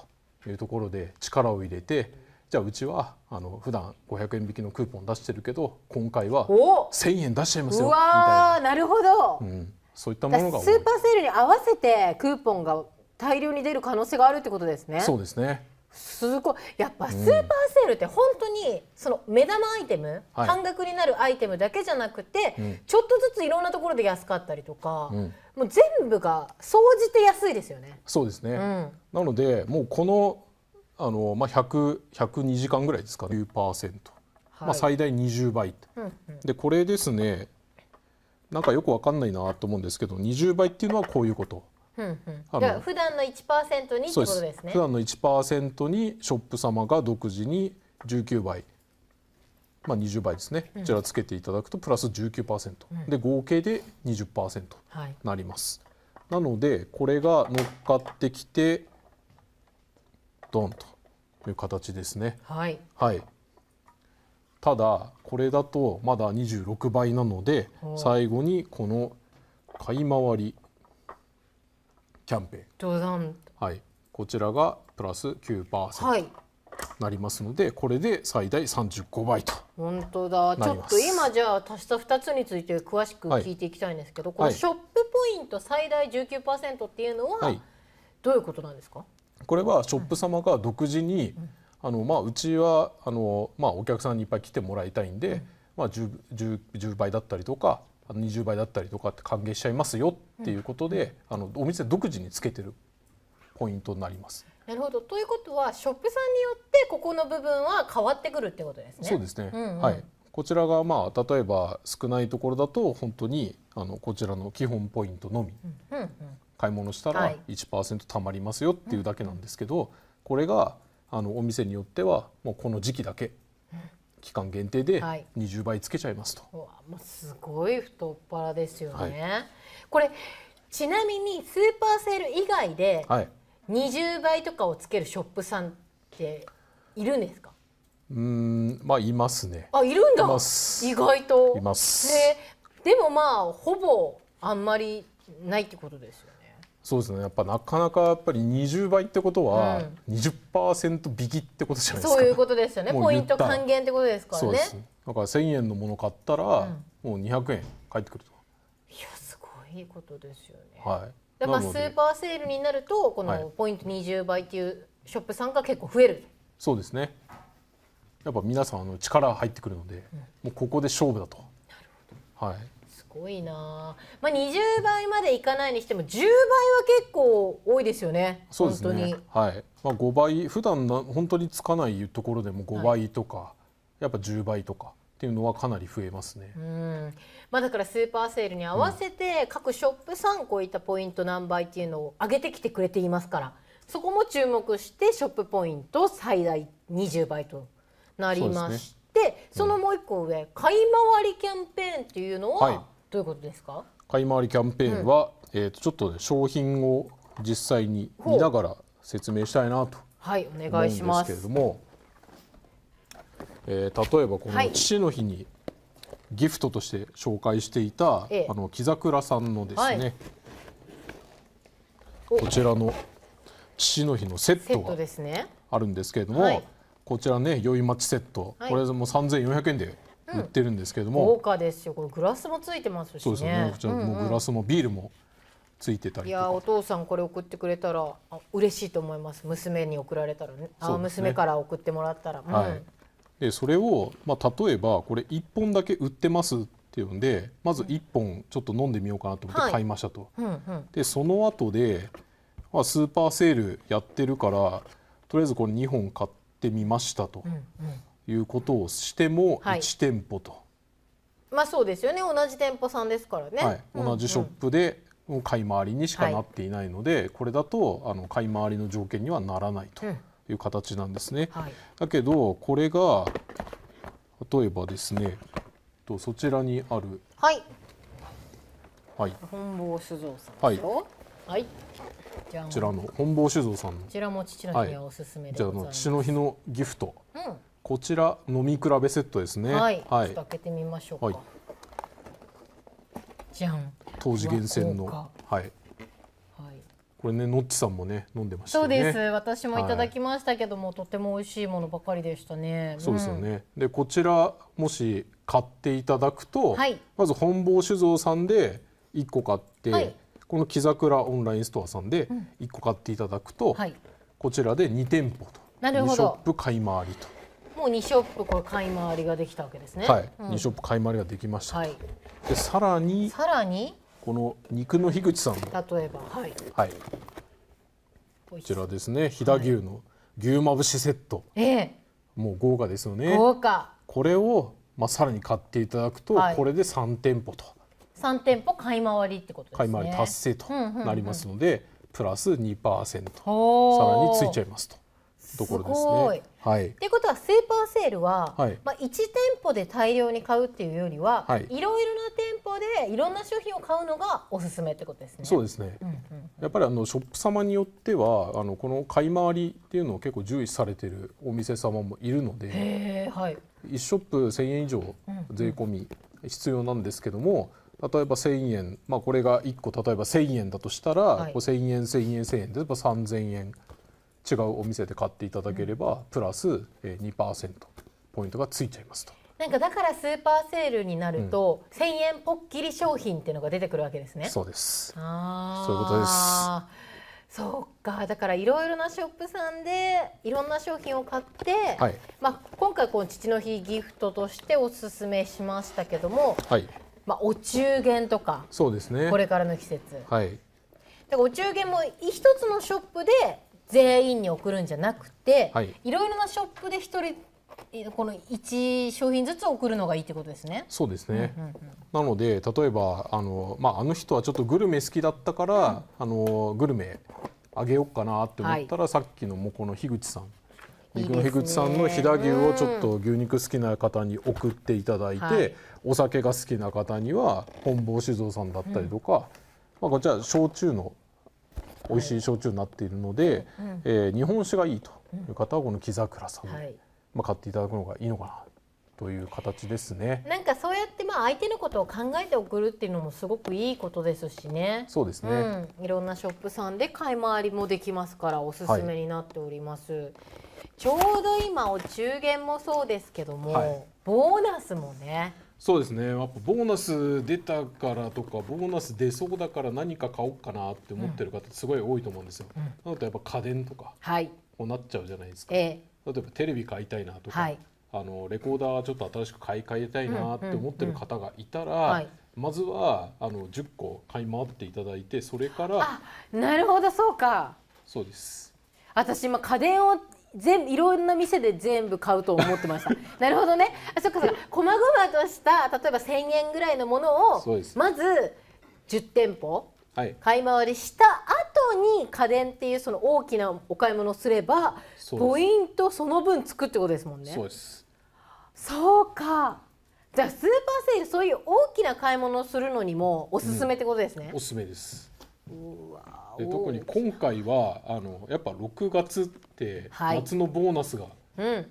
いうところで力を入れて。じゃあうちはあの普段500円引きのクーポン出してるけど今回は1000円出しちゃいますよみたいな。なるほど、うん、そういったものがスーパーセールに合わせてクーポンが大量に出る可能性があるってことですね。そうですね。すごいやっぱスーパーセールって本当にその目玉アイテム、はい、半額になるアイテムだけじゃなくて、うん、ちょっとずついろんなところで安かったりとか、うん、もう全部が総じて安いですよね。そうですね、うん、なのでもうこのあの、まあ100、102時間ぐらいですか、ね、9%、はいまあ、最大20倍、うんうん、でこれですねなんかよくわかんないなと思うんですけど20倍っていうのはこういうこと。うんうん、あ普段の1%にってことですね普段の1%にショップ様が独自に19倍、まあ、20倍ですね、こちらつけていただくとプラス19%、うん、で合計で20%なります、はい、なのでこれが乗っかってきてドンという形ですねはい、はい、ただこれだとまだ26倍なので最後にこの買い回りキャンペーン。はい、こちらがプラス9%。ント。なりますのでこれで最大35倍と本当だちょっと今じゃあ足した2つについて詳しく聞いていきたいんですけど、はい、このショップポイント最大19%っていうのはどういうことなんですか、これはショップ様が独自に、うん、あのまあ、うちはあの、まあ、お客さんにいっぱい来てもらいたいんで、うん、まあ10、十、10, 倍だったりとか20倍だったりとかって歓迎しちゃいますよっていうことで、うん、あのお店独自につけてるポイントになります。なるほどということはショップさんによってここの部分は変わってくるってことですね。そうですね、うんうん、はいこちらがまあ例えば少ないところだと本当にあのこちらの基本ポイントのみ、うんうんうん、買い物したら1%貯まりますよっていうだけなんですけど、これがあのお店によってはもうこの時期だけ期間限定で20倍つけちゃいますと、はい、すごい太っ腹ですよね、はい、これちなみにスーパーセール以外で20倍とかをつけるショップさんっているんですか、うんまあいますねあいるんだ意外といます、ね、でもまあほぼあんまりないってことですよそうですねやっぱなかなかやっぱり20倍ってことは20%引きってことじゃないですか、そういうことですよねポイント還元ってことですからねだから1000円のもの買ったら、もう200円返ってくるといやすごいことですよねはいだからスーパーセールになるとこのポイント20倍っていうショップさんが結構増える、はい、そうですねやっぱ皆さんあの力入ってくるので、もうここで勝負だとなるほど。はいごいなまあ、20倍までいかないにしても10倍は結構多いですよねそうですねはいまあ、5倍普段な本当につかないところでも5倍とか、はい、やっぱ10倍とかっていうのはかなり増えますね。うんまあ、だからスーパーセールに合わせて各ショップさんこういったポイント何倍っていうのを上げてきてくれていますからそこも注目してショップポイント最大20倍となりましてでそのもう一個上買い回りキャンペーンっていうのは、はいどういうことですか買い回りキャンペーンは、うん、えー、とちょっと、ね、商品を実際に見ながら説明したいなとはいお願いしますけれども、えー、例えばこの父の日にギフトとして紹介していた、はい、あの木桜さんのですね、はい、こちらの父の日のセットがあるんですけれども、ねはい、こちらね宵町セット、これも3400円で売ってるんですけども、豪華ですよこれグラスもついてますし、ね、そうですねこちらもグラスもビールもついてたりいやお父さんこれ送ってくれたら嬉しいと思います娘に送られたらね、ね、あ娘から送ってもらったら、はい、でそれを、まあ、例えばこれ1本だけ売ってますっていうんでまず1本ちょっと飲んでみようかなと思って買いましたと、はいうんうん、でその後で、まあ、スーパーセールやってるからとりあえずこれ2本買ってみましたと、うんうんいうことをしても1店舗と、はい、まあそうですよね同じ店舗さんですからね、はい、同じショップで買い回りにしかなっていないので、はい、これだとあの買い回りの条件にはならないという形なんですね、うんはい、だけどこれが例えばですねとそちらにあるはいはい本坊酒造さんですよはいこちらの本坊酒造さんこちらも父の日はおすすめで、はい、じゃあの父の日のギフト、うんこちら飲み比べセットですね。はい。はい、ちょっと開けてみましょうか。はい、じゃん。当時厳選のはい。はい。これねノッチさんもね飲んでました、ね、そうです。私もいただきましたけども、はい、とても美味しいものばかりでしたね。そうですよね。うん、でこちらもし買っていただくと、はい、まず本坊酒造さんで一個買って、はい、この木桜オンラインストアさんで一個買っていただくと、うん、こちらで二店舗と。なるほど。ショップ買い回りと。もう2ショップこれ買い回りができたわけですね。はい、うん、ショップ買い回りができました。はい、でさらにさらにこの肉の樋口さん例えばはい、はい、こちらですね飛騨牛の牛まぶしセット、はい、もう豪華ですよね。豪華これをまあさらに買っていただくと、はい、これで三店舗と三店舗買い回りってことですね。買い回り達成となりますので、うんうんうん、プラス2%さらについちゃいますと。ところですね。いはい、っていうことはスーパーセールは、はい、まあ、1店舗で大量に買うっていうよりは、はい、ろいろな店舗でいろんな商品を買うのがおすすめってことですね。そうですね、うんうんうん、やっぱりあのショップ様によってはあのこの買い回りっていうのを結構重視されてるお店様もいるので、はい、1ショップ1,000円以上税込み必要なんですけども。うんうん例えば1,000円、まあ、これが1個例えば1,000円だとしたら、はい、1,000円1,000円1,000円例えば3,000円違うお店で買っていただければプラス2%ポイントがついちゃいますと。なんかだからスーパーセールになると、うん、1000円ポッキリ商品っていうのが出てくるわけですね。そうです。あそういうことです。そうかだからいろいろなショップさんでいろんな商品を買って、はい、まあ、今回この父の日ギフトとしておすすめしましたけども、はい、まあ、お中元とかそうです、ね、これからの季節、はい、だからお中元も一つのショップで全員に送るんじゃなくて、はい、いろいろなショップで一人この1商品ずつ送るのがいいってことですね。そうですね、うんうんうん、なので例えばあの,、まあ、あの人はちょっとグルメ好きだったから、うん、あのグルメあげようかなって思ったら、はい、さっきのもこの樋口さん肉の樋口さんの飛騨牛をちょっと牛肉好きな方に送っていただいて、はい、お酒が好きな方には本坊酒造さんだったりとか、うん、まあ、こちら焼酎の美味しい焼酎になっているので、はい、えー、日本酒がいいという方はこの木桜さん、はい、まあ、買っていただくのがいいのかなという形ですね。なんかそうやってまあ相手のことを考えて送るっていうのもすごくいいことですしね。そうですね。うん、いろんなショップさんで買い回りもできますからおすすめになっております。はい、ちょうど今お中元もそうですけども、はい、ボーナスもね。そうですねやっぱボーナス出たからとかボーナス出そうだから何か買おうかなって思ってる方すごい多いと思うんですよ。うん、なやっぱ家電とか、はい、こうなっちゃうじゃないですか。えー、例えばテレビ買いたいなとか、はい、あのレコーダーちょっと新しく買い替えたいなって思ってる方がいたら。まずはあの10個買い回っていただいてそれからなるほどそうかそうです私今家電を全いろんな店で全部買うと思ってました なるほどねあそっかそっか細々とした例えば1,000円ぐらいのものをまず10店舗買い回りした後に家電っていうその大きなお買い物をすればポイントその分つくってことですもんねそうかじゃあスーパーセールそういう大きな買い物をするのにもおすすめってことですね、うん、おすすめですで特に今回はあのやっぱ6月って夏のボーナスが、はいうん、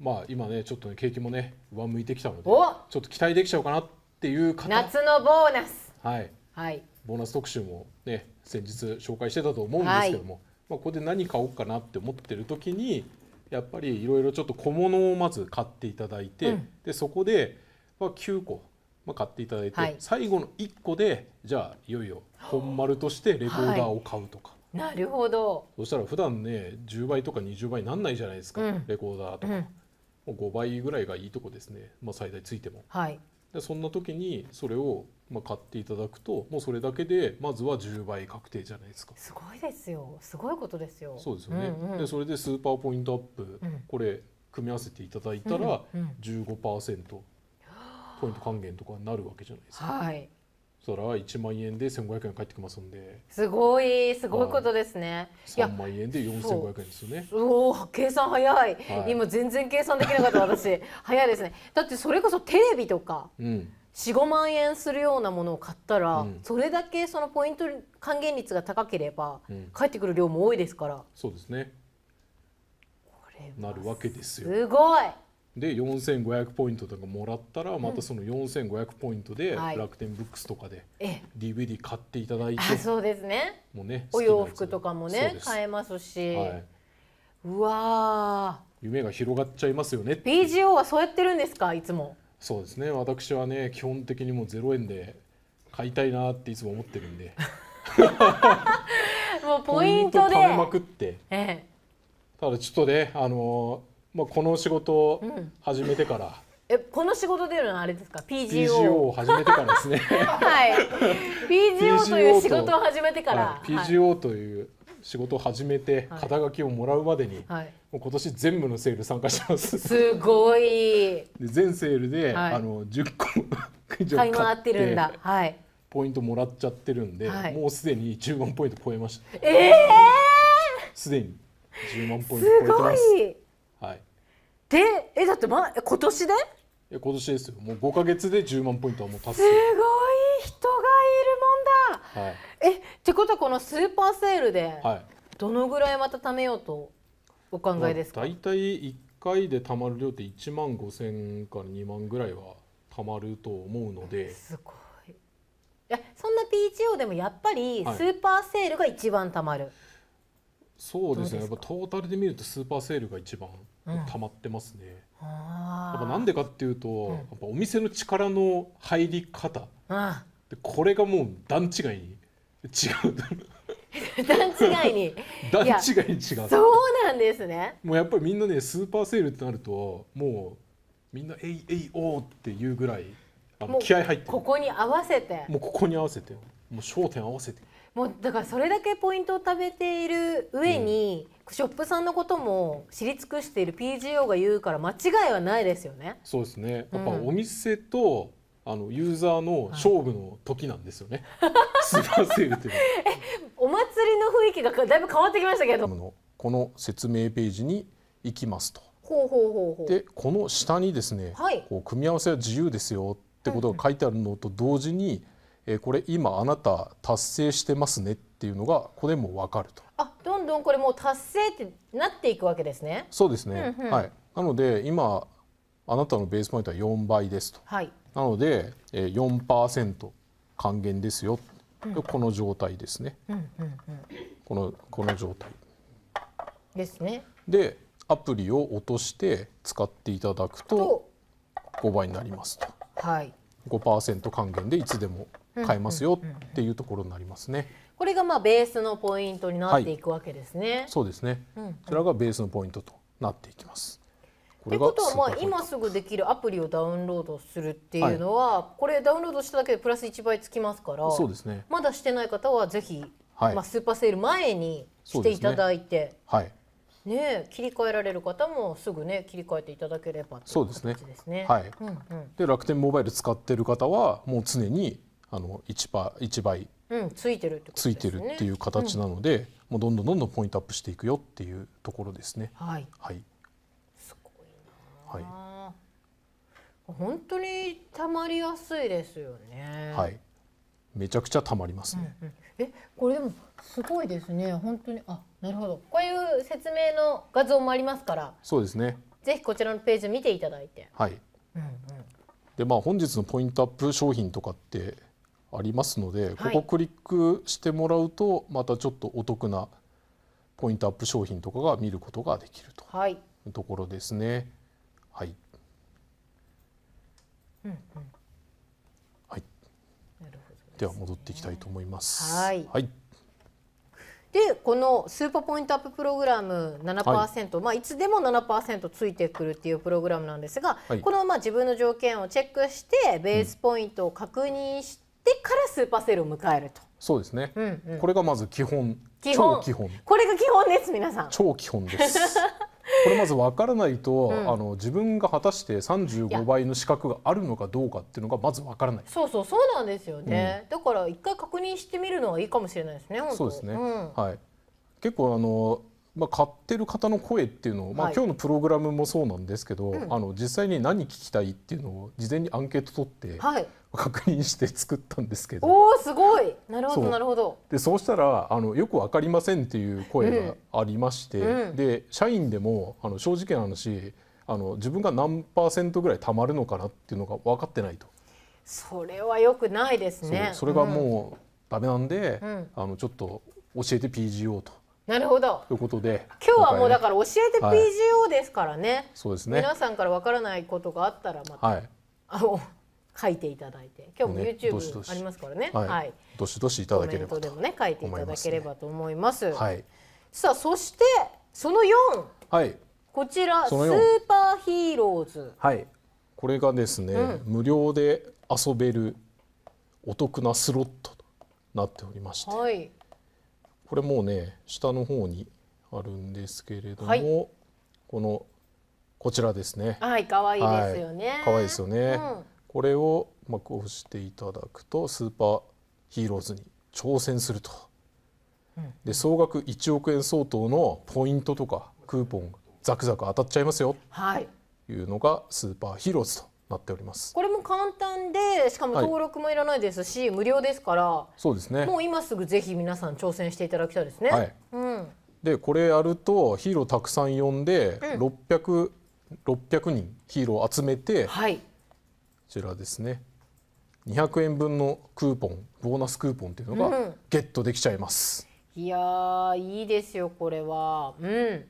まあ今ねちょっと、ね、景気もね上向いてきたのでちょっと期待できちゃうかなっていう方夏のボーナスはい、はい、ボーナス特集もね先日紹介してたと思うんですけども、はい、まあ、ここで何買おうかなって思ってる時にやっぱりいろいろちょっと小物をまず買っていただいて、うん、でそこで、まあ、9個まあ、買っていただいて、はい、最後の1個でじゃあいよいよ本丸としてレコーダーを買うとか、はい、なるほどそしたら普段ね10倍とか20倍になんないじゃないですか、うん、レコーダーとか、うん、もう5倍ぐらいがいいとこですね、まあ、最大ついても、はい、でそんな時にそれをまあ買っていただくともうそれだけでまずは10倍確定じゃないですかすごいですよすごいことですよそうですよね、うんうん、でそれでスーパーポイントアップ、うん、これ組み合わせていただいたら15%、うんうんポイント還元とかになるわけじゃないですか。はいそしたら1万円で1500円返ってきますんですごいすごいことですね、は万円で4500円ですよねおお計算早い、はい、今全然計算できなかった私 早いですねだってそれこそテレビとか、うん、45万円するようなものを買ったら、うん、それだけそのポイント還元率が高ければ、うん、返ってくる量も多いですからそうですねこれなるわけですよすごいで4500ポイントとかもらったらまたその4500ポイントで楽天ブックスとかで DVD 買っていただいて、そうですねもうねお洋服とかもね買えますし、はい、うわ夢が広がっちゃいますよね BGO はそうやってるんですかいつもそうですね私はね基本的にもゼ0円で買いたいなっていつも思ってるんで もうポイントで貯めまくって、ええ、ただちょっとねあのーまあ、この仕事を始めてから、うん、えこの仕事でいうのはあれですか PGO, PGO を始めてからですね はい PGO という仕事を始めてから、はい、PGO という仕事を始めて肩書きをもらうまでに、はい、もう今年全部のセール参加しますすごい で全セールで、はい、あの10個以上買ってるんだ、はい、ポイントもらっちゃってるんで、はい、もうすでに10万ポイント超えましたええー、すでに10万ポイント超えてますすごいはい、でえだって、ま、今年でえ、今年ですよもう5か月で1万ポイントはもう達成すごい人がいるもんだ、はい、えってことはこのスーパーセールでどのぐらいまた貯めようとお考えですか、はい、まい大体1回で貯まる量って1万5千から2万ぐらいは貯まると思うのですごいえ、そんな PTO でもやっぱりスーパーセールが一番貯まる、はいそうですねやっぱトータルで見るとスーパーセールが一番たまってますね、うん、やっぱなんでかっていうと、うん、やっぱお店の力の入り方、でこれがもう段違いに違う 段違いに 段違いに違うそうなんですねもうやっぱりみんなねスーパーセールってなるともうみんな「えいえいおー」っていうぐらいあの気合入ってここに合わせてもうここに合わせてもう焦点合わせてもうだからそれだけポイントを食べている上に、うん、ショップさんのことも知り尽くしている PGO が言うから間違いはないですよね。そうですね。やっぱお店と、うん、あのユーザーの勝負の時なんですよね。は い、スーパーセールっいうのは。え、お祭りの雰囲気がだいぶ変わってきましたけど。この説明ページに行きますと。ほうほうほうほう。で、この下にですね、はい、こう組み合わせは自由ですよってことが書いてあるのと同時に。えこれ今あなた達成してますねっていうのがこれも分かると。あどんどんこれもう達成ってなっていくわけですね。そうですね、うんうん、はい、なので今あなたのベースポイントは4倍ですと、はい、なので4%還元ですよ、うん、この状態ですね、うんうんうん、このこの状態ですねでアプリを落として使っていただくと5倍になりますと、はい、5%還元でいつでも変えますよっていうところになりますね。これがまあベースのポイントになっていくわけですね。はい、そうですね、こちらがベースのポイントとなっていきます。ってことはまあ今すぐできるアプリをダウンロードするっていうのは、これダウンロードしただけでプラス1倍つきますからそうです、ね、まだしてない方はぜひ、はい、まあ、スーパーセール前にしていただいて、はいね、切り替えられる方もすぐね切り替えていただければとうですね。そうですねはい、うんうん、で楽天モバイル使ってる方はもう常にあの 1, パ1倍、うん、ついてるってね、ついてるっていう形なので、うん、もうどんどんどんどんポイントアップしていくよっていうところですね。はい、はい、すごいな、はい、本当にたまりやすいですよね。はいめちゃくちゃたまりますね。うんうん、え、これでもすごいですね。本当にあ、なるほど。こういう説明の画像もありますから。そうですね。ぜひこちらのページ見ていただいて。はい。うんうん。で、まあ本日のポイントアップ商品とかってありますので、ここクリックしてもらうとまたちょっとお得なポイントアップ商品とかが見ることができるというところですね。はい。うんうん、はい。なるほど、では戻っていきたいと思います。はい。はい。でこのスーパーポイントアッププログラム7%、はいまあ、いつでも7%ついてくるっていうプログラムなんですが、はい、このまあ自分の条件をチェックしてベースポイントを確認して、ってからスーパーセールを迎えると。そうですね、うんうん、これがまず基本基本超基本これが基本です皆さん超基本です これまずわからないと、うん、あの自分が果たして三十五倍の資格があるのかどうかっていうのがまずわからないそうそうそうなんですよね、うん、だから一回確認してみるのはいいかもしれないですねそうですね、うん、はい結構あのまあ、買ってる方の声っていうのを、まあ、今日のプログラムもそうなんですけど、はいうん、あの実際に何聞きたいっていうのを事前にアンケート取って、はい、確認して作ったんですけどおすごいなるほどなるほどでそうしたらあのよく分かりませんっていう声がありまして、うん、で社員でもあの正直な話あの自分が何パーセントぐらいたまるのかなっていうのが分かってないと。それはよくないですねそれがもう、だめダメなんで、あのちょっと教えて PGO と。なるほど。ということで今日はもうだから教えて PGO ですからね、はい、そうですね皆さんからわからないことがあったらまた、はい、あの書いていただいて今日も YouTube ありますからね、はい、はい、どしどしいただければとでもね書いていただければと思います。はい、さあそしてその四。はい、こちらスーパーヒーローズ、はい、これがですね、うん、無料で遊べるお得なスロットとなっておりまして、はい、これもうね下の方にあるんですけれども、はい、このこちらですね。はい、可愛いですよね。可、は、愛、い、いですよね、うん。これをまあこうしていただくとスーパーヒーローズに挑戦すると。うん、で総額1億円相当のポイントとかクーポンザクザク当たっちゃいますよ。はい。いうのがスーパーヒーローズと。なっておりますこれも簡単でしかも登録もいらないですし、はい、無料ですからそうですねもう今すぐぜひ皆さん挑戦していただきたいですね。はい、うん、でこれやるとヒーローたくさん呼んで、600, 600人ヒーロー集めて、はい、こちらですね200円分のクーポンボーナスクーポンっていうのがゲットできちゃいます。うん、いやいいですよこれは。うん、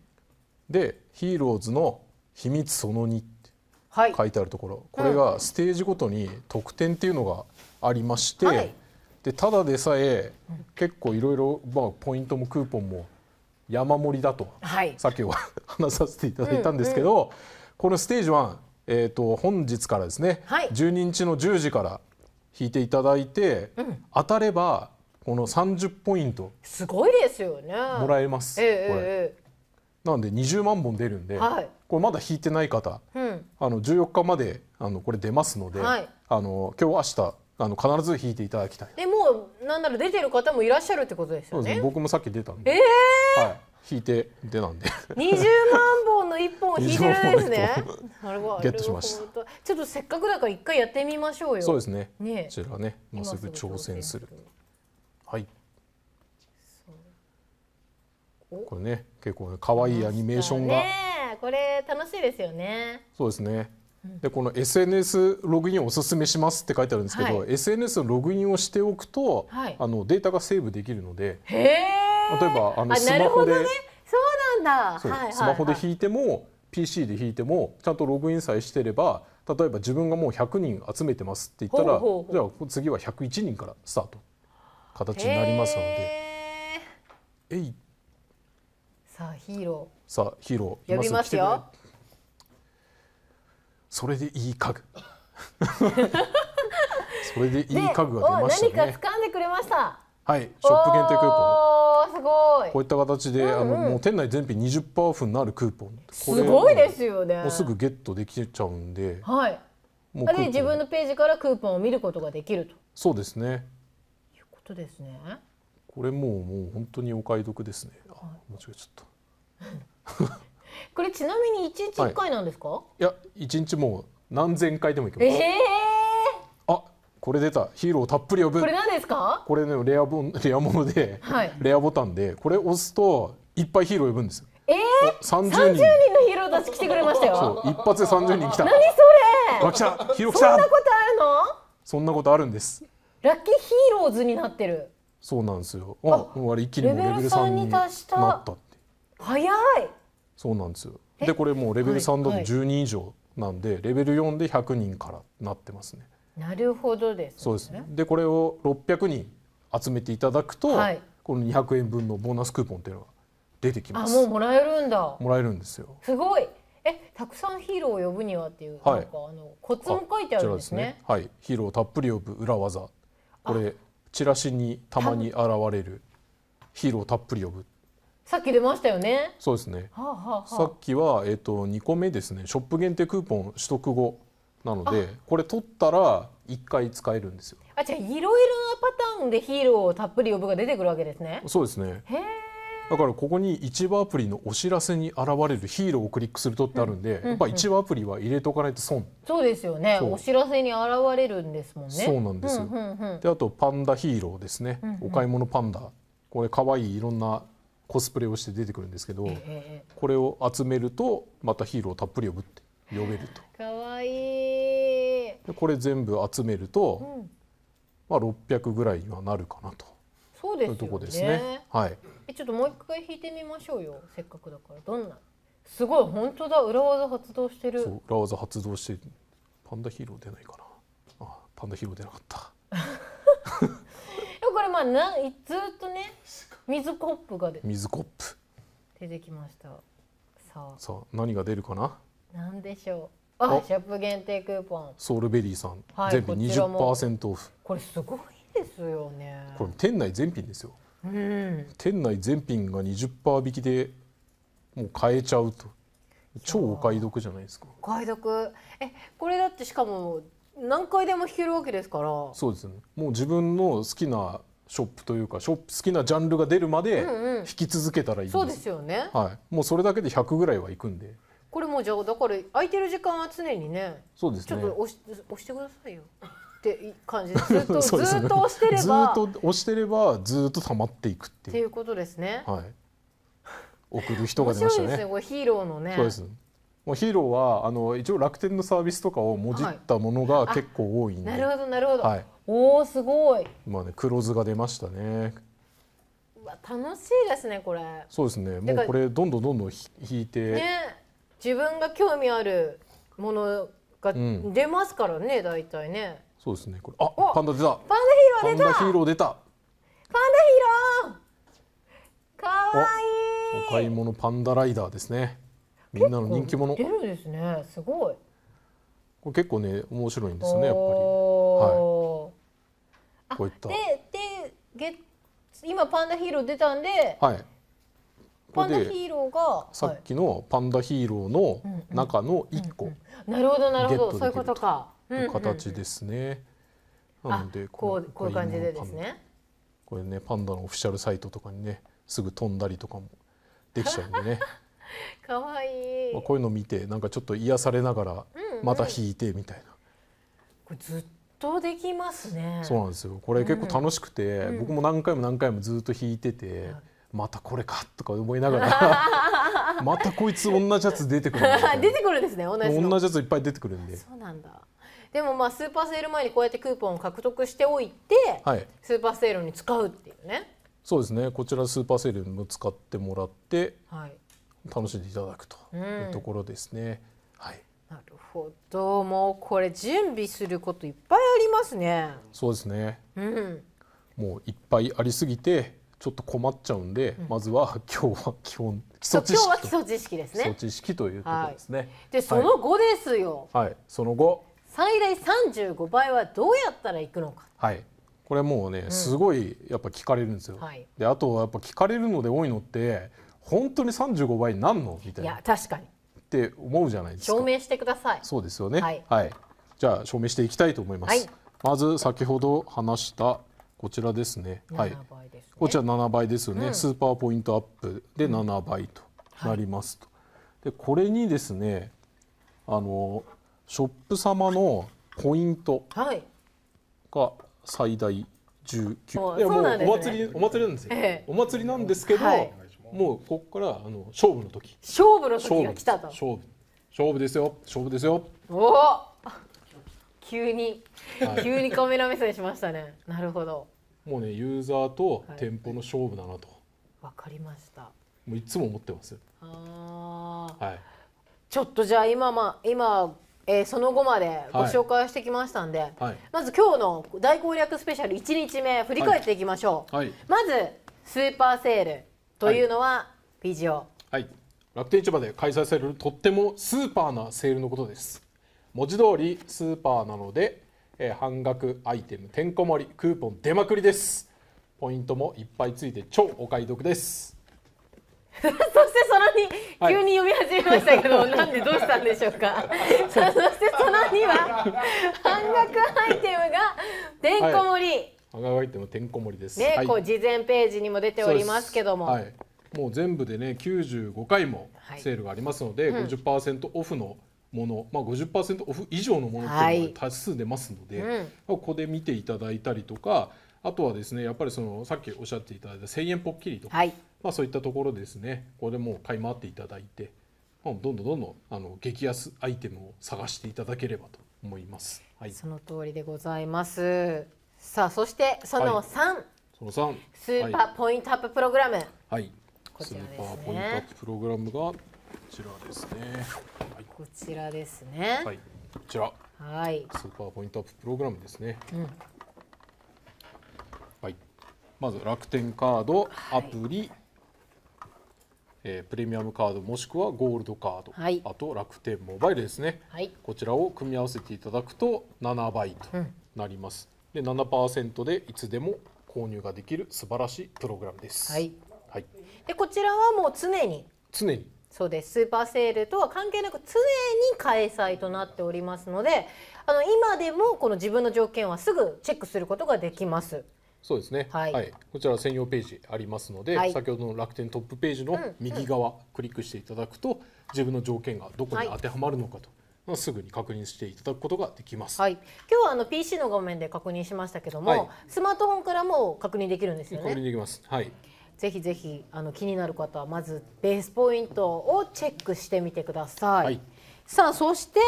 でヒーローズの秘密その2書いてあるところ、これがステージごとに特典っていうのがありまして、はい、でただでさえ結構いろいろポイントもクーポンも山盛りだと、はい、さっきは 話させていただいたんですけど、うんうん、このステージ1、えーと、と本日からですね、はい、12日の10時から引いていただいて、うん、当たればこの30ポイントすごいですよねもらえます。えー、これ、えーなんで20万本出るんで、はい、これまだ引いてない方、うん、あの14日まであのこれ出ますので、はい、あの今日明日あの必ず引いていただきたい。でもうなんなら出てる方もいらっしゃるってことですよね。ね僕もさっき出たんで。ええー、はい。引いて出なんで。二十万本の一本引いてるんですね。なるほど。ゲットしました。ちょっとせっかくだから一回やってみましょうよ。そうですね。ね。こちらね、もうすぐ挑戦する。これね結構可愛いアニメーションが、ね、これ楽しいですよねそうですねでこの SNS ログインをおすすめしますって書いてあるんですけど、SNS ログインをしておくと、はい、あのデータがセーブできるので例えばあのスマホで、そうなんだ、はいスマホで引いても PC で引いてもちゃんとログインさえしてれば例えば自分がもう100人集めてますって言ったらじゃあ次は101人からスタート形になりますので。えいさあヒーローさあヒーロー呼びますよそれでいい家具 それでいい家具が出ましたね何か掴んでくれましたはいショップ限定クーポンすごいこういった形で、うんうん、あのもう店内全品20%オフになるクーポンすごいですよねもうすぐゲットできちゃうんではいもうで自分のページからクーポンを見ることができるとそうですねいうことですねこれもうもう本当にお買い得ですね間違えちゃったこれちなみに一日一回なんですか、はい、いや一日もう何千回でもいけます、えー、あこれ出たヒーローたっぷり呼ぶこれなんですかこれねレアボ レアもので、はい、レアボタンでこれ押すといっぱいヒーロー呼ぶんですよえー、30人人のヒーローたち来てくれましたよ一発で三十人来た何それ来たヒーロー来たそんなことあるのそんなことあるんですラッキーヒーローズになってるそうなんですよあもうあれ一気にもレベル三になったって早いそうなんですよでこれもうレベル三だと十人以上なんで、レベル四で百人からなってますねなるほどです、ね、そうですねでこれを六百人集めていただくと、はい、この二百円分のボーナスクーポンっていうのは出てきますあもうもらえるんだもらえるんですよすごいえたくさんヒーローを呼ぶにはっていう、はい、なんかあのコツも書いてあるんですね、ね、はいヒーローをたっぷり呼ぶ裏技これチラシにたまに現れるヒーローたっぷり呼ぶさっき出ましたよねそうですね、はあはあ、さっきは、えーと、と2個目ですねショップ限定クーポン取得後なのでこれ取ったら1回使えるんですよあじゃあいろいろなパターンでヒーローたっぷり呼ぶが出てくるわけですねそうですねへえだからここに一話アプリのお知らせに現れるヒーローをクリックするとってあるんで、やっぱ一話アプリは入れとかないと損。そうですよね。お知らせに現れるんですもんね。そうなんですよ。であとパンダヒーローですね。お買い物パンダ。これ可愛いいろんなコスプレをして出てくるんですけど、これを集めるとまたヒーローをたっぷり呼ぶって呼べると。可愛いい。これ全部集めると、まあ600ぐらいにはなるかなと。そうですね。とこですね。はい。えちょっともう一回弾いてみましょうよせっかくだからどんなすごい本当だ裏技発動してるそう裏技発動してパンダヒーロー出ないかなあパンダヒーロー出なかったでも これまあなん、ずっとね水コップがで水コップ出てきましたさあさあ何が出るかな何でしょうあシャップ限定クーポンソウルベリーさん、はい、全部二十パーセントオフこれすごいですよねこれ店内全品ですよ店内全品が20%引きでもう買えちゃうと超お買い得じゃないですかお買い得えこれだってしかも何回でも弾けるわけですからそうですねもう自分の好きなショップというかショップ好きなジャンルが出るまで弾き続けたらいい、うん、そうですよね、はい、もうそれだけで100ぐらいはいくんでこれもじゃあだから空いてる時間は常にねそうですねちょっと押し押してくださいよって感じずっとずっと押してればずっと押してればずっと溜まっていくっていう。っていうことですね。はい。送る人が出ましたね。ですねこれヒーローのね。そうです。もうヒーローはあの一応楽天のサービスとかをもじったものが結構多いんで。はい、なるほどなるほど。はい、おおすごい。まあね黒図が出ましたね。わ楽しいですねこれ。そうですね。もうこれどんどんどんどん引いて。ね自分が興味あるものが出ますからね、うん、大体ね。そうですねこれあパンダ出たパンダヒーロー出たパンダヒーローかわいいお買い物パンダライダーですねみんなの人気者出るですねすごいこれ結構ね面白いんですよねやっぱりはいこういったででげ、今パンダヒーロー出たんではいパンダヒーローがさっきのパンダヒーローの中の一個、なるほどなるほどそういうことか形ですね。なのでこうこういう感じでですね。これねパンダのオフィシャルサイトとかにねすぐ飛んだりとかもできちゃうんでね。かわいい、まあ、こういうの見てなんかちょっと癒されながらまた弾いてみたいな。うんうん、これずっとできますね。そうなんですよ。これ結構楽しくて、うん、僕も何回も何回もずっと弾いてて。またこれかとか思いながら またこいつ同じやつ出てくる 出てくるんですね同じやついっぱい出てくるんでそうなんだでもまあスーパーセール前にこうやってクーポンを獲得しておいて、はい、スーパーセールに使うっていうねそうですねこちらスーパーセールにも使ってもらって、はい、楽しんでいただくというところですね、うん、はいなるほどもうこれ準備することいっぱいありますねそうですねうんもういっぱいありすぎてちょっと困っちゃうんで、うん、まずは 今日は基本基礎知識と基礎知識ですね基礎知識というところですね、はい、でその後ですよはい、はい、その後最大35倍はどうやったらいくのか。はいこれもうね、うん、すごいやっぱ聞かれるんですよ。はい、であとはやっぱ聞かれるので多いのって本当に35倍なんのみたいな。いや確かに。って思うじゃないですか。証明してください。そうですよね。はい、はい。じゃあ証明していきたいと思います。はい、まず先ほど話したこちらですね。すねはい。こちら7倍ですよね、うん、スーパーポイントアップで7倍となりますと。でこれにですねあのショップ様のポイントが最大19、お祭りお祭りなんですよ、お祭りなんですけど、もうここからあの勝負の時勝負の時が来たと勝負勝負ですよ勝負ですよおお急に、急にカメラ目線しましたねなるほどもうねユーザーと店舗の勝負だなとわ、かりましたもういつも思ってますああはいちょっとじゃあ今まあ今えー、その後までご紹介してきましたんで、はい、まず今日の大攻略スペシャル1日目振り返っていきましょう、はいはい、まずスーパーセールというのは b g o はい楽天市場で開催されるとってもスーパーなセールのことです文字通りスーパーなので、えー、半額アイテムてんこ盛りクーポン出まくりですポイントもいっぱいついて超お買い得です そしてその2、急に読み始めましたけど、なんでどうしたんでしょうか。そしてその2は、半額アイテムがてんこ盛り。はい半額アイテムてんこ盛りです。ね、こう事前ページにも出ておりますけども。はい、もう全部でね、95回もセールがありますので、はいうん、50%オフのもの、まあ50%オフ以上のものっていうのが多数出ますので、はいうん、ここで見ていただいたりとか、あとはですねやっぱりそのさっきおっしゃっていただいた1000円ぽっきりとか、はい、まあ、そういったところですねここでもう買い回っていただいて、どんどんどんどんあの激安アイテムを探していただければと思います。はい、その通りでございますさあそしてその3、はい、その3スーパーポイントアッププログラム、はい、こちらですねスーパーポイントアッププログラムがこちらですね、はい、こちらですねはいこちらはいスーパーポイントアッププログラムですね、うん、はいまず楽天カードアプリ、えー、プレミアムカードもしくはゴールドカード、はい、あと楽天モバイルですね、はい、こちらを組み合わせていただくと7倍となります、うん、で7%でいつでも購入ができる素晴らしいプログラムです、はいはい、でこちらはもう常に常にそうですスーパーセールとは関係なく常に開催となっておりますのであの今でもこの自分の条件はすぐチェックすることができます。そうですね、はい、はい、こちら専用ページありますので、はい、先ほどの楽天トップページの右側、クリックしていただくと、うんうん、自分の条件がどこに当てはまるのかと。はい、すぐに確認していただくことができます。はい、今日はあの PC の画面で確認しましたけども、スマートフォンからも確認できるんですよね。確認できます。はい。ぜひぜひあの気になる方はまずベースポイントをチェックしてみてください。はい、さあそして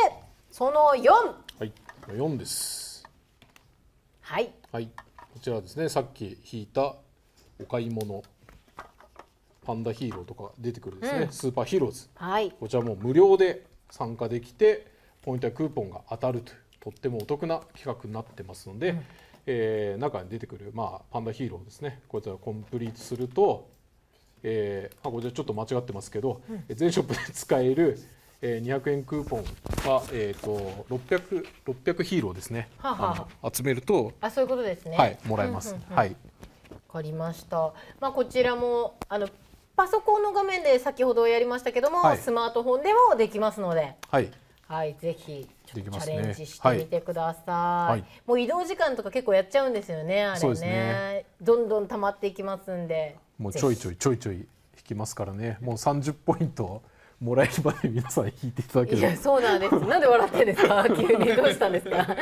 その四。はい。四です。はい。はい。こちらですねさっき引いたお買い物パンダヒーローとか出てくるですね、うん、スーパーヒーローズ、はい、こちらも無料で参加できてポイントやクーポンが当たるというとってもお得な企画になってますので、うん、えー、中に出てくる、まあ、パンダヒーローですねこちらコンプリートすると、えー、あこちらちょっと間違ってますけど、うん、全ショップで使えるえー、200円クーポンは、えーと、と 600, 600ヒーローですねはは集めるとあそういうことですねはいもらえます、うんうんうん、はい分かりました、まあ、こちらもあのパソコンの画面で先ほどやりましたけども、はい、スマートフォンでもできますのではい、はい、ぜひチャレンジしてみてください、ねはい、もう移動時間とか結構やっちゃうんですよねあれね、ね、どんどん溜まっていきますんでもうちょいちょいちょいちょい引きますからねもう30ポイントもらえるまで皆さん引いていただければ。そうなんです。なんで笑ってんですか。急にどうしたんですか。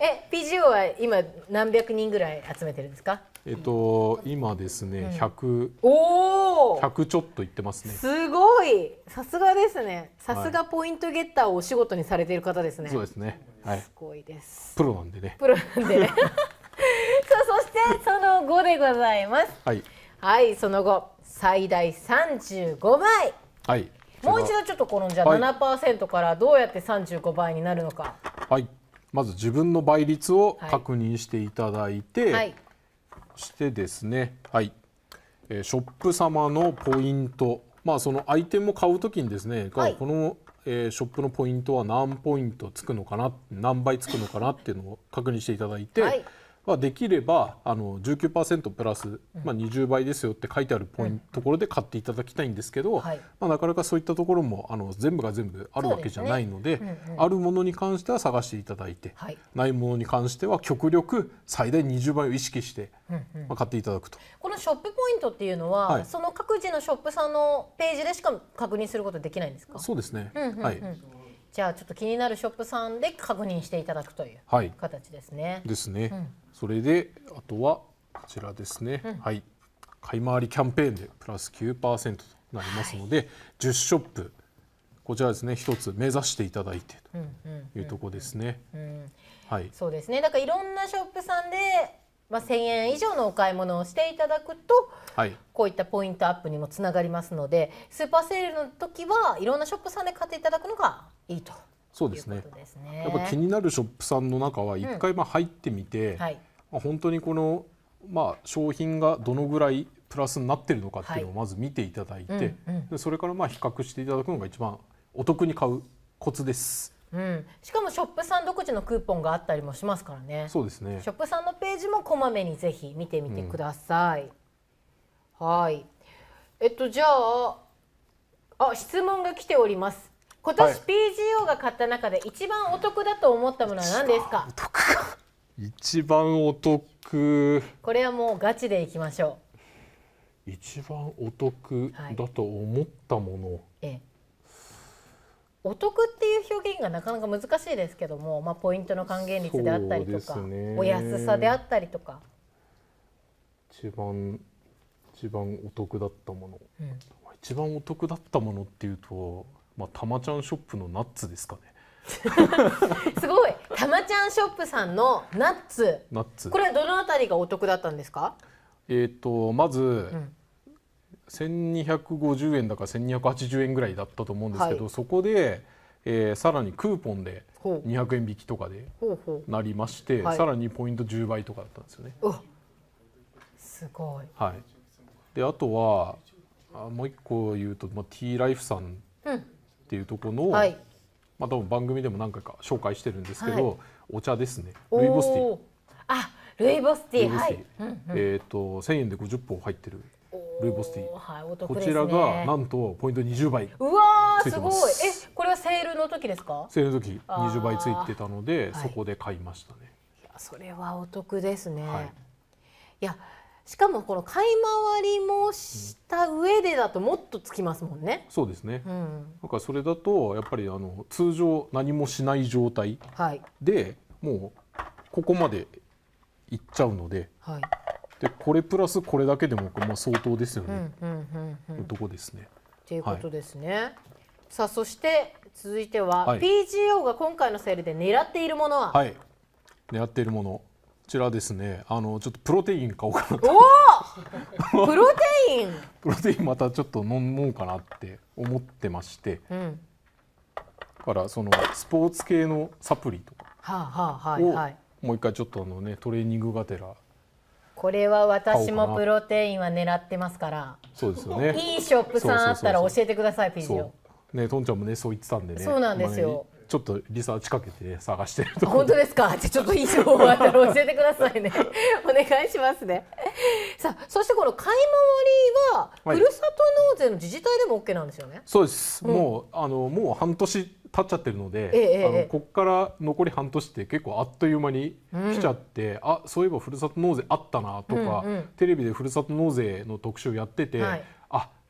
え、PGO は今何百人ぐらい集めてるんですか。えっと今ですね、百、うん、おお、百ちょっといってますね。すごい、さすがですね。さすがポイントゲッターをお仕事にされている方ですね。はい、そうですね。はい。すごいです。プロなんでね。プロなんでね。さあそしてその後でございます。はい。はい、その後。最大35倍。はい。もう一度ちょっとこのじゃあ7%からどうやって35倍になるのか。はい。まず自分の倍率を確認していただいて、はい、してですね、はい、えショップ様のポイント、まあそのアイテムを買うときにですね、はい、この、えショップのポイントは何ポイントつくのかな、何倍つくのかなっていうのを確認していただいて。はいはできればあの19%プラス、まあ、20倍ですよって書いてあるポイント、うん、ところで買っていただきたいんですけど、まあ、なかなかそういったところもあの全部が全部あるわけじゃないので、ねうんうん、あるものに関しては探していただいて、はい、ないものに関しては極力最大20倍を意識して、うんうん、まあ、買っていただくと。このショップポイントっていうのは、はい、その各自のショップさんのページでしか確認することできないんですかそうですね、うんうんうん、はいじゃあちょっと気になるショップさんで確認していただくという形ですね。はい、ですね。うんそれであとはこちらですね、うん、はい買い回りキャンペーンでプラス9%となりますので、はい、10ショップこちらですね一つ目指していただいてというとこですね。はい、そうですねだからいろんなショップさんでまあ、1,000円以上のお買い物をしていただくと、はい、こういったポイントアップにもつながりますのでスーパーセールの時はいろんなショップさんで買っていただくのがいいとそうですね、ね、やっぱ気になるショップさんの中は一回まあ入ってみて、うんはい、本当にこの、まあ、商品がどのぐらいプラスになってるのかっていうのをまず見ていただいて、はいうんうん、それからまあ比較していただくのが一番お得に買うコツです。うん、しかもショップさん独自のクーポンがあったりもしますからねそうですねショップさんのページもこまめにぜひ見てみてください、うん、はいえっとじゃああ質問が来ております今年 PGO が買った中で一番お得だと思ったものは何ですか、はい、お得一番お得これはもうガチでいきましょう一番お得だと思ったもの、はいええ、お得っていう表現がなかなか難しいですけども、まあ、ポイントの還元率であったりとか、ね、お安さであったりとか一番一番お得だったもの、うん、一番お得だったものっていうと、まあ、たまちゃんショップのナッツですかね すごいたまちゃんショップさんのナッツナッツこれはどのあたりがお得だったんですかえっ、ー、とまず、うん1250円だから1280円ぐらいだったと思うんですけど、はい、そこで、えー、さらにクーポンで200円引きとかでなりまして、はい、さらにポイント10倍とかだったんですよね。すごい、はい、であとはあもう一個言うと、まあ、T ライフさんっていうところの、うんはい、まあ、多分番組でも何回か紹介してるんですけど、はい、お茶ですねルイボスティーあルイボスティーはい、うんうん、えっ、ー、と1000円で50本入ってるルイボスティー、はいね、こちらがなんとポイント20倍うわすごいえこれはセールの時ですかセールの時20倍ついてたのでそこで買いましたね、はい、いやそれはお得ですね、はい、いやしかもこの買い回りもした上でだともっとつきますもんね。そうですね。うん、なんかそれだとやっぱりあの通常何もしない状態で、もうここまでいっちゃうので、はい、でこれプラスこれだけでもまあ相当ですよね。うんうんうんこですね。ということですね。はい、さあそして続いては、はい、PGO が今回のセールで狙っているものは、はい、狙っているものちらですねあのちょっとプロテイン買おうかなおプロテイン プロテインまたちょっと飲もうかなって思ってまして、うん、だからそのスポーツ系のサプリとかい。もう一回ちょっとあのねトレーニングがてらこれは私もプロテインは狙ってますからそうですよねいいショップさんあったら教えてくださいピンチを。ねとんちゃんもねそう言ってたんでねそうなんですよ、ちょっとリサーチかけて探してると本当ですか じゃちょっといい情報あったら教えてくださいねお願いしますねさあそしてこの買い回りは、ふるさと納税の自治体でも OK なんですよねそうです、うん、もうあのもう半年経っちゃってるので、ええ、あのここから残り半年って結構あっという間に来ちゃって、うん、あそういえばふるさと納税あったなとか、うんうん、テレビでふるさと納税の特集やってて、はい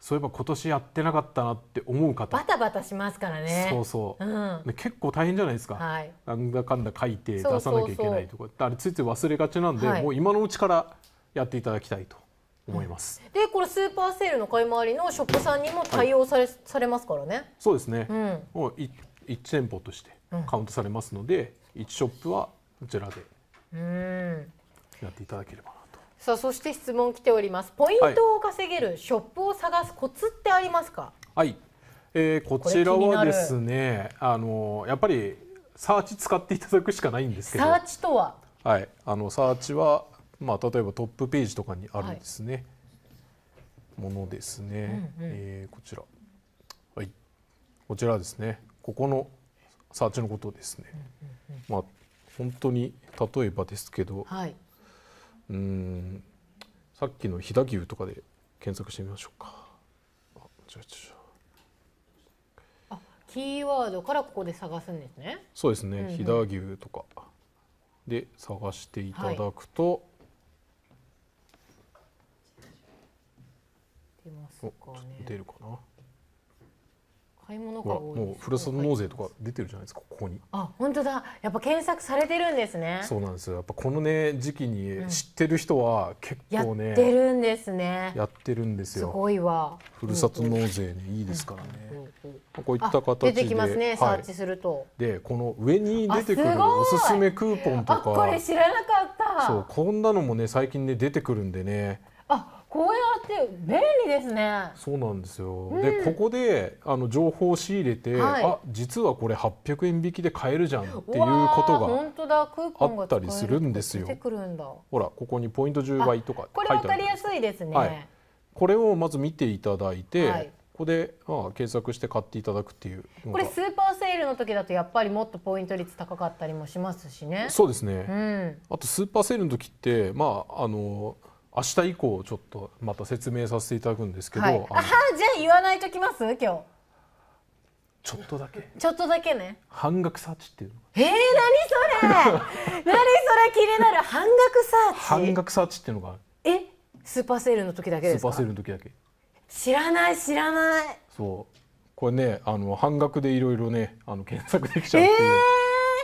そういえば今年やってなかったなって思う方バタバタしますからねそうそう、うん、結構大変じゃないですか、はい、なんだかんだ書いて出さなきゃいけないとかあれついつい忘れがちなんで、はい、もう今のうちからやっていただきたいと思います、うん、でこれスーパーセールの買い回りのショップさんにも対応されはい、されますからねそうですね、うん、もう 1, 1店舗としてカウントされますので、うん、1ショップはこちらでやっていただければなさあそして質問来ておりますポイントを稼げるショップを探すコツってありますかはい、えー、こちらはですねあのやっぱりサーチ使っていただくしかないんですけどサーチとははいあのサーチはまあ例えばトップページとかにあるんですね、はい、ものですね、うんうん、えー、こちらはいこちらですねここのサーチのことですね、うんうんうん、まあ本当に例えばですけど、はいうんさっきの飛騨牛とかで検索してみましょうかあキーワードからここで探すんですねそうですね、飛騨、うん、牛とかで探していただくと、はい、出ますか、ね、出るかな買い物がもうふるさと納税とか出てるじゃないですかここにあ本当だやっぱ検索されてるんですねそうなんですよやっぱこのね時期に知ってる人は結構ね、うん、やってるんですねやってるんですよすごいわふるさと納税ね、いいですからね、うんうんうん、こういった形で出てきますね、サーチするとでこの上に出てくるおすすめクーポンとかこれ知らなかったそうこんなのもね最近ね出てくるんでねこうやって便利ですね。そうなんですよ。うん、でここであの情報を仕入れて、はい、あ実はこれ800円引きで買えるじゃんっていうことが本当だ、あったりするんですよ。くるんだほらここにポイント10倍とかこれわかりやすいですね、はい、これをまず見ていただいて。はいここで、まあ、検索して買っていただくっていうこれスーパーセールの時だとやっぱりもっとポイント率高かったりもしますしねそうですね、うん、あとスーパーセールの時ってまああの明日以降ちょっとまた説明させていただくんですけど、はい、ああじゃあ言わないときます今日ちょっとだけちょっとだけね半額サーチっていうのえー、何それ 何それ気になる半額サーチ半額サーチっていうのがえスーパーセールの時だけですかスーパーセールの時だけ知らない知らないそうこれねあの半額でいろいろねあの検索できちゃうっていう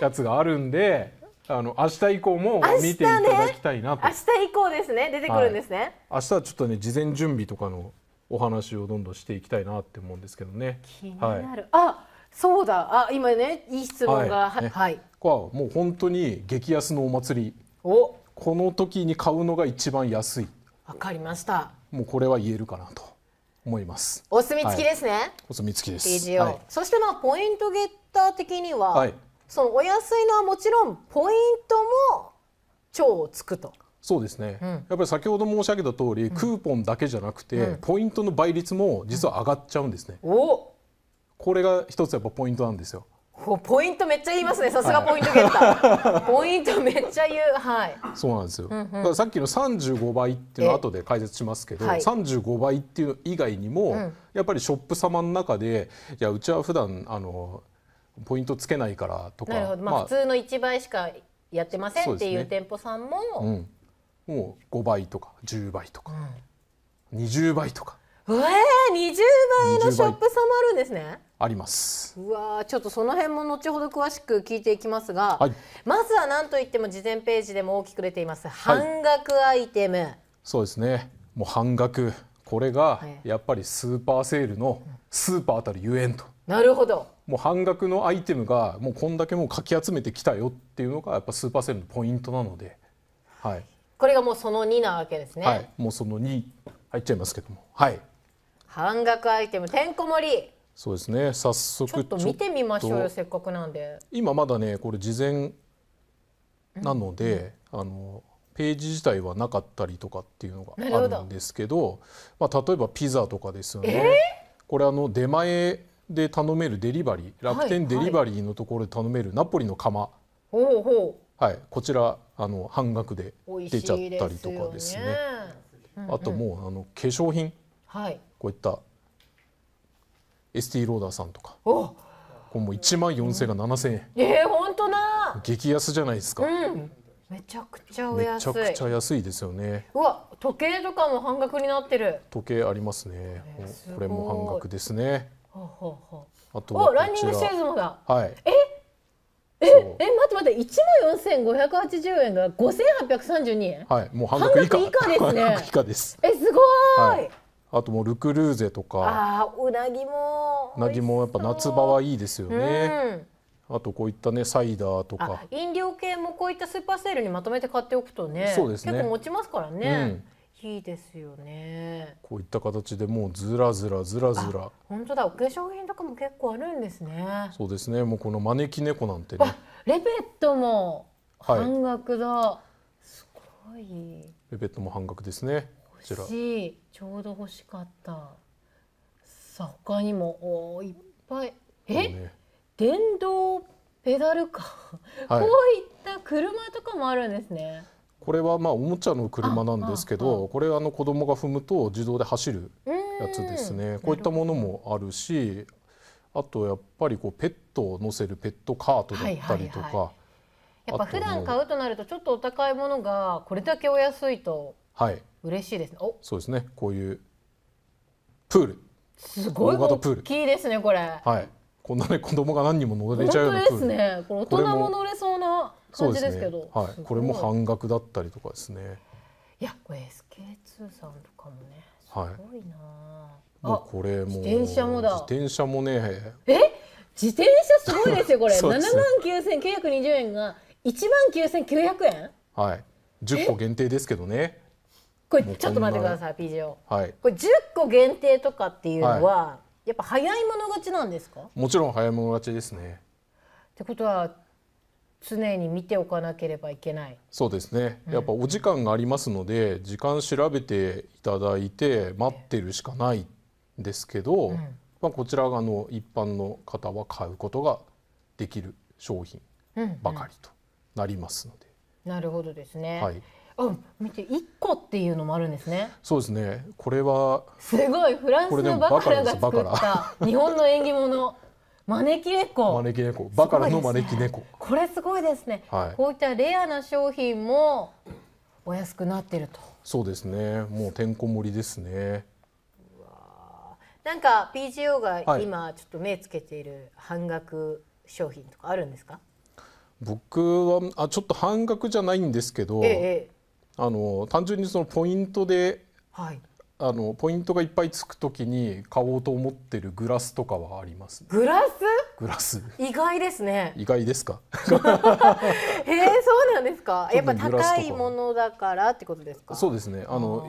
やつがあるんで、えーあの明日以降も見ていただきたいなと。明日、ね,、以降ですね。出てくるんですね、はい、明日はちょっとね事前準備とかのお話をどんどんしていきたいなって思うんですけどね。気になる。はい、あ、そうだ。あ、今ねいい質問が、はい、ね、はい。こはもう本当に激安のお祭り。お。この時に買うのが一番安い。わかりました。もうこれは言えるかなと思います。お墨付きですね。はい、お墨付きです。はい、そしてまあポイントゲッター的には。はい。そのお安いのはもちろんポイントも超つくと。そうですね、うん、やっぱり先ほど申し上げた通り、クーポンだけじゃなくて、うん、ポイントの倍率も実は上がっちゃうんですね。おこれが一つやっぱポイントなんですよ。ポイントめっちゃ言いますね。さすがポイントゲッター。はい、ポイントめっちゃ言う。はい。そうなんですよ。うんうん、だからさっきの35倍っていうの後で解説しますけど、はい、35倍っていう以外にも、やっぱりショップ様の中で、いやうちは普段あの。ポイントつけないからとかるほど、まあ、普通の1倍しかやってませんっていう店舗さんも、ねうん、もう5倍とか10倍とか、うん、20倍とかええー、20倍のショップさんもあるんですねありますうわちょっとその辺も後ほど詳しく聞いていきますが、はい、まずは何といっても事前ページでも大きく出ています半額アイテム、はい、そうですねもう半額これがやっぱりスーパーセールのスーパーたるゆえんと、はい、なるほどもう半額のアイテムがもうこんだけもうかき集めてきたよっていうのがやっぱスーパーセールのポイントなので、はい、これがもうその2なわけですね、はい、もうその2入っちゃいますけどもはい半額アイテムてんこ盛りそうですね早速ちょっと見てみましょうよせっかくなんで今まだねこれ事前なので、うん、あのページ自体はなかったりとかっていうのがあるんですけどまあ、例えばピザとかですよね、えー、これあの出前で頼めるデリバリー楽天デリバリーのところで頼めるナポリの釜、はいはい、こちらあの半額で出ちゃったりとかですね、ねうんあともうあの化粧品、はい、こういったエスティローダーさんとかおこれもう1万4000円が7000円、うん、えー、本当な激安じゃないですか、うん、めちゃくちゃめちゃくちゃ安いですよねうわ時計とかも半額になってる時計ありますねこれも半額ですねほうほうほうあとランニングシューズもだはいえええ待って待って一万四千五百八十円が五千八百三十二円はいもう半額以下ですね 半額以下ですえすごい、はいあともうルクルーゼとかあうなぎもうなぎもやっぱ夏場はいいですよね、うん、あとこういったねサイダーとか飲料系もこういったスーパーセールにまとめて買っておくとねそうですね結構持ちますからね、うんきいですよねこういった形でもうずらずらずらずら本当だお化粧品とかも結構あるんですねそうですねもうこの招き猫なんてねレベットも半額だ、はい、すごいレベットも半額ですねこちらちょうど欲しかったさあ他にもおいっぱいえ、ね、電動ペダルかこういった車とかもあるんですねこれはまあおもちゃの車なんですけどこれあの子供が踏むと自動で走るやつですねこういったものもあるしあとやっぱりこうペットを乗せるペットカートだったりとか。やっぱ普段買うとなるとちょっとお高いものがこれだけお安いと嬉しいですね。はそうですねこういうプールすごい大きいですねこれ。はいこんなね子供が何人も乗れちゃうようなプール。ですねこれ大人も乗れそうな。感じですけど、ね、はい、これも半額だったりとかですねいやこれ SK2 さんとかもねすごいな、はい、これも自転車もだ自転車もねえ自転車すごいですよこれね、7 万9920円が1万9900円はい10個限定ですけどねこれちょっと待ってください PGO、はい、これ10個限定とかっていうのは、はい、やっぱ早い者勝ちなんですかもちろん早い者勝ちですねってことは常に見ておかなければいけないそうですね、やっぱお時間がありますので、うん、時間調べていただいて待ってるしかないんですけど、うん、まあ、こちら側の一般の方は買うことができる商品ばかりとなりますので。うんうん、なるほどですね、はいあ、見て一個っていうのもあるんですね。そうですね。これはすごいフランスのバカラが作った日本の縁起物。招き猫招き猫バカラの招き猫、ね、これすごいですね、はい、こういったレアな商品もお安くなってるとそうですねもうてんこ盛りですねなんか PGO が今ちょっと目つけている半額商品とかあるんですか、はい、僕はあちょっと半額じゃないんですけど、ええ、あの単純にそのポイントで、はい、あのポイントがいっぱいつくときに買おうと思ってるグラスとかはあります。グラス？グラス。意外ですね。意外ですか。ええそうなんですか。やっぱ高いものだからってことですか。そうですね。あの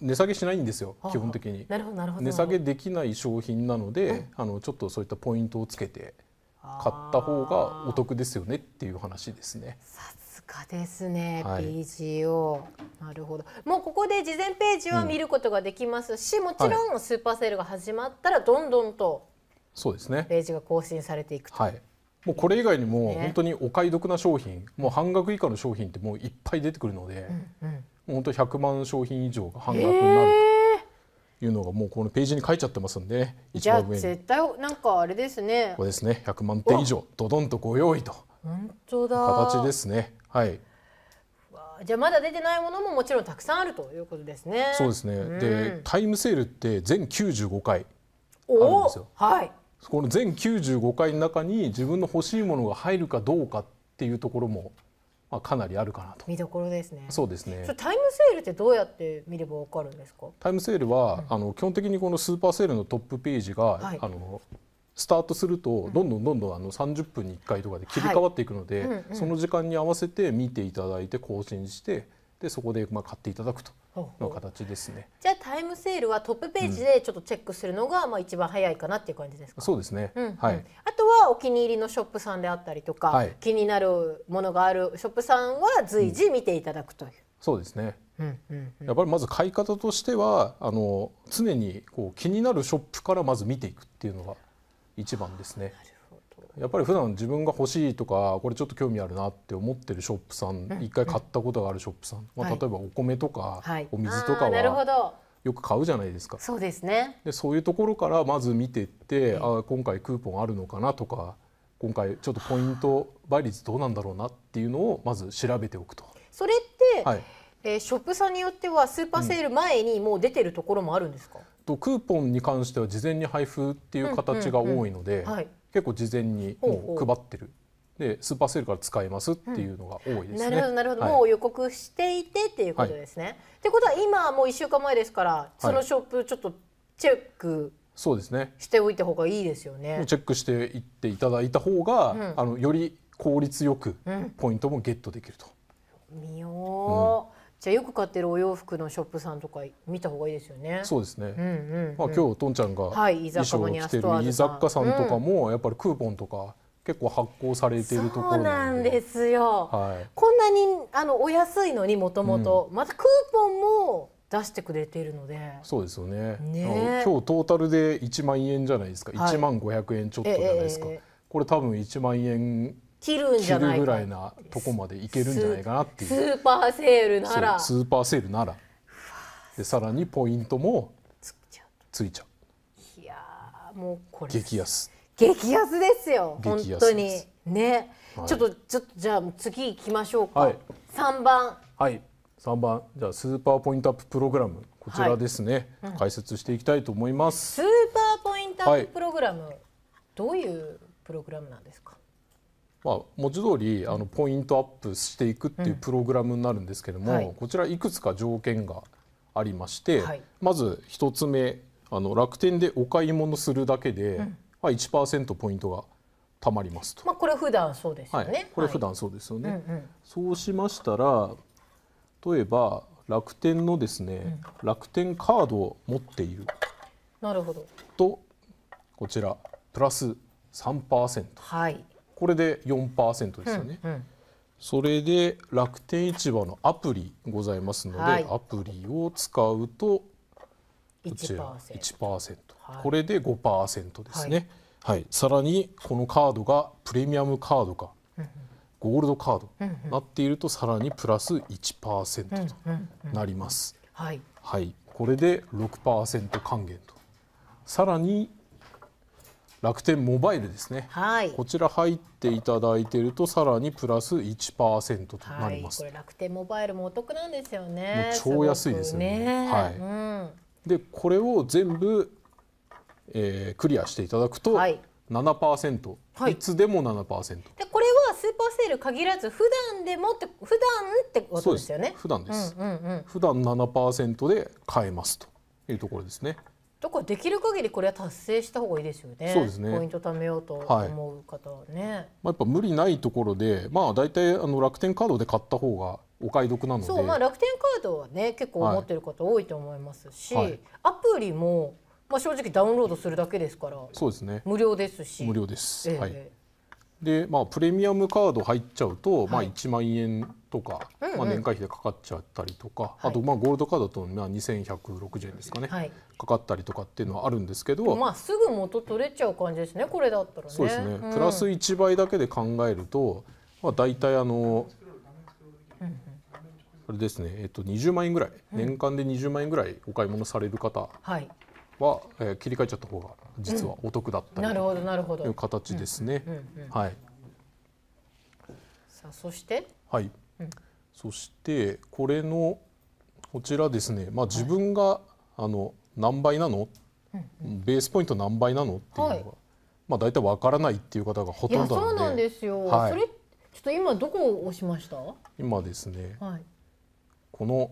値下げしないんですよ。基本的に。なるほどなるほど。値下げできない商品なので、あのちょっとそういったポイントをつけて買った方がお得ですよねっていう話ですね。さすかですね、はい、BGO なるほどもうここで事前ページは見ることができますし、うん、もちろんスーパーセールが始まったらどんどんとそうですねページが更新されていくと。はいもうこれ以外にも本当にお買い得な商品、ね、もう半額以下の商品ってもういっぱい出てくるので、うんうん、もう本当100万商品以上が半額になるというのがもうこのページに書いちゃってますんで、えー、一番上に絶対なんかあれですねこれですね百万点以上ドドンとご用意と本当だ。形ですねはいじゃまだ出てないものももちろんたくさんあるということですね。そうですね。うん、でタイムセールって全95回あるんですよ。はい。この全95回の中に自分の欲しいものが入るかどうかっていうところも、まあ、かなりあるかなと見どころですねそうですねタイムセールってどうやって見ればわかるんですかタイムセールは、うん、あの基本的にこのスーパーセールのトップページが、はい、あのスタートするとどんどんどんどんあの30分に1回とかで切り替わっていくので、その時間に合わせて見ていただいて更新してでそこでまあ買っていただくとの形ですねじゃあタイムセールはトップページでちょっとチェックするのが、まあ一番早いかなっていう感じですかそうですね、うんうん、はい、あとはお気に入りのショップさんであったりとか、はい、気になるものがあるショップさんは随時見ていただくという、うん、そうですねうんうんうん、やっぱりまず買い方としてはあの常にこう気になるショップからまず見ていくっていうのが一番ですね。やっぱり普段自分が欲しいとかこれちょっと興味あるなって思ってるショップさん一、うん、回買ったことがあるショップさん、まあ、例えばお米とか、はい、お水とかはよく買うじゃないですか。そうですねでそういうところからまず見てって、うあ今回クーポンあるのかなとか今回ちょっとポイント倍率どうなんだろうなっていうのをまず調べておくと。それって、はいえー、ショップさんによってはスーパーセール前にもう出てるところもあるんですか、うんとクーポンに関しては事前に配布っていう形が多いので、結構事前にもう配ってる。でスーパーセールから使えますっていうのが多いです、ねうん、なるほどなるほど、はい、もう予告していてっていうことですね。はい、ってことは今もう一週間前ですから、そのショップちょっとチェックそうですねしておいた方がいいですよね。チェックしていっていただいた方が、うん、あのより効率よくポイントもゲットできると。見よう。じゃよく買ってるお洋服のショップさんとか見た方がいいですよね。そうですね。うんうんうん、まあ今日とんちゃんが衣装を着てる、居酒屋さんとかもやっぱりクーポンとか。結構発行されているところなんですよ、はい、こんなにあのお安いのにもともとまたクーポンも出してくれているのでそうですよねね今日トータルで一万円じゃないですか、一万五百円ちょっとじゃないですか、えー、これ多分一万円切るんじゃないかぐらいなとこまでいけるんじゃないかなっていうスーパーセールならスーパーセールならでさらにポイントもついちゃういやもうこれ激安激安ですよ本当にね、はい、ちょっとちょっとじゃあ次行きましょうか、はい、3番はい3番じゃあスーパーポイントアッププログラムこちらですね、はいうん、解説していきたいと思いますスーパーポイントアッププログラム、どういうプログラムなんですかまあ、文字通りありポイントアップしていくっていうプログラムになるんですけども、はい、こちらいくつか条件がありまして、はい、まず1つ目あの楽天でお買い物するだけで、うん、1%ポイントが貯まりますと、まあ、これ普段そうですよね、はい、これ普段そうですよね、はいうんうん、そうしましたら例えば楽天のですね、うん、楽天カードを持っているなるほどとこちらプラス3%、はい、これで4%ですよね。うんうん、それで楽天市場のアプリございますので、はい、アプリを使うとこちら 1%, 1%、はい、これで5%ですね、はい、はい、さらにこのカードがプレミアムカードか、うんうんゴールドカードなっているとさらにプラス1%となります。はい、はい、これで6%還元とさらに楽天モバイルですね、はい、こちら入っていただいているとさらにプラス1%となります、はい、これ楽天モバイルもお得なんですよね超安いですよね、ね、はい、うん、でこれを全部、えー、クリアしていただくと、はい、7%、はい、いつでも7%でこれはスーパーセール限らず普段でもって普段ってことですよね普段です、うんうんうん、普段7%で買えますというところですねだからできる限りこれは達成した方がいいですよね。そうですね。ポイント貯めようと思う方はね。はい、まあやっぱ無理ないところで、まあ大体あの楽天カードで買った方がお買い得なので。そうまあ楽天カードはね結構持ってる方多いと思いますし、はい、アプリもまあ正直ダウンロードするだけですから。そうですね。無料ですし。無料です。えー、はい。で、まあ、プレミアムカード入っちゃうと、はい、まあ、1万円とか、うんうん、まあ、年会費でかかっちゃったりとか、はい、あと、まあ、ゴールドカードと、まあ、2160円ですかね、はい、かかったりとかっていうのはあるんですけど、まあ、すぐ元取れちゃう感じですねこれだったらね。そうですね、うん、プラス1倍だけで考えると、まあ、大体あの、うんあれですね、えっと、20万円ぐらい、年間で20万円ぐらいお買い物される方。はいは、えー、切り替えちゃった方が実はお得だったりという形ですね。はい。さあそしてはい、うん、そしてこれのこちらですね、まあ、自分が、はい、あの何倍なの、うんうん、ベースポイント何倍なのっていうのが、はい、まあ、大体わからないっていう方がほとんどそうなんですよ、はい、それちょっと今どこを押しました今ですね、はい、この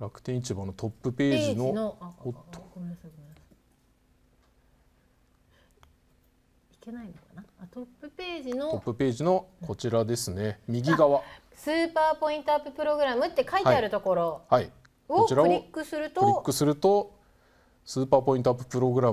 楽天市場のトップページのおっとごめんなさいごめんなさいいけないのかなあトップページのトップページのこちらですね右側スーパーポイントアッププログラムって書いてあるところはい、はい、こちらをクリックするとクリックするとスーパーポイントアッププログラム